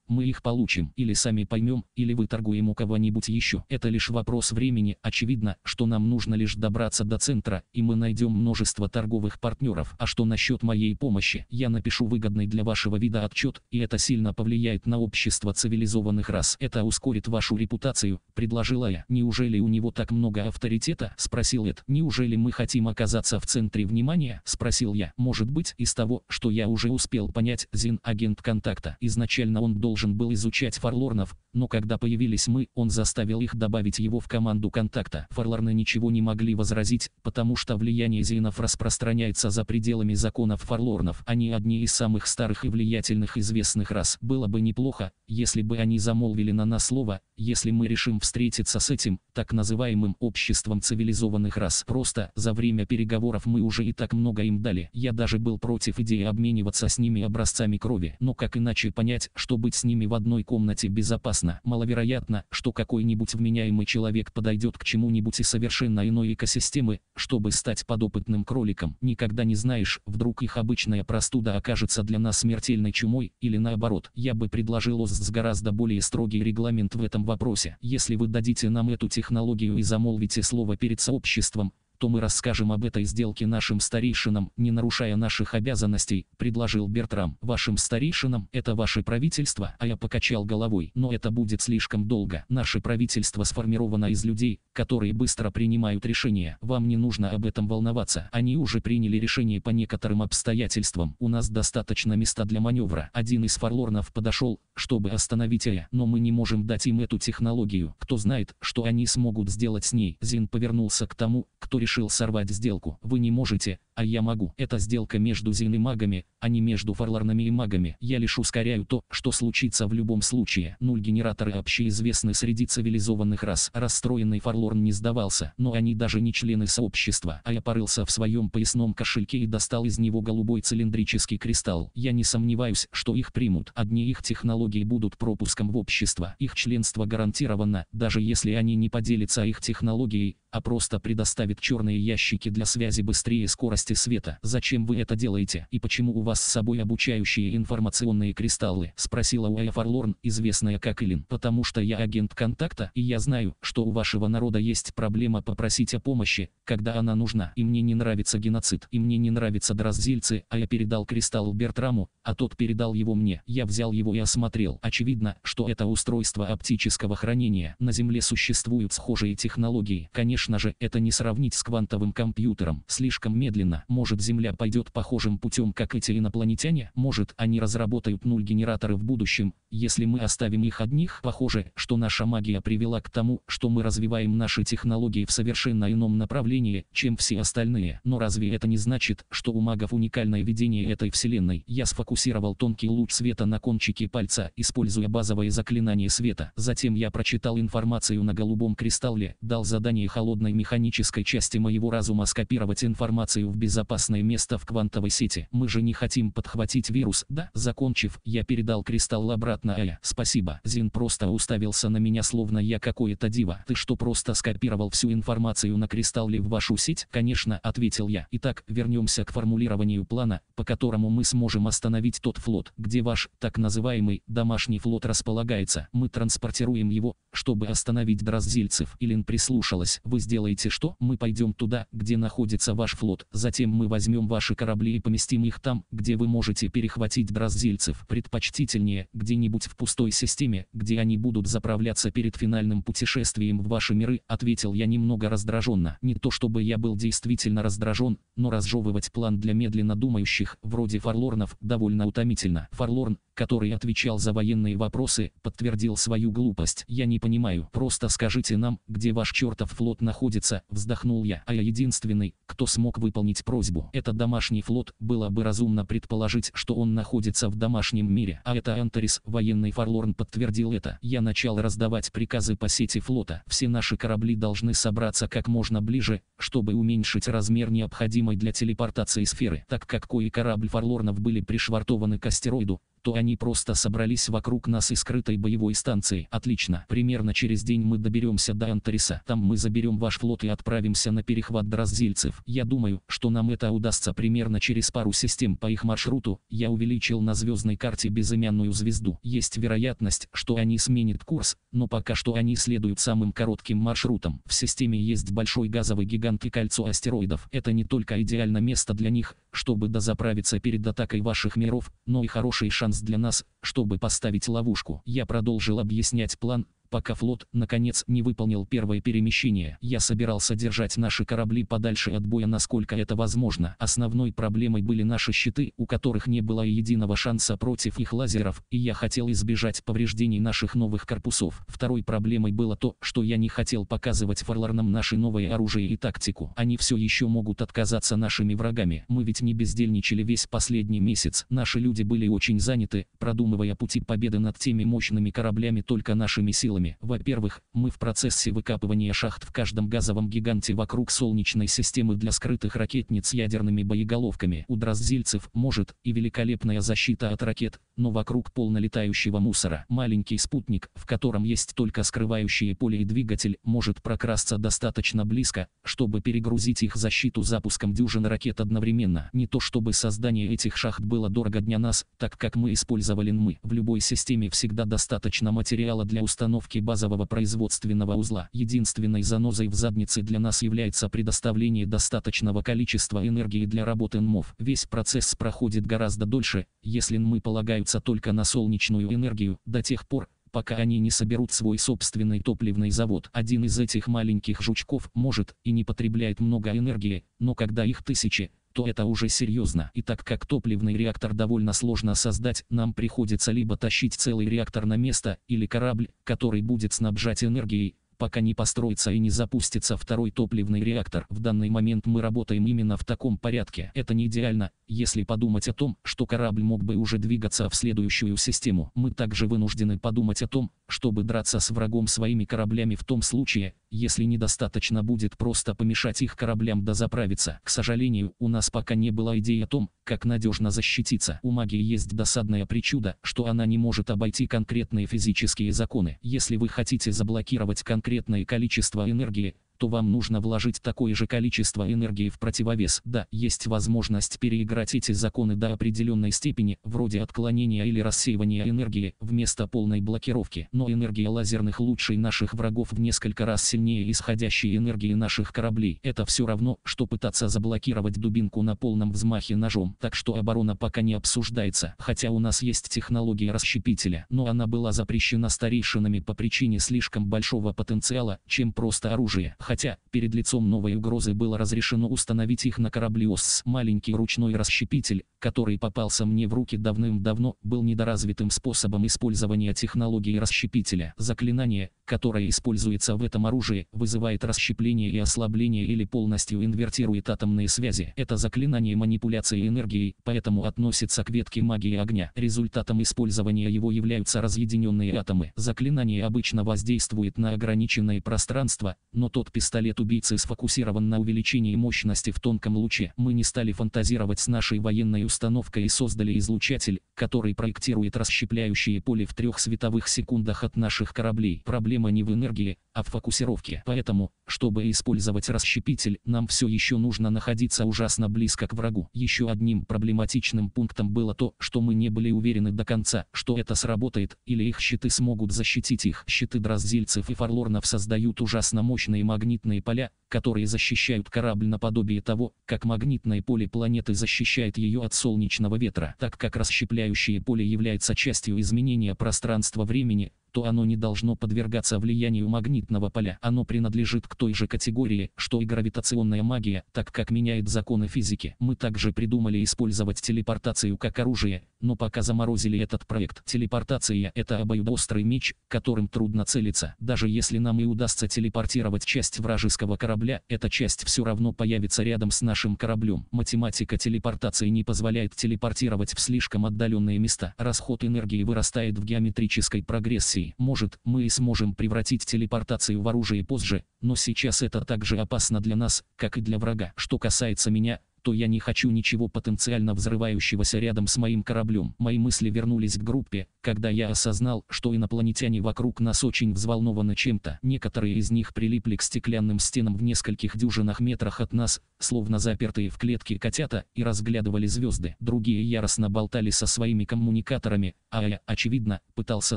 мы их получим, или сами поймем, или выторгуем у кого-нибудь еще. Это лишь вопрос времени, очевидно, что нам нужно лишь добраться до центра, и мы найдем множество торговых партнеров. А что насчет моей помощи? Я напишу выгодный для вас вашего вида отчет, и это сильно повлияет на общество цивилизованных рас. Это ускорит вашу репутацию, предложила я. Неужели у него так много авторитета? Спросил Эд. Неужели мы хотим оказаться в центре внимания? Спросил я. Может быть, из того, что я уже успел понять, Зин агент контакта. Изначально он должен был изучать фарлорнов, но когда появились мы, он заставил их добавить его в команду контакта. Фарларны ничего не могли возразить, потому что влияние зинов распространяется за пределами законов фарлорнов. Они одни из самых старых и влиятельных известных рас. Было бы неплохо, если бы они замолвили на нас слово, если мы решим встретиться с этим, так называемым обществом цивилизованных рас. Просто за время переговоров мы уже и так много им дали. Я даже был против идеи обмениваться с ними образцами крови. Но как иначе понять, что быть с ними в одной комнате безопасно? Конечно, маловероятно, что какой-нибудь вменяемый человек подойдет к чему-нибудь из совершенно иной экосистемы, чтобы стать подопытным кроликом. Никогда не знаешь, вдруг их обычная простуда окажется для нас смертельной чумой, или наоборот. Я бы предложил ОСС гораздо более строгий регламент в этом вопросе. Если вы дадите нам эту технологию и замолвите слово перед сообществом, то мы расскажем об этой сделке нашим старейшинам, не нарушая наших обязанностей», — предложил Бертрам. «Вашим старейшинам — это ваше правительство», а я покачал головой, «но это будет слишком долго. Наше правительство сформировано из людей, которые быстро принимают решения. Вам не нужно об этом волноваться. Они уже приняли решение по некоторым обстоятельствам. У нас достаточно места для маневра». Один из фарлорнов подошел, чтобы остановить Ая, но мы не можем дать им эту технологию. Кто знает, что они смогут сделать с ней. Зин повернулся к тому, кто решил решил сорвать сделку. Вы не можете, а я могу. Это сделка между Зин магами, а не между фарларнами и магами. Я лишь ускоряю то, что случится в любом случае. Нуль-генераторы общеизвестны среди цивилизованных рас. Расстроенный фарлорн не сдавался, но они даже не члены сообщества. А я порылся в своем поясном кошельке и достал из него голубой цилиндрический кристалл. Я не сомневаюсь, что их примут. Одни их технологии будут пропуском в общество. Их членство гарантировано, даже если они не поделятся их технологией, а просто предоставят черные ящики для связи быстрее скорости скорости света. Зачем вы это делаете и почему у вас с собой обучающие информационные кристаллы? Спросила Уэя Фарлорн, известная как Илин. Потому что я агент контакта и я знаю, что у вашего народа есть проблема попросить о помощи, когда она нужна. И мне не нравится геноцид, и мне не нравятся дроздильцы, а я передал кристалл Бертраму, а тот передал его мне. Я взял его и осмотрел. Очевидно, что это устройство оптического хранения. На Земле существуют схожие технологии. Конечно же, это не сравнить с квантовым компьютером. Слишком медленно неизвестно. Может Земля пойдет похожим путем, как эти инопланетяне? Может они разработают нуль-генераторы в будущем, если мы оставим их одних? Похоже, что наша магия привела к тому, что мы развиваем наши технологии в совершенно ином направлении, чем все остальные. Но разве это не значит, что у магов уникальное видение этой вселенной? Я сфокусировал тонкий луч света на кончике пальца, используя базовое заклинание света. Затем я прочитал информацию на голубом кристалле, дал задание холодной механической части моего разума скопировать информацию в без безопасное место в квантовой сети. Мы же не хотим подхватить вирус, да? Закончив, я передал кристалл обратно Ая. Э, спасибо. Зин просто уставился на меня, словно я какое-то диво. Ты что, просто скопировал всю информацию на кристалле в вашу сеть? Конечно, ответил я. Итак, вернемся к формулированию плана, по которому мы сможем остановить тот флот, где ваш, так называемый, домашний флот располагается. Мы транспортируем его, чтобы остановить дроздильцев. Илин прислушалась. Вы сделаете что? Мы пойдем туда, где находится ваш флот. Затем Затем мы возьмем ваши корабли и поместим их там, где вы можете перехватить дроздильцев, предпочтительнее, где-нибудь в пустой системе, где они будут заправляться перед финальным путешествием в ваши миры, ответил я немного раздраженно. Не то чтобы я был действительно раздражен, но разжевывать план для медленно думающих, вроде фарлорнов, довольно утомительно. Фарлорн, который отвечал за военные вопросы, подтвердил свою глупость. «Я не понимаю, просто скажите нам, где ваш чертов флот находится», — вздохнул я. А я единственный, кто смог выполнить просьбу. Это домашний флот, было бы разумно предположить, что он находится в домашнем мире. А это Антарис. военный фарлорн подтвердил это. Я начал раздавать приказы по сети флота. Все наши корабли должны собраться как можно ближе, чтобы уменьшить размер необходимой для телепортации сферы. Так как кое-корабль фарлорнов были пришвартованы к астероиду, то они просто собрались вокруг нас и скрытой боевой станции. Отлично. Примерно через день мы доберемся до Антариса. Там мы заберем ваш флот и отправимся на перехват дроздильцев. Я думаю, что нам это удастся примерно через пару систем по их маршруту. Я увеличил на звездной карте безымянную звезду. Есть вероятность, что они сменят курс, но пока что они следуют самым коротким маршрутом. В системе есть большой газовый гигант и кольцо астероидов. Это не только идеальное место для них, чтобы дозаправиться перед атакой ваших миров, но и хороший шанс шанс для нас, чтобы поставить ловушку. Я продолжил объяснять план, пока флот, наконец, не выполнил первое перемещение. Я собирался держать наши корабли подальше от боя, насколько это возможно. Основной проблемой были наши щиты, у которых не было и единого шанса против их лазеров, и я хотел избежать повреждений наших новых корпусов. Второй проблемой было то, что я не хотел показывать фарларнам наши новые оружие и тактику. Они все еще могут отказаться нашими врагами. Мы ведь не бездельничали весь последний месяц. Наши люди были очень заняты, продумывая пути победы над теми мощными кораблями только нашими силами пределами. Во-первых, мы в процессе выкапывания шахт в каждом газовом гиганте вокруг Солнечной системы для скрытых ракетниц ядерными боеголовками. У дроздильцев, может, и великолепная защита от ракет, но вокруг полнолетающего мусора. Маленький спутник, в котором есть только скрывающие поле и двигатель, может прокрасться достаточно близко, чтобы перегрузить их защиту запуском дюжин ракет одновременно. Не то чтобы создание этих шахт было дорого дня нас, так как мы использовали НМы. В любой системе всегда достаточно материала для установки установки базового производственного узла. Единственной занозой в заднице для нас является предоставление достаточного количества энергии для работы НМОВ. Весь процесс проходит гораздо дольше, если нмы полагаются только на солнечную энергию, до тех пор, пока они не соберут свой собственный топливный завод. Один из этих маленьких жучков может и не потребляет много энергии, но когда их тысячи, то это уже серьезно. И так как топливный реактор довольно сложно создать, нам приходится либо тащить целый реактор на место, или корабль, который будет снабжать энергией, пока не построится и не запустится второй топливный реактор. В данный момент мы работаем именно в таком порядке. Это не идеально, если подумать о том, что корабль мог бы уже двигаться в следующую систему. Мы также вынуждены подумать о том, чтобы драться с врагом своими кораблями в том случае, если недостаточно будет просто помешать их кораблям дозаправиться. К сожалению, у нас пока не было идей о том, как надежно защититься. У магии есть досадная причуда, что она не может обойти конкретные физические законы. Если вы хотите заблокировать конкретное количество энергии, то вам нужно вложить такое же количество энергии в противовес. Да, есть возможность переиграть эти законы до определенной степени, вроде отклонения или рассеивания энергии, вместо полной блокировки. Но энергия лазерных лучшей наших врагов в несколько раз сильнее исходящей энергии наших кораблей. Это все равно, что пытаться заблокировать дубинку на полном взмахе ножом. Так что оборона пока не обсуждается. Хотя у нас есть технология расщепителя, но она была запрещена старейшинами по причине слишком большого потенциала, чем просто оружие хотя перед лицом новой угрозы было разрешено установить их на корабле ОСС. Маленький ручной расщепитель, который попался мне в руки давным-давно, был недоразвитым способом использования технологии расщепителя. Заклинание, которое используется в этом оружии, вызывает расщепление и ослабление или полностью инвертирует атомные связи. Это заклинание манипуляции энергией, поэтому относится к ветке магии огня. Результатом использования его являются разъединенные атомы. Заклинание обычно воздействует на ограниченное пространство, но тот Пистолет убийцы сфокусирован на увеличении мощности в тонком луче. Мы не стали фантазировать с нашей военной установкой и создали излучатель, который проектирует расщепляющие поле в трех световых секундах от наших кораблей. Проблема не в энергии, об фокусировке. Поэтому, чтобы использовать расщепитель, нам все еще нужно находиться ужасно близко к врагу. Еще одним проблематичным пунктом было то, что мы не были уверены до конца, что это сработает, или их щиты смогут защитить их. Щиты дроздильцев и фарлорнов создают ужасно мощные магнитные поля, которые защищают корабль наподобие того, как магнитное поле планеты защищает ее от солнечного ветра. Так как расщепляющее поле является частью изменения пространства-времени, то оно не должно подвергаться влиянию магнитного поля. Оно принадлежит к той же категории, что и гравитационная магия, так как меняет законы физики. Мы также придумали использовать телепортацию как оружие, но пока заморозили этот проект. Телепортация – это обоюдоострый меч, которым трудно целиться. Даже если нам и удастся телепортировать часть вражеского корабля, эта часть все равно появится рядом с нашим кораблем. Математика телепортации не позволяет телепортировать в слишком отдаленные места. Расход энергии вырастает в геометрической прогрессии. Может, мы и сможем превратить телепортацию в оружие позже, но сейчас это так же опасно для нас, как и для врага. Что касается меня, то я не хочу ничего потенциально взрывающегося рядом с моим кораблем. Мои мысли вернулись к группе, когда я осознал, что инопланетяне вокруг нас очень взволнованы чем-то. Некоторые из них прилипли к стеклянным стенам в нескольких дюжинах метрах от нас, словно запертые в клетке котята, и разглядывали звезды. Другие яростно болтали со своими коммуникаторами, а я, очевидно, пытался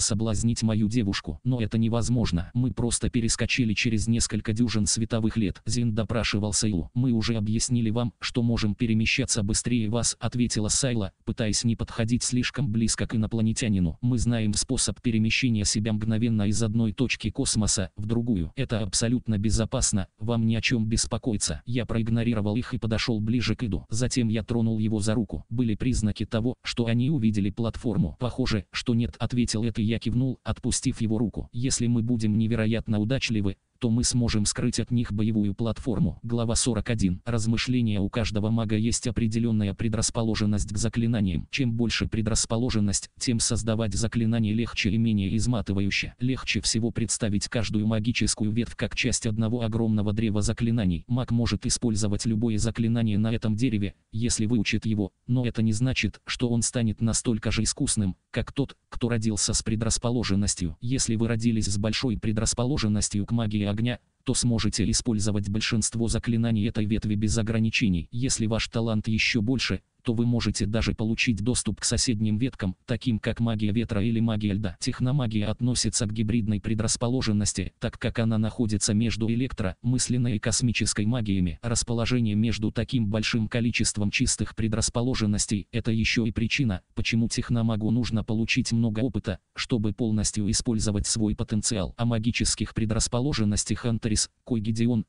соблазнить мою девушку. Но это невозможно. Мы просто перескочили через несколько дюжин световых лет. Зин допрашивал Сейлу. Мы уже объяснили вам, что мы можем перемещаться быстрее вас», — ответила Сайла, пытаясь не подходить слишком близко к инопланетянину. «Мы знаем способ перемещения себя мгновенно из одной точки космоса в другую. Это абсолютно безопасно, вам ни о чем беспокоиться». Я проигнорировал их и подошел ближе к Иду. Затем я тронул его за руку. Были признаки того, что они увидели платформу. «Похоже, что нет», — ответил это я кивнул, отпустив его руку. «Если мы будем невероятно удачливы, то мы сможем скрыть от них боевую платформу. Глава 41. Размышления у каждого мага есть определенная предрасположенность к заклинаниям. Чем больше предрасположенность, тем создавать заклинания легче и менее изматывающе. Легче всего представить каждую магическую ветвь как часть одного огромного древа заклинаний. Маг может использовать любое заклинание на этом дереве, если выучит его, но это не значит, что он станет настолько же искусным, как тот, кто родился с предрасположенностью. Если вы родились с большой предрасположенностью к магии огня, то сможете использовать большинство заклинаний этой ветви без ограничений. Если ваш талант еще больше, то вы можете даже получить доступ к соседним веткам, таким как магия ветра или магия льда. Техномагия относится к гибридной предрасположенности, так как она находится между электро, мысленной и космической магиями. Расположение между таким большим количеством чистых предрасположенностей – это еще и причина, почему техномагу нужно получить много опыта, чтобы полностью использовать свой потенциал. О магических предрасположенностях Антарис, Кой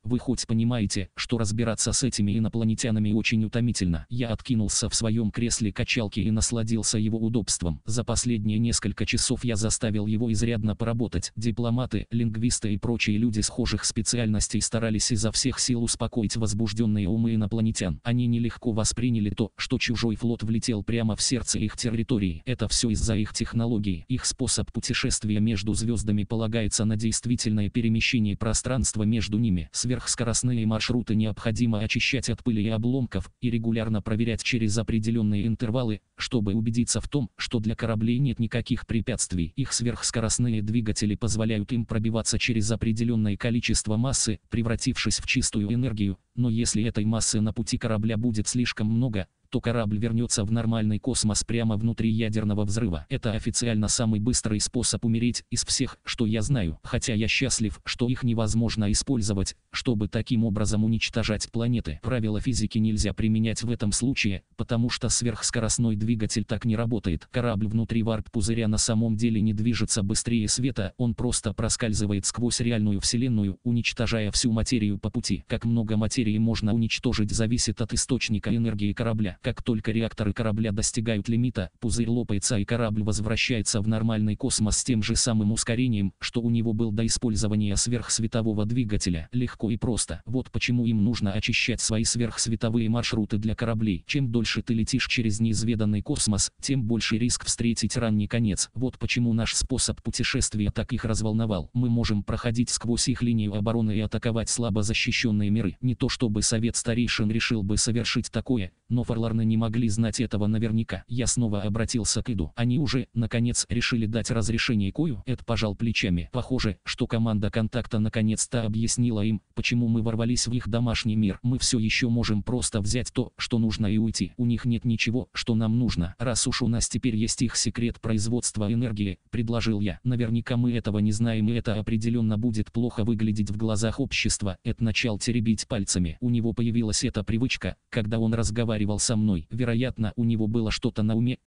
вы хоть понимаете, что разбираться с этими инопланетянами очень утомительно. Я откинулся откинулся в своем кресле качалки и насладился его удобством. За последние несколько часов я заставил его изрядно поработать. Дипломаты, лингвисты и прочие люди схожих специальностей старались изо всех сил успокоить возбужденные умы инопланетян. Они нелегко восприняли то, что чужой флот влетел прямо в сердце их территории. Это все из-за их технологий. Их способ путешествия между звездами полагается на действительное перемещение пространства между ними. Сверхскоростные маршруты необходимо очищать от пыли и обломков и регулярно проверять через через определенные интервалы, чтобы убедиться в том, что для кораблей нет никаких препятствий. Их сверхскоростные двигатели позволяют им пробиваться через определенное количество массы, превратившись в чистую энергию, но если этой массы на пути корабля будет слишком много, то корабль вернется в нормальный космос прямо внутри ядерного взрыва. Это официально самый быстрый способ умереть из всех, что я знаю. Хотя я счастлив, что их невозможно использовать, чтобы таким образом уничтожать планеты. Правила физики нельзя применять в этом случае, потому что сверхскоростной двигатель так не работает. Корабль внутри варп-пузыря на самом деле не движется быстрее света, он просто проскальзывает сквозь реальную Вселенную, уничтожая всю материю по пути. Как много материи можно уничтожить зависит от источника энергии корабля. Как только реакторы корабля достигают лимита, пузырь лопается и корабль возвращается в нормальный космос с тем же самым ускорением, что у него был до использования сверхсветового двигателя. Легко и просто. Вот почему им нужно очищать свои сверхсветовые маршруты для кораблей. Чем дольше ты летишь через неизведанный космос, тем больше риск встретить ранний конец. Вот почему наш способ путешествия так их разволновал. Мы можем проходить сквозь их линию обороны и атаковать слабо защищенные миры. Не то чтобы совет старейшин решил бы совершить такое, но Фарлар Коварны не могли знать этого наверняка. Я снова обратился к Иду. Они уже, наконец, решили дать разрешение Кою. Эд пожал плечами. Похоже, что команда контакта наконец-то объяснила им, почему мы ворвались в их домашний мир. Мы все еще можем просто взять то, что нужно и уйти. У них нет ничего, что нам нужно. Раз уж у нас теперь есть их секрет производства энергии, предложил я. Наверняка мы этого не знаем и это определенно будет плохо выглядеть в глазах общества. Эд начал теребить пальцами. У него появилась эта привычка, когда он разговаривал со мной мной. Вероятно, у него было что-то на уме,